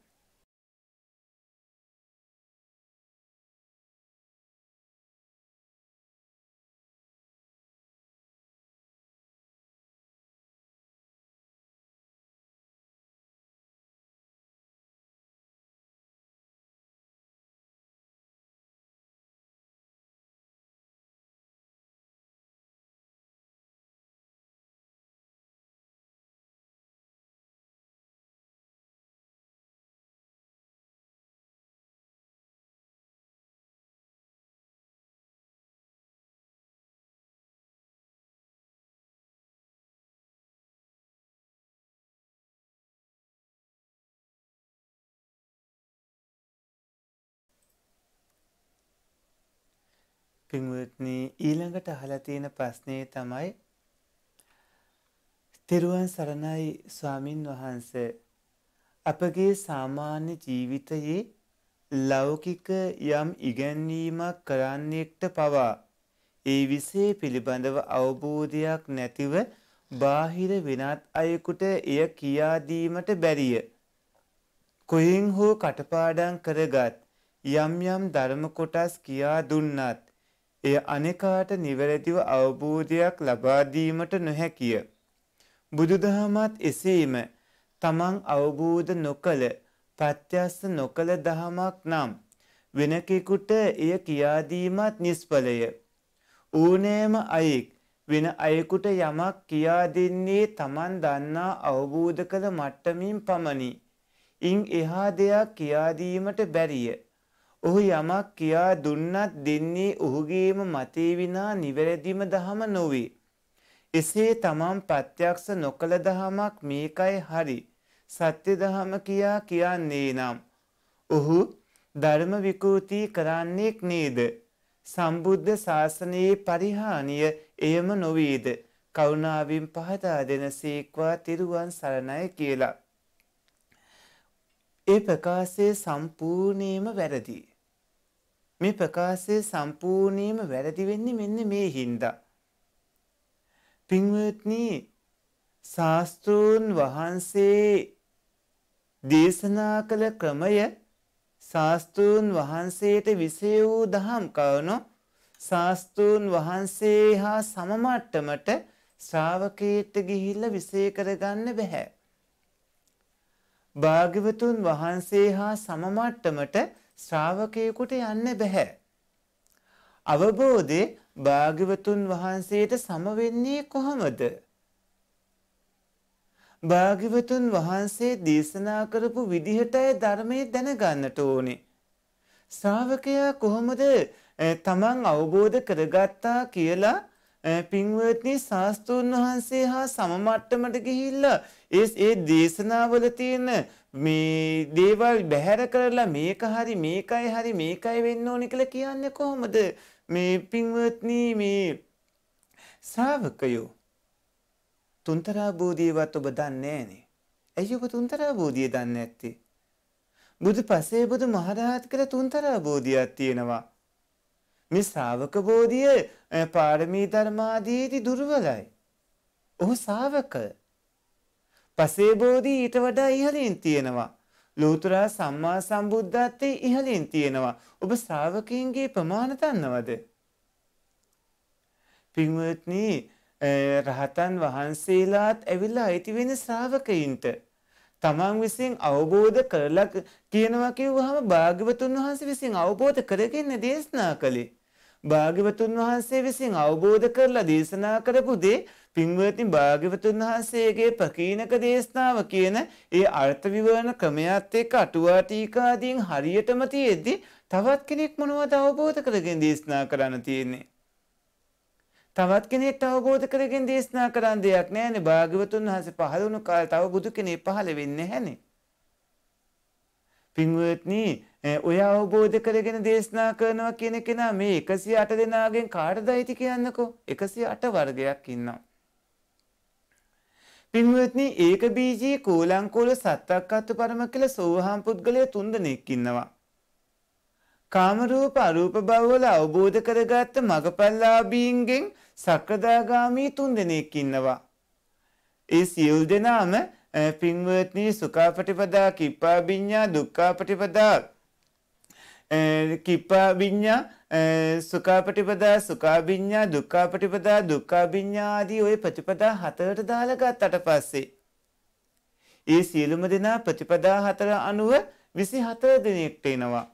පින්වත්නී ඊළඟට අහලා තියෙන ප්‍රශ්නේ තමයි තෙරුවන් සරණයි ස්වාමින් වහන්ස අපගේ සාමාන්‍ය ජීවිතයේ ලෞකික යම් ඉගැන්වීමක් කරන්නෙක්ට පවා ඒ විසේ පිළිබඳව අවබෝධයක් නැතිව බාහිර වෙනත් අයෙකුට එය කියාදීමට බැරිය. කොහෙන් හෝ කටපාඩම් කරගත් යම් යම් ධර්ම කොටස් කියා දුන්නත් එය අනෙකාට නිවැරදිව අවබෝධයක් ලබා දීමට නොහැකිය. බුදුදහමත් එසේම තමන් අවබෝධ නොකළ ප්‍රත්‍යස්ස නොකළ දහමක් නම් වෙන කෙකුට එය කියා දීමත් නිෂ්ඵලය. ඕනෑම අයෙක් වෙන අයෙකුට යමක් කියා දෙන්නේ තමන් දන්නා අවබෝධ කළ මට්ටමින් පමණි. ඉන් එහා දෙයක් කියා දීමට බැරිය. ඔහු යමක් කියා දුන්නත් දෙන්නේ ඔහුගේම මතේ විනා නිවැරදිම දහම නොවේ. එසේ තමන් ප්‍රත්‍යක්ෂ නොකළ දහමක් මේකයි හරි. සත්‍ය දහම කියා කියන්නේ නම්. ඔහු ධර්ම විකෘති කරන්නේක් නේද? සම්බුද්ධ ශාසනයේ පරිහානිය එයම නොවේද? කරුණාවෙන් පහදා දෙනසේක්වා තිරුවන් සරණයි කියලා. ඒ ප්‍රකාශයේ සම්පූර්ණයෙන්ම වැරදියි. මේ ප්‍රකාශය සම්පූර්ණයෙන්ම වැරදි වෙන්නේ මෙන්න මේ හින්දා. පින්වත්නි ශාස්ත්‍රූන් වහන්සේ දේශනා කළ ක්‍රමය ශාස්ත්‍රූන් වහන්සේට විසේ වූ දහම් කරුණු ශාස්ත්‍රූන් වහන්සේ හා සම මට්ටමට ශ්‍රාවකයට ගිහිල්ලා විසේ කරගන්න බෑ. භාග්‍යවතුන් වහන්සේ හා සම මට්ටමට ශ්‍රාවකයෙකුට යන්න බෑ. අවබෝධය භාග්‍යවතුන් වහන්සේට සම වෙන්නේ කොහොමද? භාග්‍යවතුන් වහන්සේ දේශනා කරපු විදිහටයි ධර්මයේ දැනගන්නට ඕනේ. ශ්‍රාවකයා කොහොමද තමන් අවබෝධ කරගත්තා කියලා පින්වත්නි ශාස්තෘන් වහන්සේ හා සමමට්ටමට ගිහිල්ලා ඒ ඒ දේශනාවල තියෙන මේ දේවල් බැහැර කරලා මේක හරි මේකයි හරි මේකයි වෙන්න ඕනි කියලා කියන්නේ කොහොමද මේ පින්වත්නි මේ ශ්‍රාවකයෝ තුන්තරා බෝධියවත් ඔබ දන්නේ නෑනේ. ඇයි ඔබ තුන්තරා බෝධිය දන්නේ නැත්තේ? බුදු පසේ බුදු මහරහත් කියලා තුන්තරා බෝධියක් තියෙනවා. මේ ශ්‍රාවක බෝධිය පාරමී ධර්මාදීදී දුර්වලයි. ඔහු ශ්‍රාවක පසේබෝධී ඊට වඩා ඉහලින් තියෙනවා. ලෝතුරා සම්මා සම්බුද්ධත්වයේ ඉහලින් තියෙනවා. ඔබ ශ්‍රාවකයන්ගේ ප්‍රමාණ දන්නවද? පින්වත්නි රහතන් වහන්සේලාත් ඇවිල්ලා අයිති වෙන ශ්‍රාවකයින්ට තමන් විසින් අවබෝධ කරලා කියනවා කිව්වහම භාග්‍යවතුන් වහන්සේ විසින් අවබෝධ කරගෙන දේශනා කළේ භාග්‍යවතුන් වහන්සේ විසින් අවබෝධ කරලා දේශනා කරපු දේ පින්වත්නි භාග්‍යවතුන් වහන්සේගේ ප්‍රකීණක දේශනාව කියන ඒ අර්ථ විවරණ ක්‍රමයත් එක්ක අටුවා ටීකාදීන් හරියටම තියෙද්දි තවත් කෙනෙක් මොනවද අවබෝධ කරගෙන දේශනා කරන්න තියෙන්නේ තවත් කෙනෙක් අවබෝධ කරගෙන දේශනා කරන්න දෙයක් නැහැනේ භාග්‍යවතුන් වහන්සේ පහළ වුණු කාලේ තව බුදු කෙනෙක් පහළ වෙන්නේ නැහැනේ පින්වත්නි ඔය අවබෝධ කරගෙන දේශනා කරනවා කියන කෙනා මේ 108 දෙනාගෙන් කාටද අයිති කියන්නකෝ 108 වර්ගයක් ඉන්නවා. පින්වත්නි ඒක බීජී කෝලංකෝල සත්තක්කත්තු පරම කියලා සෝහම් පුද්ගලය තුන් දෙනෙක් ඉන්නවා. කාමරූප අරූප භවවල අවබෝධ කරගත්ත මගපල්ලාභීන්ගෙන් සක්‍රදාගාමී තුන් දෙනෙක් ඉන්නවා. ඒ සියලු දෙනාම පින්වත්නි සුඛාපටිපදා කිප්පාබිඤ්ඤා දුක්ඛාපටිපදා කිප්පා විඤ්ඤා සුඛාපටිපදා සුඛාභිඤ්ඤා දුක්ඛාපටිපදා දුක්ඛාභිඤ්ඤා ආදී ওই ප්‍රතිපදා හතරට දාලා ගත්තට පස්සේ ඒ සියලුම දෙනා ප්‍රතිපදා හතර අනුව 24 දිනයකට එනවා.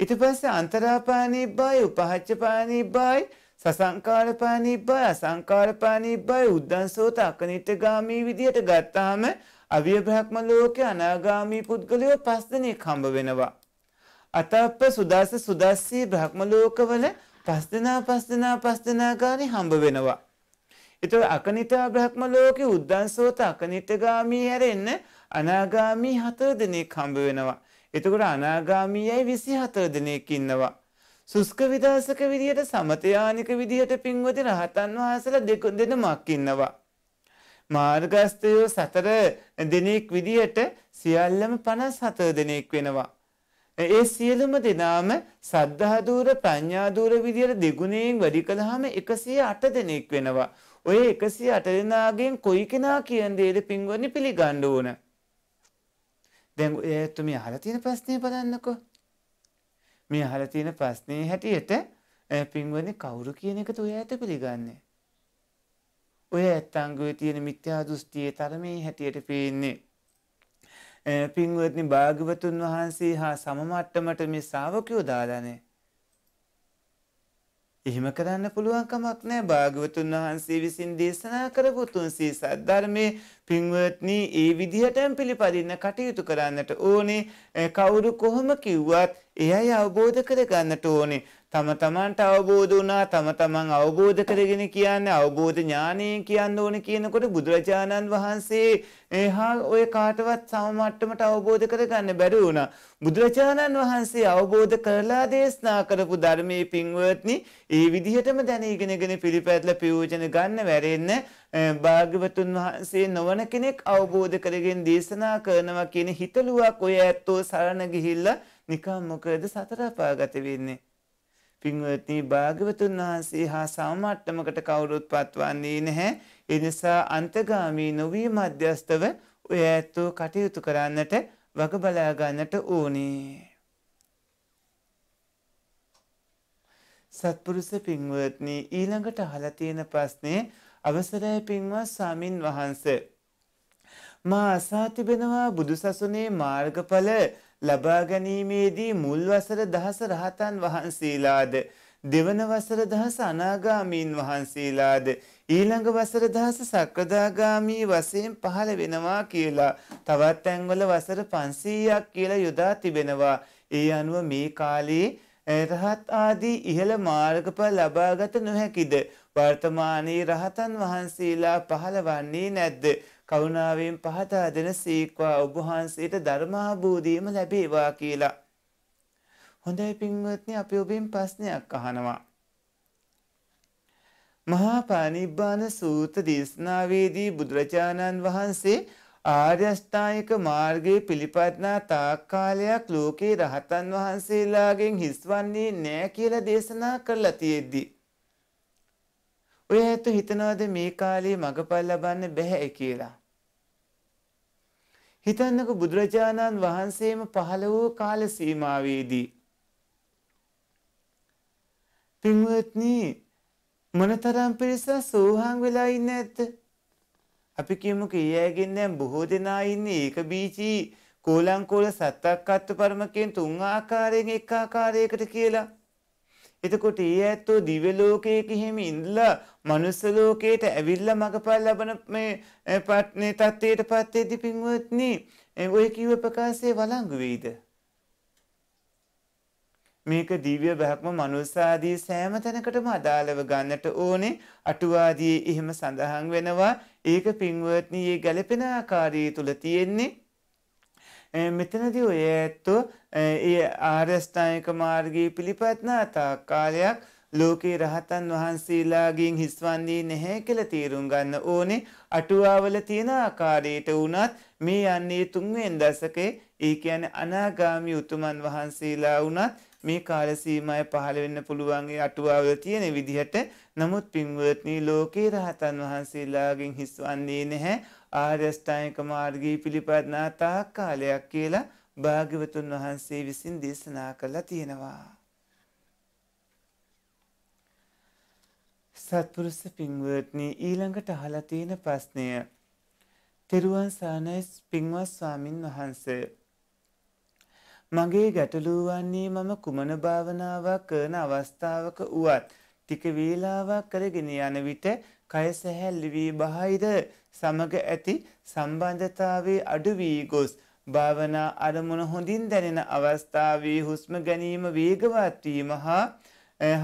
ඊට පස්සේ අන්තරාපානීබ්බයි උපහච්චපානීබ්බයි සසංකාරපානීබ්බයි අසංකාරපානීබ්බයි උද්දන්සෝත අකනිටගාමී විදියට ගත්තාම අවිය බ්‍රහ්ම ලෝකේ අනාගාමී පුද්ගලයෝ පස් දිනක් හම්බ වෙනවා. අතප්ප සුදාස සුදස්සී බ්‍රහ්ම ලෝකවල පස් දෙනා පස් දෙනා පස් දෙනා ගානේ හම්බ වෙනවා. ඒතකොට අකනිතා බ්‍රහ්ම ලෝකේ උද්දන්සෝත අකනිතගාමී හැරෙන්න අනාගාමී 4 දිනක් හම්බ වෙනවා. එතකොට අනාගාමීයයි 24 දිනක් ඉන්නවා. සුස්ක විදාසක විදියට සමතයානික විදිහට පින්වති රහතන් වහන්සේලා දෙක දෙනමක් ඉන්නවා. මාර්ගස්තයෝ සතර දිනෙක් විදියට සියල්ලම 57 දිනෙක් වෙනවා. ඒ සියලුම දෙනාම සද්ධා ධූර ප්‍රඥා ධූර විදියට දෙගුණයෙන් වැඩි කළාම 108 දෙනෙක් වෙනවා. ඔය 108 දෙනාගෙන් කොයි කෙනා කියන දේද පින්වත්නි පිළිගන්න ඕන? දැන් ඒත් මේ අහලා තියෙන ප්‍රශ්නේ බලන්නකෝ. මේ අහලා තියෙන ප්‍රශ්නේ හැටියට පින්වත්නි කවුරු කියන එකද ඔය ඇත පිළිගන්නේ? ඔය ඇත්තන්ගේ තියෙන මිත්‍යා දෘෂ්ටියේ තරමේ හැටියට පේන්නේ. පින්වත්නි භාග්‍යවතුන් වහන්සේ හා සම මට්ටමට මේ ශ්‍රාවකයෝ දාලානේ. එහෙම කරන්න පුළුවන් කමක් නැහැ භාග්‍යවතුන් වහන්සේ විසින් දේශනා කරපු තුන්සී සද්ධර්මයේ පින්වත්නි ඒ විදිහටම පිළිපදින්න කටයුතු කරන්නට ඕනේ කවුරු කොහොම කිව්වත් එයයි අවබෝධ කරගන්නට ඕනේ තම තමන්ට අවබෝධ වුණා තම තමන් අවබෝධ කරගෙන කියන්නේ අවබෝධ ඥානය කියන්න ඕන කියනකොට බුදුරජාණන් වහන්සේ එහා ඔය කාටවත් සම මට්ටමට අවබෝධ කරගන්න බැරි වුණා. බුදුරජාණන් වහන්සේ අවබෝධ කරලා දේශනා කරපු ධර්මයේ පින්වත්නි ඒ විදිහටම දැන ඉගෙනගෙන පිළිපැදලා ප්‍රයෝජන ගන්න වැරෙන්න භාග්‍යවතුන් වහන්සේ නොවන කෙනෙක් අවබෝධ කරගෙන දේශනා කරනවා කියන හිතලුවක් ඔය ඇත්තෝ සරණ ගිහිල්ලා නිකම් මොකද සතර අපාගත වෙන්නේ. පින්වත්නි භාගවතුන් වහන්සේ හා සමමට්ටමකට කවුරුත් පත්වන්නේ නැහැ. ඒ නිසා අන්තගාමී නොවී මධ්‍යස්තව ඔය ඇත්තෝ කටයුතු කරන්නට වග බලා ගන්නට ඕනේ. සත්පුරුෂ පින්වත්නි ඊළඟට අහලා තියෙන ප්‍රශ්නේ අවසරයි පින්වත් සාමින් වහන්සේ මා අසා තිබෙනවා බුදුසසුනේ මාර්ගඵල ලබා ගැනීමේදී මුල් වසර දහස රහතන් වහන්සේලාද දෙවන වසර දහස අනාගාමීන් වහන්සේලාද ඊළඟ වසර දහස සක්‍රදාගාමී වශයෙන් පහළ වෙනවා කියලා තවත් තැන්වල වසර 500ක් කියලා යොදා තිබෙනවා. ඒ අනුව මේ කාලේ රහත් ආදී ඉහළ මාර්ගඵල ලබාගත නොහැකිද? වර්තමානයේ රහතන් වහන්සේලා පහළවන්නේ නැද්ද? කරුණාවෙන් පහතා දෙන සීක්වා ඔබහන්සේට ධර්මාබෝධීම ලැබේවා කියලා. හොඳයි පින්වත්නි අපි ඔබෙන් ප්‍රශ්නයක් අහනවා. මහා පානිබ්බාන සූත්‍ර දේශනාවේදී බුදුරජාණන් වහන්සේ ආර්යෂ්ඨායික මාර්ගයේ පිළිපදනා තාක් කාලයක් ලෝකේ රහතන් වහන්සේලාගෙන් හිස්වන්නේ නෑ කියලා දේශනා කරලා තියෙද්දි ඔය ඇත්ත හිතනවාද මේ කාලේ මගපල් ලබන්න බෑ කියලා හිතන්නකෝ බුදුරජාණන් වහන්සේම පහළ වූ කාල සීමාවේදී පින්වත්නි මොනතරම් පිරිස සෝහන් වෙලා ඉන්නේ නැද්ද? අපි කියමු කීයගෙන් දැන් බොහෝ දෙනා ඉන්නේ ඒක බීජී කෝලංකෝල සත්තක් අත්ත පරමකෙන් තුන් ආකාරයෙන් එක් ආකාරයකට කියලා. එතකොට ඒ ඇත්තෝ දිව ලෝකයක හිම ඉඳලා මනුස්ස ලෝකයට ඇවිල්ලා මගපල් ලබන මේ පත්නේ තත්ත්වයට පත්වේදී පින්වත්නි ඔය කිව්ව ප්‍රකාශයේ වළංගු වෙයිද මේක දිව්‍ය බ්‍රහ්ම මනුස්සාදී සෑම තැනකටම අදාළව ගන්නට ඕනේ අටුවාදී එහෙම සඳහන් වෙනවා ඒක පින්වත්නි ඒ ගැළපෙන ආකාරය තුල තියෙන්නේ මෙතනදී ඔය ඇත්තු ඒ ආර්යස්ථායක මාර්ගී පිළිපත්නාතා කාලයක් ලෝකේ රහතන් වහන්සේලාගින් හිස්වන්නේ නැහැ කියලා තේරුම් ගන්න ඕනේ අටුවාවල තියෙන ආකාරයට වුණත් මේ යන්නේ තුන්වෙනි දශකේ ඒ කියන්නේ අනාගාමි උතුමන් වහන්සේලා වුණත් මේ කාල සීමාවේ පහළ වෙන්න පුළුවන් ඒ අටුවාවල තියෙන විදිහට නමුත් පින්වත්නි ලෝකේ රහතන් වහන්සේලාගෙන් හිස්වන්නේ නැහැ ආර්යෂ්ඨායක මාර්ගයේ පිළිපදනා තාක් කාලයක් කියලා භාග්‍යවතුන් වහන්සේ විසින් දේශනා කළා තියෙනවා. සත්පුරුෂ පින්වත්නි ඊළඟට අහලා තියෙන ප්‍රශ්නය. තෙරුවන් සානයි පින්වත් ස්වාමින් වහන්සේ මගේ ගැටලුව වන්නේ මම කුමන භාවනාවක් කරන අවස්ථාවක වුවත් ටික වේලාවක් කරගෙන යන විට කය සැහැල්ලි වී බාහිර සමග ඇති සම්බන්ධතාවේ අඩු වී ගොස් භාවනා අරමුණ හොඳින් දැනෙන අවස්ථාවේ හුස්ම ගැනීම වේගවත් වීම හා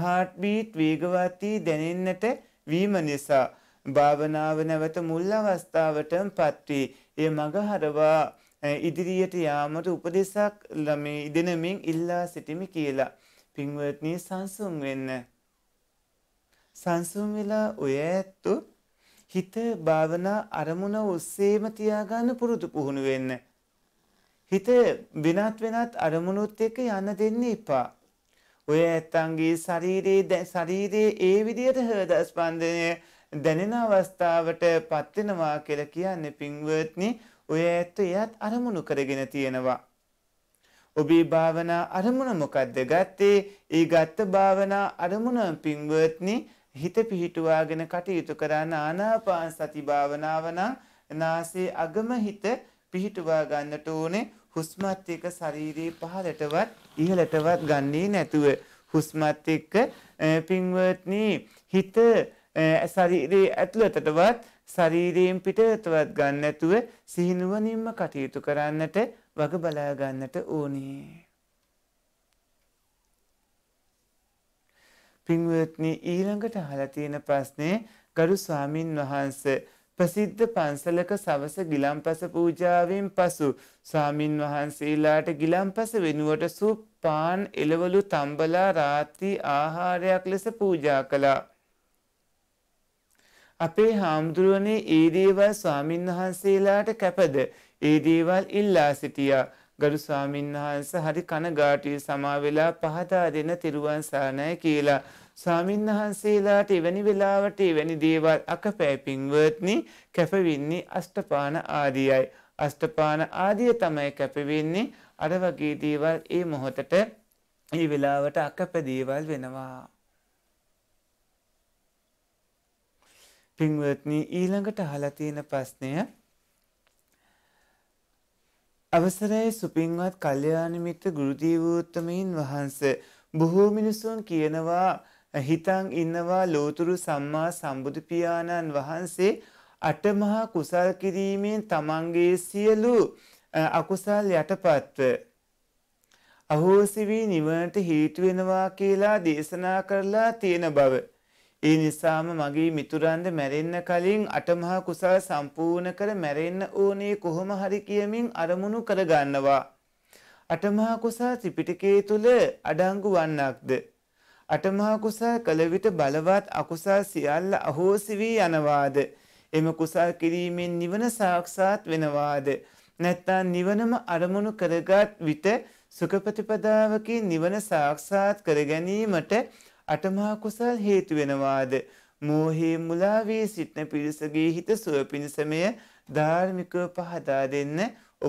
හાર્ට් බීට් වේගවත් වී දැනෙන්නට වීම නිසා භාවනාව නැවත මුල් අවස්ථාවටම පත්වී එය මග හරවා ඉදිරියට යාමට උපදෙසක් ළමේ ඉදෙනමින් ඉල්ලා සිටිමි කියලා. පින්වත්නි සංසුන් වෙන්න. සංසුන් වෙලා ඔය ඇත්තෝ හිත භාවනා අරමුණ ඔස්සේම තියාගන්න පුරුදු පුහුණු වෙන්න. හිත වෙනත් වෙනත් අරමුණුත් එක්ක යන්න දෙන්න එපා. ඔය ඇත්තන්ගේ ශරීරයේ ශරීරයේ ඒ විදිහට හෘද ස්පන්දනය දැනෙන අවස්ථාවට පත් වෙනවා කියලා කියන්නේ පින්වත්නි ඔය ඇත්ත එයත් අරමුණු කරගෙන තියෙනවා. ඔබේ භාවනා අරමුණ මොකද්ද ගත්තේ? ඒ ගත්ත භාවනා අරමුණ පින්වත්නි හිත පිහිටුවාගෙන කටයුතු කරන ආනාපාන සති භාවනාව නම් නාසයේ අගම හිත පිහිටුවා ගන්නට ඕනේ හුස්මත් එක්ක ශරීරයේ පහළටවත් ඉහළටවත් ගන්නේ නැතුව හුස්මත් එක්ක පින්වත්නි හිත ශරීරයේ ඇතුළතටවත් ශරීරයෙන් පිටතටවත් ගන්න නැතුව සිහිනුවණින්ම කටයුතු කරන්නට වග බලා ගන්නට ඕනේ පින්වත්නි ඊළඟට අහලා තියෙන ප්‍රශ්නේ ගරු ස්වාමින් වහන්සේ ප්‍රසිද්ධ පන්සලක සවස ගිලම්පස පූජාවෙන් පසු ස්වාමින් වහන්සේලාට ගිලම්පස වෙනුවට සුපාන් එළවලු තම්බලා රාත්‍රී ආහාරයක් ලෙස පූජා කළා. අපේ හාමුදුරුවනේ ඒ දේවල් ස්වාමින් වහන්සේලාට කැපද ඒ දේවල් ඉල්ලා සිටියා. ගරු ස්වාමින්වහන්ස හරි කනගාටුවේ සමා වෙලා පහදා දෙන තිරුවන් සරණයි කියලා. ස්වාමින්වහන්සේලාට එවැනි වෙලාවට එවැනි දේවල් අකපෑපින්වත්නි කැපවෙන්නේ අෂ්ටපාන ආදියයි. අෂ්ටපාන ආදිය තමයි කැපවෙන්නේ අර වගේ දේවල් ඒ මොහොතට ඒ වෙලාවට අකපදේවල් වෙනවා. පින්වත්නි ඊළඟට අහලා තියෙන ප්‍රශ්නය අවසරයි සුපින්වත් කල්්‍යයානමිත්ත ගුරුදීවූත්තමයින් වහන්ස. බොහෝ මිනිසුන් කියනවා හිතං ඉන්නවා ලෝතුරු සම්මා සම්බුදුපියාණන් වහන්සේ අටමහා කුසල් කිරීමෙන් තමන්ගේ සියලු අකුසල් යටපත්ව. අහෝසිවී නිවනට හේතුවෙනවා කියලා දේශනා කරලා තියෙන බව. ඒ නිසාම මගේ මිතුරන්ද මැරෙන්න කලින් අටමහා කුසල් සම්පූර්ණ කර මැරෙන්න ඕනේ කොහොම හරි කියමින් අරමුණු කරගන්නවා. අටමහා කුසල් ත්‍රිපිටකයේ තුල අඩංගු වන්නක්ද. අටමහා කුසල් කළ විට බලවත් අකුසල් සියල්ල අහෝසි වී යනවාද. එම කුසල් කිරීමෙන් නිවන සාක්ෂාත් වෙනවාද. නැත්තා නිවනම අරමුණු කරගත් විට සුඛපතිපදාවකින් නිවන සාක්ෂාත් කර ගැනීමට අටමහා කුසල් හේතු වෙනවාද මෝහේ මුලා වී සිටින පිරිසගේ හිත සුව පිණසමය ධාර්මිකව පහදා දෙන්න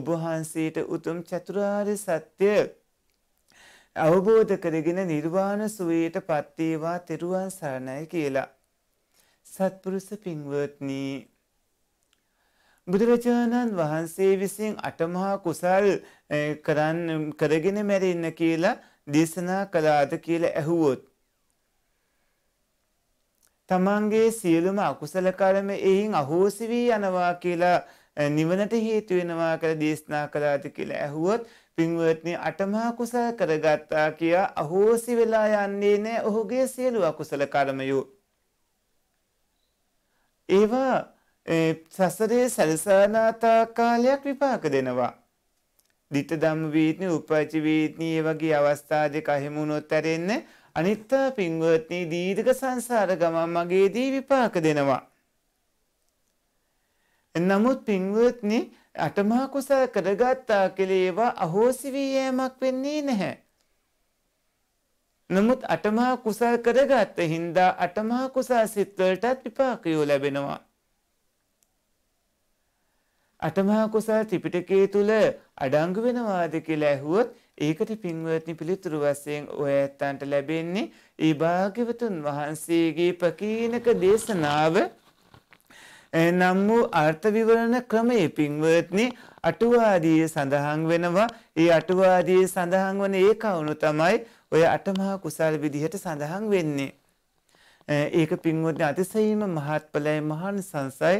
ඔබ වහන්සේට උතුම් චතුරාර්ය සත්‍ය අවබෝධ කරගෙන නිර්වාණ සුවයට පත්වේවා තෙරුවන් සරණයි කියලා. සත්පුරුෂ පින්වත්නී බුදුරජාණන් වහන්සේ විසින් අටමහා කුසල් කරන්න කරගෙන මැරෙන්න කියලා දේශනා කළාද කියලා ඇහුවොත් තමන්ගේ සියලුම අකුසල කර්ම එයින් අහෝසි වී යනවා කියලා නිවනට හේතු වෙනවා කියලා දේශනා කළාද කියලා ඇහුවොත් පින්වත්නි අටමහා කුසල කරගත්තා කියා අහෝසි වෙලා යන්නේ නැහැ ඔහුගේ සියලු අකුසල කර්මයෝ. ඒවා සසරේ සැලසනාතා කාලයක් විපාක දෙනවා. ditta dhamma vītni upaci vītni වගේ අවස්ථා දෙක අහිමි වුණොත් ඇරෙන්නේ අනිත්තා පින්වත්නි දීර්ඝ සංසාර ගමන් මගේදී විපාක දෙනවා. නමුත් පින්වත්නි අටමහා කුසල කරගත්තා කියලා ඒවා අහෝසි වී යෑමක් වෙන්නේ නැහැ. නමුත් අටමහා කුසල් කරගත්ත හින්දා අටමහා කුසල් සිත්වලටත් විපාකයෝ ලැබෙනවා. අටමහා කුසල් ත්‍රිපිටකයේ තුල අඩංගු වෙනවාද කියලා ඇහුවොත් ඒකට පින්වත්නි පිළිතුරු වශයෙන් ඔය ඇත්තන්ට ලැබෙන්නේ ඒ භාග්‍යවතුන් වහන්සේගේ ප්‍රකීනක දේශනාව නම් වූ අර්ථ විවරණ ක්‍රමයේ පින්වත්නි අටුවාදී සඳහන් වෙනවා. ඒ අටුවාදී සඳහන් වන ඒ කවුණු තමයි ඔය අටමහා කුසල් විදිහට සඳහන් වෙන්නේ. ඒක පින්වත්නි අතිශයින්ම මහත්ඵලයි මහානිසංසයි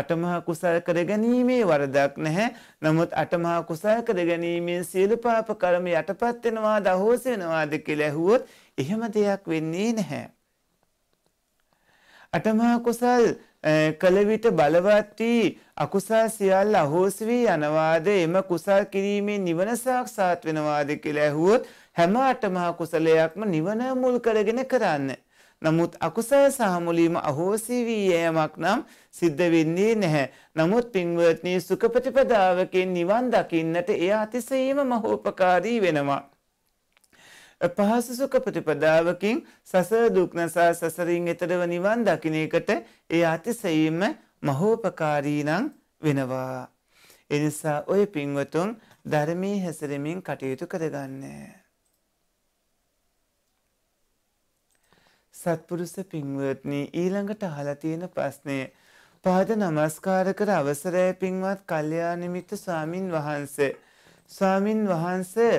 අටමහා කුසල් කරගැනීමේ වරදක් නැහැ. නමුත් අටමහා කුසල් කරගැනීමෙන් සියලු පාප කර්ම යටපත් වෙනවාද අහෝසි වෙනවාද කියලා ඇහුවොත් එහෙම දෙයක් වෙන්නේ නැහැ. අටමහා කුසල් කළ විට බලවත් වී අකුසල් සියල්ල අහෝසි වී යනවාද එම කුසල් කිරීමෙන් නිවන සාක්ෂාත් වෙනවාද කියලා ඇහුවොත් හැම අටමහා කුසලයක්ම නිවන මුල් කරගෙන කරන්නේ නමුත් අකුසල සහමුලීම අහෝසි වී යෑමක් නම් සිද්ධ වෙන්නේ නැහැ. නමුත් පින්වත්නි සුඛ ප්‍රතිපදාවකින් නිවන් දකින්නට එය අතිශයම මහෝපකාරී වෙනවා. පහසු සුඛ ප්‍රතිපදාවකින් සසර දුක් නසා සසරින් එතරව නිවන් දකින්න එකට ඒ අතිශයින්ම මහෝපකාරී නම් වෙනවා. එනිසා ඔය පින්වතුන් ධර්මයේ හැසිරෙමින් කටයුතු කරගන්නේ. සත්පුරුස පින්වත්නි ඊළඟට අහලා තියෙන ප්‍රශ්නය පාද නමස්කාර කර අවසරය පින්වත් කල්යාණමිත්‍ර ස්වාමින් වහන්සේ ස්වාමින් වහන්සේ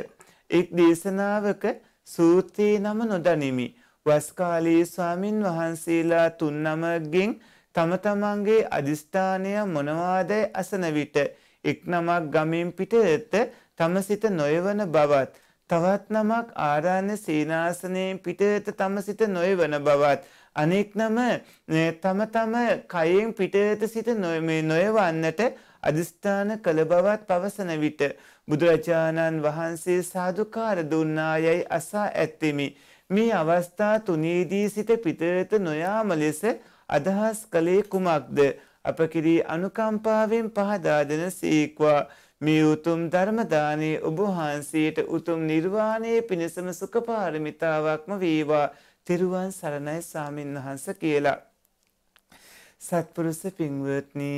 එක් දේශනාවක සූත්‍රයේ නම නොදනිමි වස් කාලයේ ස්වාමින් වහන්සේලා තුන් නමගෙන් තම තමන්ගේ අදිස්ථානය මොනවාදයි අසන විට එක් නමක් ගමෙන් පිටත තම සිත නොයවන බවත් තවත් නමක් ආරාණ්‍ය සීනාසනයෙන් පිටත තම සිත නොයවන බවත් අනෙක් නම තම තම කයෙන් පිටත සිත නොයවන්නට අධිෂ්ඨාන කළ බවත් පවසන විට බුදුරජාණන් වහන්සේ සාදුකාර දුන්නායයි අසා ඇත්තෙමි මේ අවස්ථා තුනේදී සිට පිටත නොයාම ලෙස අදහස් කළේ කුමක්ද අප කිරී අනුකම්පාවෙන් පහදා දෙන සීක්වා මේ උතුම් ධර්මදානයේ ඔබ වහන්සේට උතුම් නිර්වාණය පිණසම සුඛපාරමිතාවක්ම වේවා. තෙරුවන් සරණයි ස්වාමීන් වහන්ස කියලා. සත්පුරුෂ පින්වත්නි.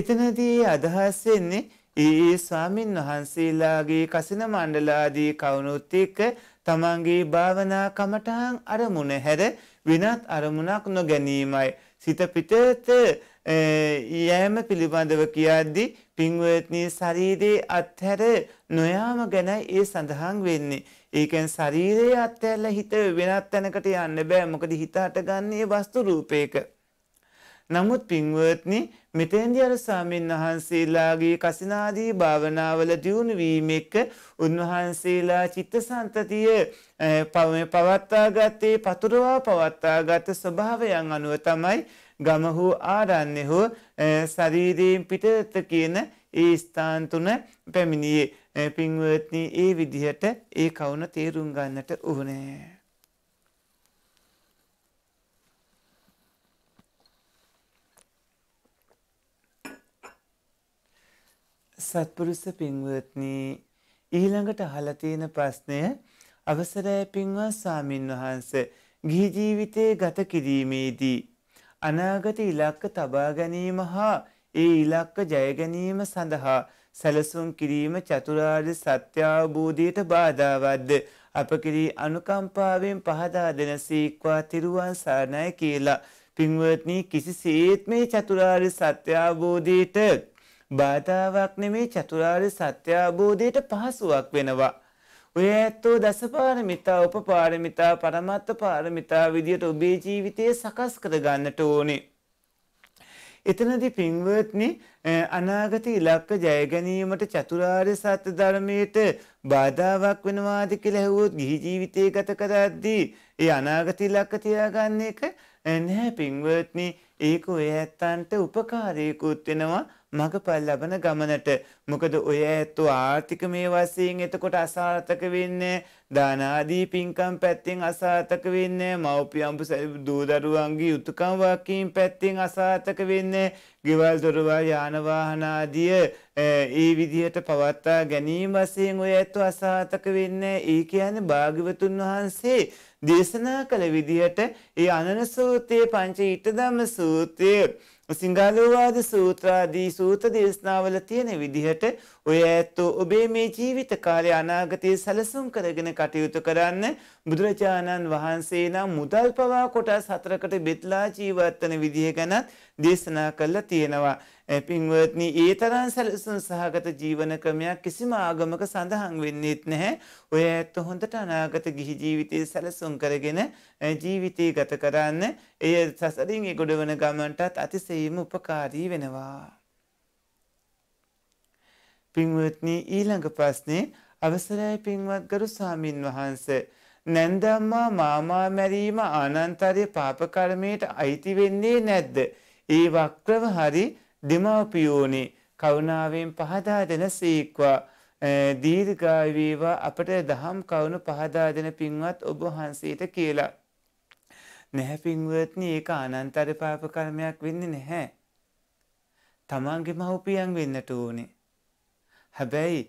එතනදී අදහස් වෙන්නේ ඒ ස්වාමින් වහන්සේලාගේ කසින මණ්ඩලාදී කවුනුත් එක්ක තමන්ගේ භාවනා කමටහන් අරමුණ හැර වෙනත් අරමුණක් නොගැනීමයි. සිත පිටත යෑම පිළිබඳව කියද්දි පින්වත්නී ශරීරයේ අත්හැර නොයාම ගැන ඒ සඳහන් වෙන්නේ. ඒකෙන් ශරීරයේ අත්හැරලා හිත වෙනත් තැනකට යන්න බෑ. මොකද හිත හටගන්නේ වස්තු රූපයක. නමුත් පින්වත්නි මෙතෙන්දී අර ස්වාමීන් වහන්සේලාගේ කසිනාදී භාවනාවල දියුණු වීම එක්ක උන්වහන්සේලා චිත්තසංතතිය පවත්වා ගත්තේ පතුරවා පවත්වා ගත ස්වභාවයන් අනුව තමයි ගම හෝ ආරණ්‍ය හෝ ශරීරයෙන් පිටත කියන ඒ ස්ථාන තුන පැමිණියේ පින්වත්නි ඒ විදිහට ඒ කවුන තේරුම් ගන්නට ඕනේ. සත්පුරුෂ පින්වත්නි ඊළඟට අහලා තියෙන ප්‍රශ්නය අවසරයි පින්වත් ස්වාමින් වහන්සේ ගිහි ජීවිතයේ ගත කිරීමේදී අනාගත ඉලක්ක තබා ගැනීම හා ඒ ඉලක්ක ජය ගැනීම සඳහා සැලසුම් කිරීම චතුරාර්ය සත්‍ය අවබෝධයට බාධාවත්ද අප කිරී අනුකම්පාවෙන් පහදා දෙන සීක්වා තිරුවන් සරණයි කියලා පින්වත්නි කිසිසේත් මේ චතුරාර්ය සත්‍ය අවබෝධයට බාධාවක් නෙමේ චතුරාර්ය සත්‍ය අවබෝධයට පහසුවක් වෙනවා ඔය ඇත්තෝ දස පාරමිතා උපපාරමිතා පරමත්ත පාරමිතා විදියට ඔබේ ජීවිතය සකස් කර ගන්නට ඕනේ. එතනදි පින්වත්නි අනාගත ඉලක්ක ජය ගැනීමට චතුරාර්ය සත්‍ය ධර්මයට බාධාවක් වෙනවාද කියලා ඇහුවොත් ගිහි ජීවිතය ගත කරද්දී ඒ අනාගත ඉලක්ක තියාගන්න එක නැහැ පින්වත්නි ඒක ඔය ඇත්තන්ට උපකාරයකුත් වෙනවා මඟපල් ලබන ගමනට මොකද ඔය ඇත්තු ආර්ථික මේ වසයෙන් එතකොට අසාර්ථක වෙන්නේ දානාදී පින්කම් පැත්තෙන් අසාර්ථක වෙන්නේ මව්පියම්පු දූදරුවන්ගේ යුතුකම් වකින් පැත්තෙන් අසාර්ථක වෙන්නේ ගෙවල් දොරවල් යානවාහනාදිය ඒ විදිහට පවත්තා ගැනීම වසයෙන් ඔය ඇත්තු අසාර්ථක වෙන්නේ ඒ කියන්නේ භාග්‍යවතුන් වහන්සේ දේශනා කළ විදිහට ඒ අනන සූතයේ පංච ඊට ධම්ම සූතයේ සිංගාලෝවාද සූත්‍රාදී සූත දේශනාවල තියෙන විදිහට ඔය ඇත්තෝ ඔබේ මේ ජීවිත කාලය අනාගතයේ සැලසුම් කරගෙන කටයුතු කරන්න බුදුරජාණන් වහන්සේ නම් මුදල් පවා කොටස් හතරකට බෙදලා ජීවත්වන විදිහ ගැනත් දේශනා කළා තියෙනවා. පින්වත්නි ඒ තරම් සැලසුම් සහගත ජීවන ක්‍රමයක් කිසිම ආගමක සඳහන් වෙන්නේත් නැහැ. ඔය ඇත්ත හොඳට අනාගත ගිහි ජීවිතයේ සැලසුම් කරගෙන ජීවිතය ගත කරන්න. එය සසරින් ඒ ගොඩවන ගමන්ටත් අතිසේම උපකාරී වෙනවා. පින්වත්නි ඊළඟ ප්‍රශ්නේ අවසරයි පින්වත් ගරු ස්වාමින් වහන්ස නැන්දම්මා මාමා මැරීම ආනන්තරය පාප කර්මයට අයිති වෙන්නේ නැද්ද? ඒ වක්‍රව හරි දෙමාපියෝනි කරුණාවෙන් පහදා දෙන සීක්වා දීර්ඝායු වේවා අපට දහම් කරුණ පහදා දෙන පින්වත් ඔබ වහන්සේට කියලා. නැහැ පින්වත්නි ඒක ආනන්තර පාප කර්මයක් වෙන්නේ නැහැ. තමන්ගේ මව්පියන් වෙන්නට ඕනේ. හැබැයි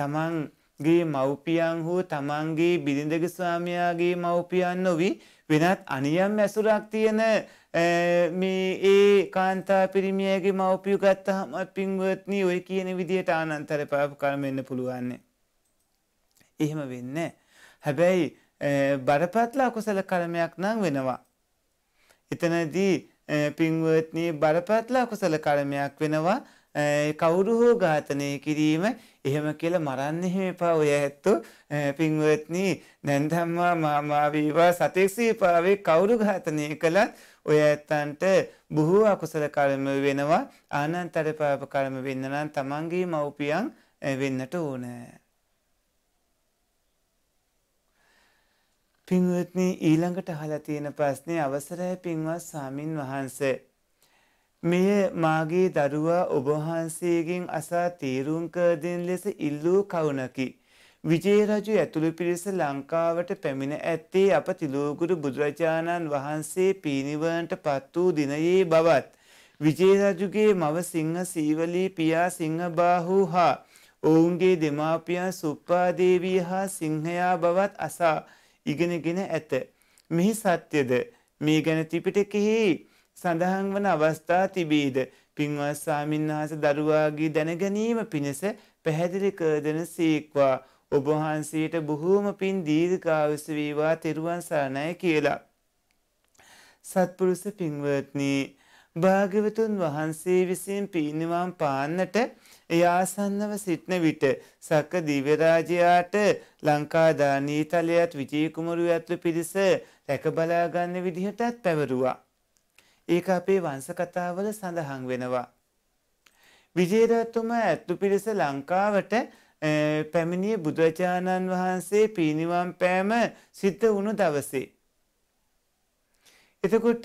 තමන්ගේ මව්පියන් හෝ තමන්ගේ බිරිඳග ස්වාමයාගේ මව්පියන් නොවි වෙනත් අනියම් ඇසුරක් තියෙන මේ ඒ කාන්තා පිරිමියගේ මව්පිය ගත්ත හමත් පින්වත්නී ඔය කියන විදිහට ආනන්තර පාප කරම වෙන්න පුළුවන්නේ. එහෙම වෙන්න. හැබැයි බරපත්ලා අකුසල කරමයක් නම් වෙනවා. එතනදී පින්වත්නී බරපත්ලා කුසල කරමයක් වෙනවා කවුරු හෝ ඝාතනය කිරීම එහෙම කියලා මරන්න එහෙම එපා ඔය ඇත්තෝ පින්වත්නි නැන්දම්මා මාමා වේවා සතෙක් සීපාවේ කවුරු ඝාතනය කළත් ඔය ඇත්තන්ට බොහෝ අකුසල කර්ම වෙනවා ආනන්තර පාප කර්ම වෙන්න නම් තමන්ගේ මව්පියන් වෙන්නට ඕනේ පින්වත්නි ඊළඟට අහලා තියෙන ප්‍රශ්නේ අවසරයි පින්වත් සාමින් වහන්සේ මෙය මාගේ දරුවා ඔබහන්සේගෙන් අසා තේරුම් කරදෙන් ලෙස ඉල්ලූ කවුනකි. විජේ රජු ඇතුළු පිරිස ලංකාවට පැමිණ ඇත්තේ අප තිලෝගුරු බුදුරජාණන් වහන්සේ පීනිවන්ට පත් වූ දිනයේ බවත්. විජේ රජුගේ මව සිංහ සීවලී පියා සිංහබාහූ හා ඔවුන්ගේ දෙමාපියන් සුප්පාදේවී හා සිංහයා බවත් අසා ඉගෙනගෙන ඇත. මෙහි සත්‍යද මේ ගැන ත්‍රිපිටකෙහි සඳහන් වන අවස්ථා තිබීද පින්වත් ස්වාමින්වහන්ස දරුවාගේ දැනගැනීම පිණිස පැහැදිලි කරදෙන සීක්වා ඔබ වහන්සේට බොහෝම පින් දීර්ඝායුෂ වේවා තෙරුවන් සරණයි කියලා. සත්පුරුෂ පින්වත්නි භාග්‍යවතුන් වහන්සේ විසින් පින්නම් පාන්නට ඒ ආසන්නව සිටන විට සක්ක දිව්‍ය රාජයාට ලංකා දානීතලයට විජය කුමරු ඇතුළු පිරිස රැක බලා ගන්න විදිහටත් පැවරුවා. ඒක අපේ වංශකතාවල සඳහන් වෙනවා. විජේරත්තුම ඇත්තු පිරිස ලංකාවට පැමිණිය බුදුරජාණන් වහන්සේ පිරිනිවන් පෑම සිද්ධ වුණු දවසේ. එතකොට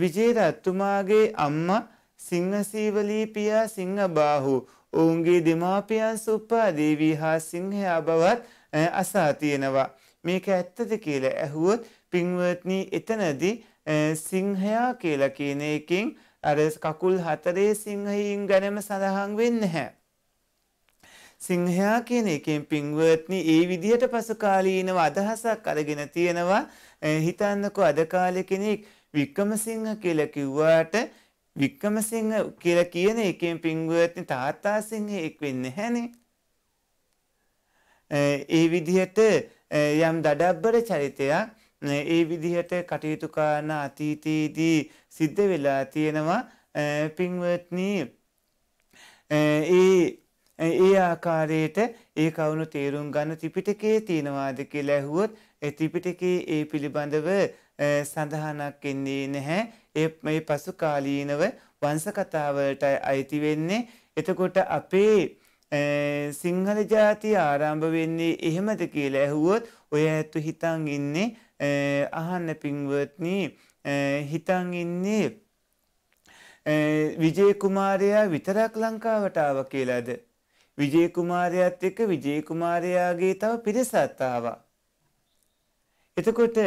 විජේරත්තුමාගේ අම්මා සිංහසීවලී පියා සිංහබාහු ඔවුන්ගේ දෙමාපියන් සුප්පා දේවී හා සිංහයා බවත් අසා තියෙනවා. මේක ඇත්තද කියලා ඇහුවොත් පින්වත්නි එතනදී සිංහයා කියලා කියන එකින් අර කකුල් හතරේ සිංහයින් ගැනම සඳහන් වෙන්න හැ. සිංහයා කියන එකෙන් පින්වත්නි ඒ විදිහට පසුකාලීනව අදහසක් අරගෙන තියෙනවා හිතන්නකෝ අද කාලේ කෙනෙක් වික්‍රමසිංහ කියලා කිව්වාට වික්‍රමසිංහ කියලා කියන එකෙන් පින්වත්නි තාත්තා සිංහෙක් වෙන්නේ නැහනේ. ඒ විදිහට යම් දඩබ්බර චරිතයක් ඒ විදිහට කටයුතු කරන අතීතයේදී සිද්ධ වෙලා තියෙනවා පින්වත්නි ඒ ඒ ආකාරයට ඒ කවුණු තේරුම් ගන්න ත්‍රිපිටකයේ තියෙනවාද කියලා ඇහුවොත් ඒ ත්‍රිපිටකයේ ඒ පිළිබඳව සඳහනක් එන්නේ නැහැ. ඒ මේ පසු කාලීනව වංශ කතාවලට අයිති වෙන්නේ. එතකොට අපේ සිංහල ජාතිය ආරම්භ වෙන්නේ එහෙමද කියලා ඇහුවොත් ඔය ඇතු හිතන් ඉන්නේ අහන්න පින්වත්නී හිතන් ඉන්නේ විජයකුමාරයා විතරක් ලංකාවටාව කියලාද. විජයකුමාරයත් එක විජයකුමාරයාගේ තව පිරිසත්තාව. එතකොට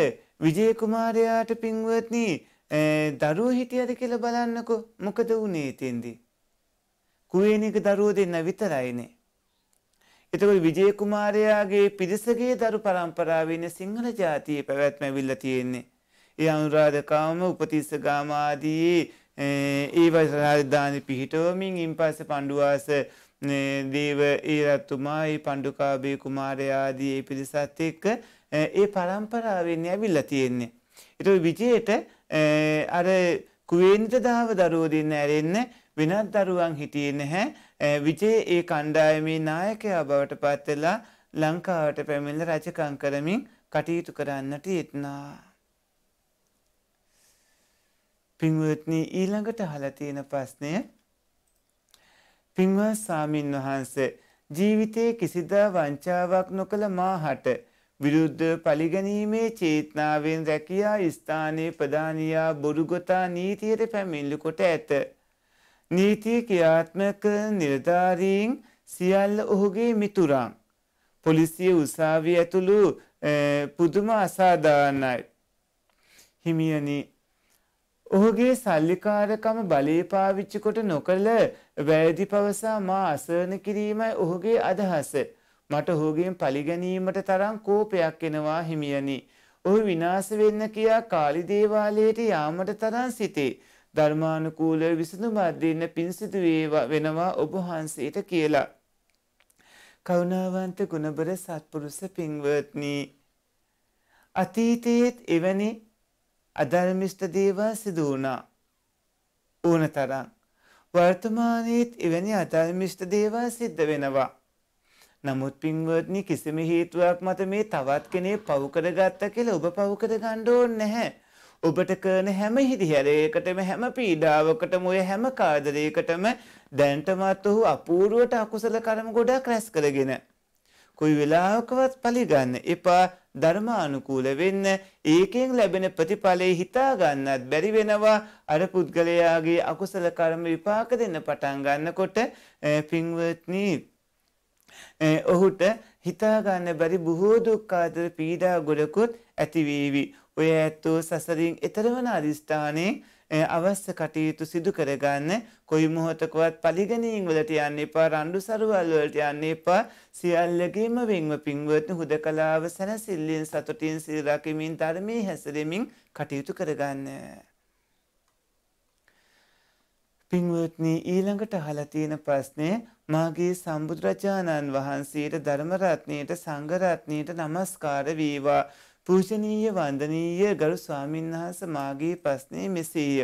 විජයකුමාරයාට පින්වත්නී දරුව හිටියද කියල බලන්නකො මොකද වනේ තින්දී. කුවේනික දරුව දෙන්න විතරයිනේ. එතකොට විජය කුමාරයාගේ පිරිසගේ දරු පරම්පරාවේ ඉන්න සිංහල ජාතියේ පැවැත්ම ඇවිල්ලා තියෙන්නේ. ඒ අනුරාධකාම උපතිස්ස ගාම ආදී ඒ වගේ රාජධානි පිහිටවමින් ඉන්පස්සේ පඬුවාස දේව ඊරතුමා ඒ පඬුකාභය කුමාරයා ආදී ඒ පිරිසත් එක්ක ඒ පරම්පරාවෙන් ඇවිල්ලා තියෙන්නේ. ඒතකොට විජයට අර කුවේන්ද්‍ර දාව දරුවෝ දෙන්න ඇරෙන්න වෙනත් දරුවන් හිටියේ නැහැ. විජේ eh, ඒ කණ්ඩායමේ නායකයා බවට පත් වෙලා ලංකාවට පැමිණ රජකම් කරමින් කටයුතු කරන්නට යෙත්නා. පින්වත්නි ඊළඟට අහලා තියෙන ප්‍රශ්නය පින්වත් සාමින් වහන්සේ ජීවිතයේ කිසිදා වංචාවක් නොකළ මාහට විරුද්ධ පලිගැනීමේ චේතනාවෙන් රැකියා ස්ථානයේ ප්‍රධානියා බොරුගොතා නීතියට පැමිණිලි කොට ඇත. නීතිය ක්‍රියාත්මක නිලධාරීන් සියල්ල ඔහුගේ මිතුරන්. පොලිසිය උසාවිය ඇතුළු පුදුම අසාධාරණයි. හිමියනි ඔහුගේ සල්ලිකාරකම බලය පාවිච්චි කොට නොකළ වැරදි පවසා මා අසරණ කිරීමයි ඔහුගේ අදහස. මට ඔහුගෙන් පලිගැනීමට තරම් කෝපයක් එනවා හිමියනි. ඔහු විනාශ වෙන්න කියා කාලිදේවාලයට යාමට තරම් සිතේ. ධර්මානුකූල විසඳුමක් දෙන්න පින් සිදු වෙනවා ඔබ වහන්සේට කියලා. කරුණාවන්ත ගුණබර සත්පුරුෂ පින්වත්නි අතීතයේත් එවැනි අධර්මිෂ්ට දේවල් සිදු වුණා. ඕනතරම් වර්තමානයේත් එවැනි අධර්මිෂ්ට දේවල් සිද්ධ වෙනවා. නමුත් පින්වත්නි කිසිම හේතුවක් මත මේ තවත් කෙනේ පව් කරගත්ත කියලා ඔබ පව් කරගන්න ඕනේ නැහැ. ඔබට කරන හැම හිරිහැරයකටම හැම පීඩාවකටම ඔය හැම කාදරයකටම දැන්ටමත් ඔහු අපූරුවට අකුසල කරම ගොඩක් රැස් කරගෙන. කොයි වෙලාවකවත් පලිගන්න එපා ධර්මානුකූල වෙන්න ඒකෙන් ලැබෙන ප්‍රතිඵලේ හිතාගන්නත් බැරි වෙනවා අර පුද්ගලයාගේ අකුසල කර්ම විපාක දෙන්න පටන් ගන්නකොට පින්වත්නි ඔහුට හිතාගන්න බැරි බොහෝ දුක්කාතර පීඩා ගොඩකුත් ඇතිවේවි. ඔය ඇත්තෝ සසරින් එතරවන අධිෂ්ඨානයේ අවස්ථ කටයුතු සිදු කරගන්න කොයි මොහොතකවත් පලිගනීන් වලට යන්න එපා රණ්ඩු සරුවල් වලට යන්න එපා සියල්ලගේම වෙන්ව පින්වත්න හුදකලාව සැනසිල්ලෙන් සතුටින් සිරකිමින් ධර්මයේ හැසිරෙමින් කටයුතු කරගන්න. පින්වත්නි ඊළඟට අහලා තියෙන ප්‍රශ්නේ මාගේ සම්බුදුරජාණන් වහන්සේට ධර්මරත්නයට සංගරත්නයට නමස්කාර වේවා. පූෂණීය වන්දනීය ගරු ස්වාමින්වහන්ස මාගේ ප්‍රශ්නය මෙසේය.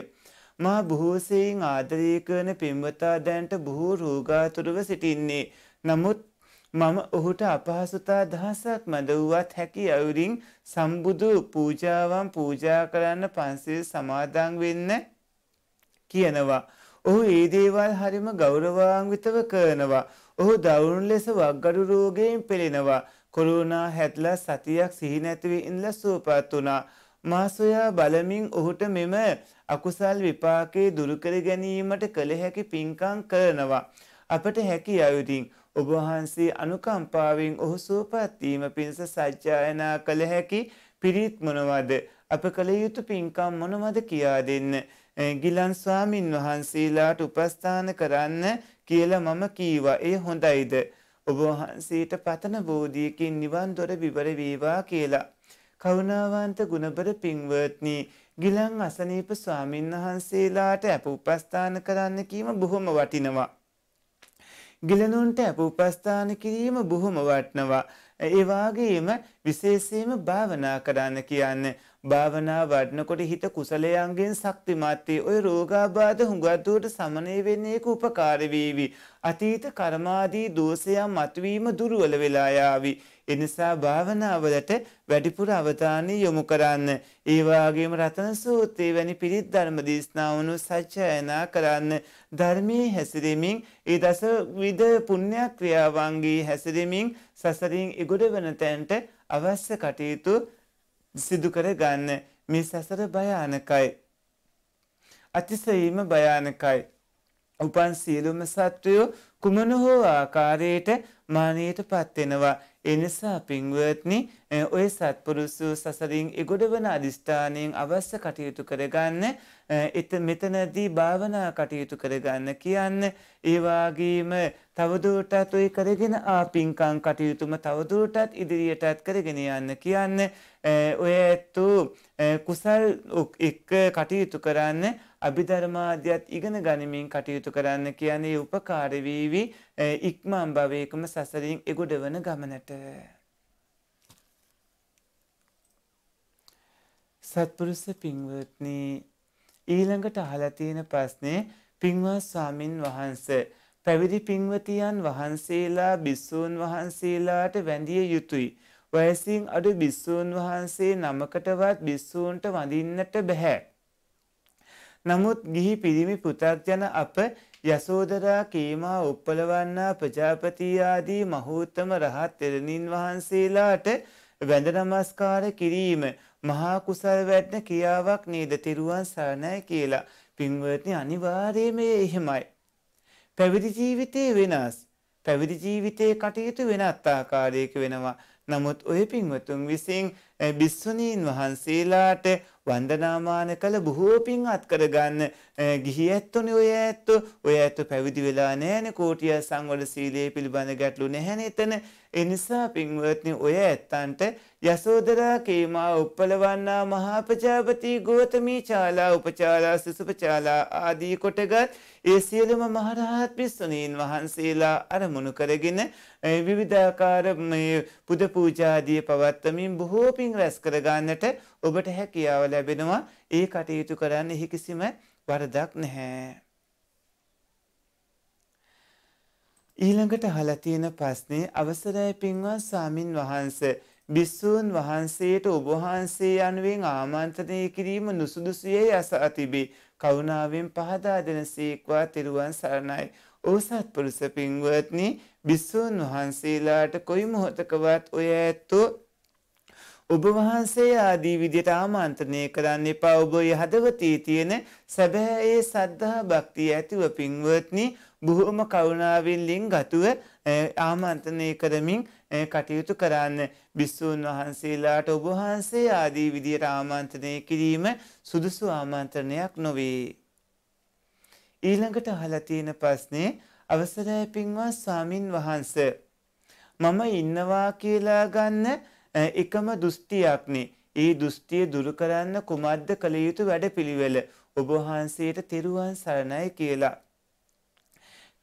මා බොහෝසයෙන් ආදරය කරන පෙම්වතා දැන්ට බොහෝ රෝගාතුරව සිටින්නේ. නමුත් මම ඔහුට අපහසුතා දහසක් මඳ වුවත් හැකි අවුරින් සම්බුදු පූජාවන් පූජා කරන්න පන්සිල් සමාදන් වෙන්න කියනවා. ඔහු ඒ දේවල් හරිම ගෞරවාන්විතව කරනවා. ඔහු දවුණු ලෙස වක්ගඩු රෝගයෙන් පෙළෙනවා. කොරුණා හැත්ලා සතියක් සිහි නැතිවී ඉඳලා සුවපත් වුණා. මා සොයා බලමින් ඔහුට මෙම අකුසල් විපාකේ දුරු කර ගැනීමට කළ හැකි පින්කම් කරනවා. අපට හැකි අයුරින් ඔබ වහන්සේ අනුකම්පාවෙන් ඔහු සුවපත් වීම පිණිස සජ්ජායනා කළ හැකි පිරිත් මොනවද? අප කළ යුතු පින්කම් මොනවද කියා දෙන්න. ගිලන් ස්වාමින් වහන්සේලාට උපස්ථාන කරන්න කියලා මම කීවා. ඒ හොඳයිද? ඔබ වහන්සේට පතන බෝධියකින් නිවන් දොර විවර වේවා කියලා. කරුණාවන්ත ගුණබර පින්වත්නි, ගිලන් අසනීප ස්වාමින් වහන්සේලාට අප උපස්ථාන කරන්න කීම බොහොම වටිනවා. ගිලනුන්ට අප උපස්ථාන කිරීම බොහොම වටනවා. ඒ වාගේම විශේෂයෙන්ම භාවනා කරන්න කියන්නේ භාවනා වඩනකොට හිත කුසලයන්ගෙන් ශක්තිමත්ති ඔය රෝගාබාධ හුඟත්තුවට සමනය වෙන්නේ එක උපකාර වේවි. අතීත කර්මාදී දෝෂයන් මතුවීම දුර්වල වෙලා යාවි. එනිසා භාවනාවලට වැඩිපුර අවධානය යොමු කරන්න. ඒ වගේම රතන සූත්‍රය වැනි පිරිත් ධර්ම දේශනාවනු සජ්ජායනා කරන්න. ධර්මයේ හැසිරෙමින් ඒ දස විද පුණ්‍ය ක්‍රියාවන්ගේ හැසිරෙමින් සසරින් ඉගොඩ වන තැන්ට අවශ්‍ය කටයුතු සිදු කර ගන්න මේ සසර භයානකයි. අතිසයීම භයානකයි. උපන් සියලුම සත්වයෝ කුමන හෝ ආකාරයට මානයට පත්වෙනවා. එනිසා පින්වත්නි ඔය සත්පුරුසු සසරින් එගොඩ වන අධිෂ්ඨානයෙන් අවස්ස කටයුතු කරගන්න එත මෙතනදී භාවනා කටයුතු කරගන්න කියන්න ඒවාගේම තවදුරටත් ඔය කරගෙන ආපින්කං කටයුතුම තවදුරටත් ඉදිරියටත් කරගෙන යන්න කියන්න ඔය ඇත්තු කුසල් එක්ක කටයුතු කරන්න අභිධර්මාධ්‍යත් ඉගෙන ගනිමින් කටයුතු කරන්න කියන්නේ උපකාරවීවි ඉක්මම් භවයකම සසරින් එගොඩ වන ගමනට. සත්පුරුස පින්වත්නී ඊළඟට අහලා තියෙන ප්‍රශ්නේ පින්වත් ස්වාමින් වහන්සේ පැවිදි පින්වතියන් වහන්සේලා බිස්සූන් වහන්සේලාට වැඳිය යුතුය. වයසින් අඩු බිස්සූන් වහන්සේ නමකටවත් බිස්සූන්ට වඳින්නට බෑ. නමුත් ගිහි පිරිමි පුතග්ජන අප යසෝදරා කේමා උප්පලවන්නා ප්‍රජාපති ආදී මහෝත්තම රහත් තෙරණින් වහන්සේලාට වැඳ නමස්කාර කිරීම මහා කුසල් වැඩන ක්‍රියාවක් නේද තිරුවන් සරණයි කියලා. පින්වත්නි අනිවාර්යයෙන්ම එහෙමයි. පැවිදි ජීවිතේ වෙනස්. පැවිදි ජීවිතේ කටයුතු වෙනත් ආකාරයක වෙනවා. නමුත් ඔය පින්වතුන් විසින් බිස්සුණීන් වහන්සේලාට වන්දනාමාන කළ බොහෝ පින් අත්කරගන්න ගිහි ඇත්තුනි ඔය ඇත්තු ඔය ඇත්තු පැවිදි වෙලා නෑන කෝටිය සංවල සීලයේ පිළිබඳ ගැටලු නැහැන එතන එනිසා පින්වත්නි ඔය ඇත්තන්ට යසෝදරා කේමා උප්පලවන්නා මහාපජාපති ගෝතමී චාලා උපචාලා සිසුපචාලා ආදී කොටගත් ඒ සියලුම මහරහත් පිස්සුනීන් වහන්සේලා අරමුණු කරගෙන විවිධාකාර පුද පූජාදිය පවත්තමින් බොහෝ පින් ඉක්මනින් රැස් කරගන්නට ඔබට හැකියාව ලැබෙනවා ඒ කටයුතු කරන්න එහි කිසිම වරදක් නැහැ. ඊළඟට අහලා තියෙන ප්‍රශ්නේ අවසරයි පින්වත් සාමින් වහන්ස බිස්සූන් වහන්සේට ඔබ වහන්සේ යනුවෙන් ආමන්ත්‍රණය කිරීම නුසුදුසුයේ අසා තිබේ. කරුණාවෙන් පහදා දෙනසේක්වා තෙරුවන් සරණයි. ඕසත් පුරුෂ පින්වත්නි බිස්සූන් වහන්සේලාට කොයි මොහොතකවත් ඔය ඇත්තෝ ඔබ වහන්සේ ආදී විදියට ආමන්ත්‍රණය කරන්න එපා ඔබ හදවතේ තියෙන සැබෑ ඒ සද්ධා භක්තිය ඇතිව පින්වත්නි බොහොම කරුණාවෙන් ලින්ගතුව ආමන්ත්‍රණය කරමින් කටයුතු කරන්න බිස්සූන් වහන්සේලාට ඔබ වහන්සේ ආදී විදියට ආමන්ත්‍රණය කිරීම සුදුසු ආමන්ත්‍රණයක් නොවේ. ඊළඟට අහලා තියෙන ප්‍රශ්නේ අවසරයි පින්වත් ස්වාමින් වහන්සේ මම ඉන්නවා කියලා ගන්න එකම දෘෂ්ටියක්නේ. ඒ දෘෂ්ටිය දුරු කරන්න කුමද්ද කළ යුතු වැඩපිළිවෙල ඔබ වහන්සේට තෙරුවන් සරණයි කියලා.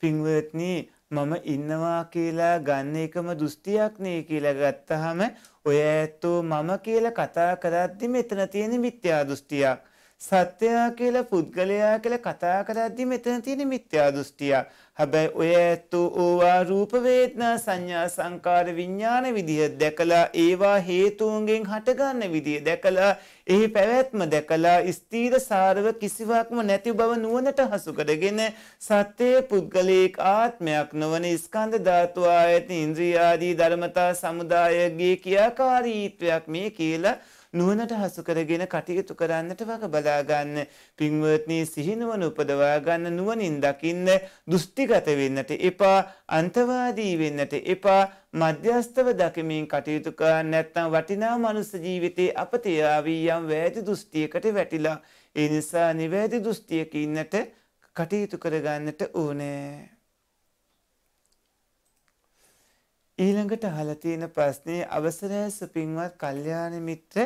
පින්වත්නි මම ඉන්නවා කියලා ගන්න එකම දෘෂ්ටියක් නේ කියලා ගත්තාම ඔය ඇත්තෝ මම කියලා කතා කරද්දි මෙතන තියෙන මිත්‍යා දෘෂ්ටියක්. සත්‍යයා කියලා පුද්ගලයා කියලා කතා කරද්දී මෙතන තියෙන මිත්‍යා දෘෂ්ටිය. හැබැයි ඔය ඇතු ඕවා රූප වේදනා සංඥා සංකාර විඥාන විදිහ දැකලා ඒවා හේතුන්ගෙන් හටගන්න විදිහ දැකලා එහි පැවැත්ම දැකලා ස්ථීර සාරව කිසිවක්ම නැති බව නුවණට හසු කරගෙන සත්‍යයේ පුද්ගලයක ආත්මයක් නොවන ස්කන්ධ ධාතු ආයතන ඉන්ද්‍රිය ආදී ධර්මතා සමුදායගේ ක්‍රියාකාරීත්වයක් මේ කියලා නුවනට හසුකරගෙන කටයුතු කරන්නට වග බලාගන්න පින්වත්නී සිහිනුවන උපදවාගන්න නුවනින් දකින්න දුෘෂ්ටිගත වෙන්නට එපා අන්තවාදී වෙන්නට එපා මධ්‍යස්ථව දකිමින් කටයුතුක නැත්නම් වටිනා මනුස්ස ජීවිතේ අපතයාවී යම් වැෑති දුෘෂ්ටියකට වැටිලා එනිසා නිවැදි දුෘෂ්ටියක ඉන්නට කටයුතු කරගන්නට ඕනෑ. ඊළඟට අහලා තියෙන ප්‍රශ්නේ අවසරය සුපින්වත් කල්යාණ මිත්‍ර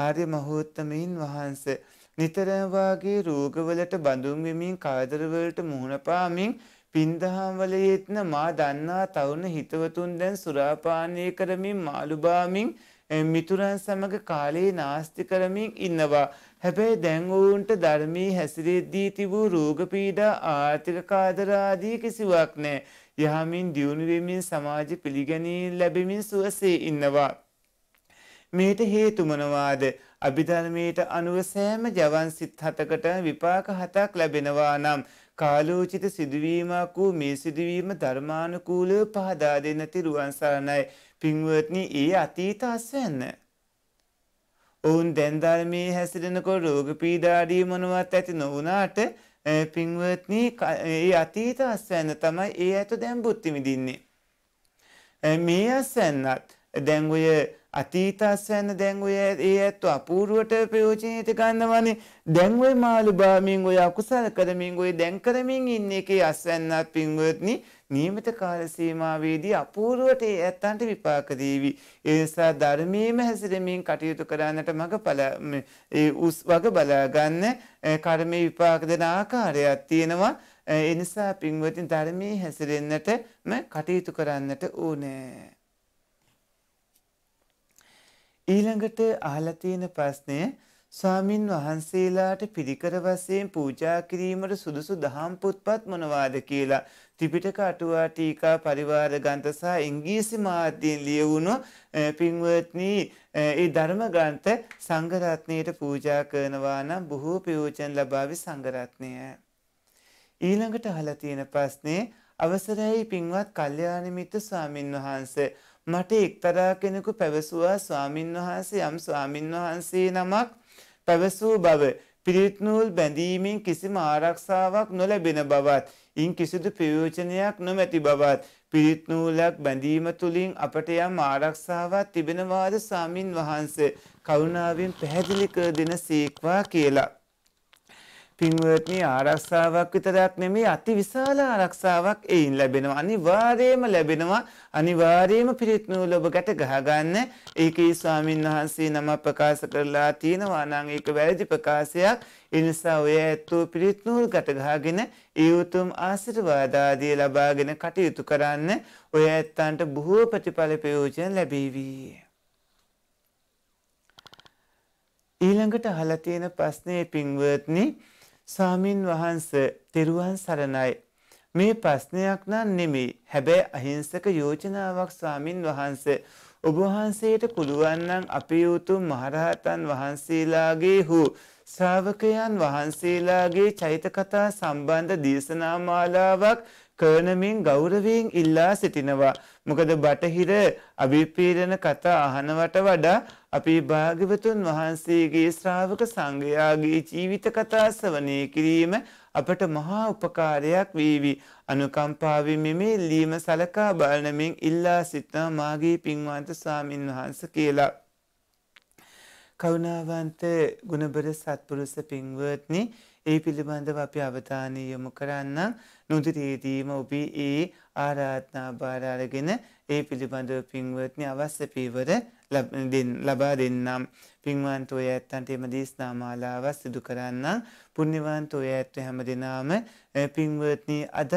ආර්ය මහෝත්තමයන් වහන්සේ නිතරම වාගේ රෝගවලට බඳුන් වෙමින් කාදරවලට මුහුණ පාමින් පින්දහම් වලයේත්න මා දන්නා තවුන හිතවතුන් දැන් සුරාපානය කරමින් මාළු බාමින් මිතුරන් සමග කාලේ නාස්ති කරමින් ඉන්නවා. හැබැයි දැන් ඔවුන්ට ධර්මී හැසිරෙද්දී තිබූ රෝග පීඩා ආර්ථික කාදර ආදී කිසිවක් නැහැ. යහමින් දියුණු වෙමින් සමාජ පිළිගැනීම් ලැබෙමින් සුවසේ ඉන්නවා. මේට හේතු මොනවාද? අභිධර්මයට අනුව සෑම ජවන් සිත් හතකට විපාක හතක් ලැබෙනවා නම් කාලෝචිත සිදුවීමක් වූ මේ සිදුවීම ධර්මානුකූලව පහදා දෙන තිරුවන් සරණයි. පින්වත්නි, ඒ අතීත අස්වැන්න. ඔවුන් දැන් ධර්මයේ හැසිරෙනකොට රෝග පීඩා ආදී මොනවත් ඇති නොවුනාට පින්වත්නී ඒ අතීත අස්වැන්න තමයි ඒ ඇතු දැන් බුත්තිමිදින්නේ. මේ අස්වැන්නත් දැංගුය අතීතස්වැන්න දැංගුය ඒ ඇත්තු අපූරුවට ප්‍රයෝජනීත ගන්නවනේ දැංගුවයි මාළු බාමින් ඔය අකුසල් කරමින් ඔය දැන් කරමින් ඉන්නේ එකේ අස්වැන්නත් පින්වත්නි නියමිත කාල සීමාවේදී අපූර්වට ඒ ඇත්තන්ට විපාක දීවි. ඒ නිසා ධර්මයේම හැසිරෙමින් කටයුතු කරන්නට මඟ බල ඒ උස් වග බලා ගන්න කර්මයේ විපාක දෙන ආකාරයක් තියෙනවා. ඒ නිසා පින්වත්නි ධර්මයේ හැසිරෙන්නටම කටයුතු කරන්නට ඕනේ. ඊළඟට අහලා තියෙන ප්‍රශ්නය ස්වාමින් වහන්සේලාට පිරිකර වශයෙන් පූජා කිරීමට සුදුසු දහම් පුත්පත් මොනවාද කියලා ත්‍රිපිටක අටුවා ටීකා පරිවාර ග්‍රන්ථ සහ ඉංග්‍රීසි මාධ්‍යයෙන් ලියවුණු පින්වත්නි ඒ ධර්ම ග්‍රන්ථ සංඝ රත්නයට පූජා කරනවා නම් බොහෝ ප්‍රයෝජන ලබාවි සංඝ රත්නය. ඊළඟට අහලා තියෙන ප්‍රශ්නේ අවසරයි පින්වත් කල්යාණ මිත්‍ර ස්වාමින් වහන්සේ මට එක්තරා කෙනෙකු පැවසුවා ස්වාමින් වහන්සේ යම් ස්වාමින් වහන්සේ නමක් පැවසූ බව පිරිත් නූල් බැඳීමෙන් කිසිම ආරක්ෂාවක් නොලැබෙන බවත් ඉන් කිසිදු ප්‍රයෝජනයක් නොමැති බවත් පිරිත් නූලක් බැඳීම තුලින් අපට යම් ආරක්ෂාවක් තිබෙනවාද සාමින් වහන්සේ කරුණාවෙන් පැහැදිලි කර දෙන සීක්වා කියලා පින්වත්නි ආරක්ෂාවක් විතරක් නෙමෙයි අතිවිශාල ආරක්ෂාවක් එයින් ලැබෙනවා අනිවාර්යයෙන්ම ලැබෙනවා අනිවාර්යයෙන්ම පිරිත් නූල ඔබ ගැට ගහ ගන්න ඒකේ ස්වාමින් වහන්සේ නම ප්‍රකාශ කරලා තියෙනවා නම් ඒක වැරදි ප්‍රකාශයක් ඒ නිසා ඔය ඇත්තෝ පිරිත් නූල් ගැට ගහගෙන ඒ උතුම් ආශිර්වාද ආදී ලබාගෙන කටයුතු කරන්න ඔය ඇත්තන්ට බොහෝ ප්‍රතිඵල ප්‍රයෝජන ලැබේවි ඊළඟට අහලා තියෙන ප්‍රශ්නේ පින්වත්නි ස්වාමින් වහන්ස තෙරුවන් සරණයි. මේ ප්‍රශ්නයක් නම් නෙමෙයි. හැබැයි අහිංසක යෝජනාවක් ස්වාමින් වහන්ස ඔබ වහන්සේට පුළුවන් නම් අපේ උතුම් මහරහතන් වහන්සේලාගේ හෝ ශ්‍රාවකයන් වහන්සේලාගේ චෛත කතා සම්බන්ධ දේශනා මාලාවක් කරනමින් ගෞරවයෙන් ඉල්ලා සිටිනවා. මොකද බටහිර අභිපීඩන කතා අහනවට වඩා අපේ භාග්‍යවතුන් වහන්සේගේ ශ්‍රාවක සංඝයාගේ ජීවිත කතා ශ්‍රවණය කිරීම අපට මහා උපකාරයක් වේවි. අනුකම්පාවෙන් මෙමේ ලීම සලකා බලනමින් ඉල්ලා සිටනා මාගේ පින්වන්ත ස්වාමින් වහන්ස කියලා. කරුණාවන්ත ගුණබර සත්පුරුෂ පින්වත්නි ඒ පිළිබඳව අපි අවධානය යොමු කරන්නම් නුදුරේදීම ඔබේ ඒ ආරාධනා භාර අරගෙන ඒ පිළිබඳව පින්වත්නි අවශ්‍ය පීවර ලබා දෙන්නම්. පින්වන්ත ඔය ඇත්තන්ට එම දේශනා මාලාව සිදු කරන්නම්. පුණ්‍යවන්ත ඔය ඇත්ත හැම දිනාම පින්වත්නි අදත්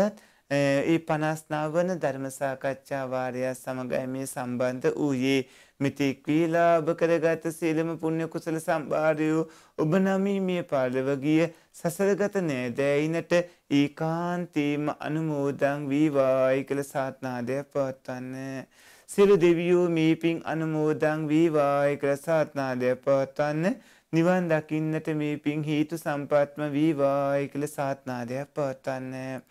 ඒ 59 වන ධර්ම සාකච්ඡා වාරය සමග මේ සම්බන්ධ වූයේ මෙතෙක් වීලා ඔබ කරගත සියලුම පුණ්‍ය කුසල සම්භාරයෝ ඔබ නමී මිය පාලව ගිය සසරගත නෑදෑයිනට ඒකාන්තේම අනුමෝදන් වීවායි කළ සාත්නාදය පවත්වන්නේ සියලු දෙවියෝ මේ පින් අනුමෝදන් වේවා ඒක රසාත්නාදය පවත්වන්න නිවන් දකින්නට මේ පින් හේතු සම්පත්ම වේවා ඒක ලසාත්නාදය පවත්වන්න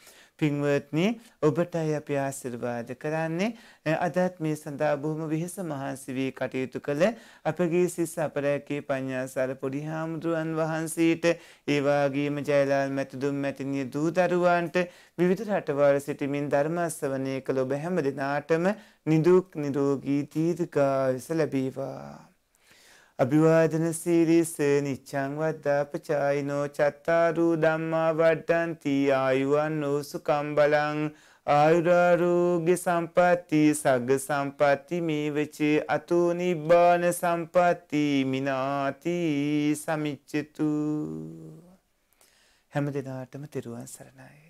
පින්වත්නි ඔබටයි අපි ආශිර්වාද කරන්නේ අදත් මේ සඳහා බොහොම විහෙස මහන්සි වී කටයුතු කළ අපගේ සිස් අපරැකේ පඤ්ඤාසාර පොඩි හාමුදුරන් වහන්සේට ඒ වගේම ජයලාල් මැතිදුම් මැතිණිය දූ දරුවන්ට විවිධ රටවල් සිටමින් ධර්ම ශ්‍රවණය කළ ඔබ හැම දිනාටම නිදුක් නිරෝගී දීර්ඝායුෂ ලැබේවා අභිවාදන සීරිස නිච්ඡං වද්දාපචායිනෝ චත්තාරු ධම්මා වඩ්ඩಂತಿ ආයුවන් උසුකම් බලං ආයුරාෝග්‍ය සම්පatti සග්ග සම්පatti මේවච අතෝ නිබ්බාන සම්පatti මිනාති සමිච්ඡතු හැම දිනාටම තෙරුවන් සරණයි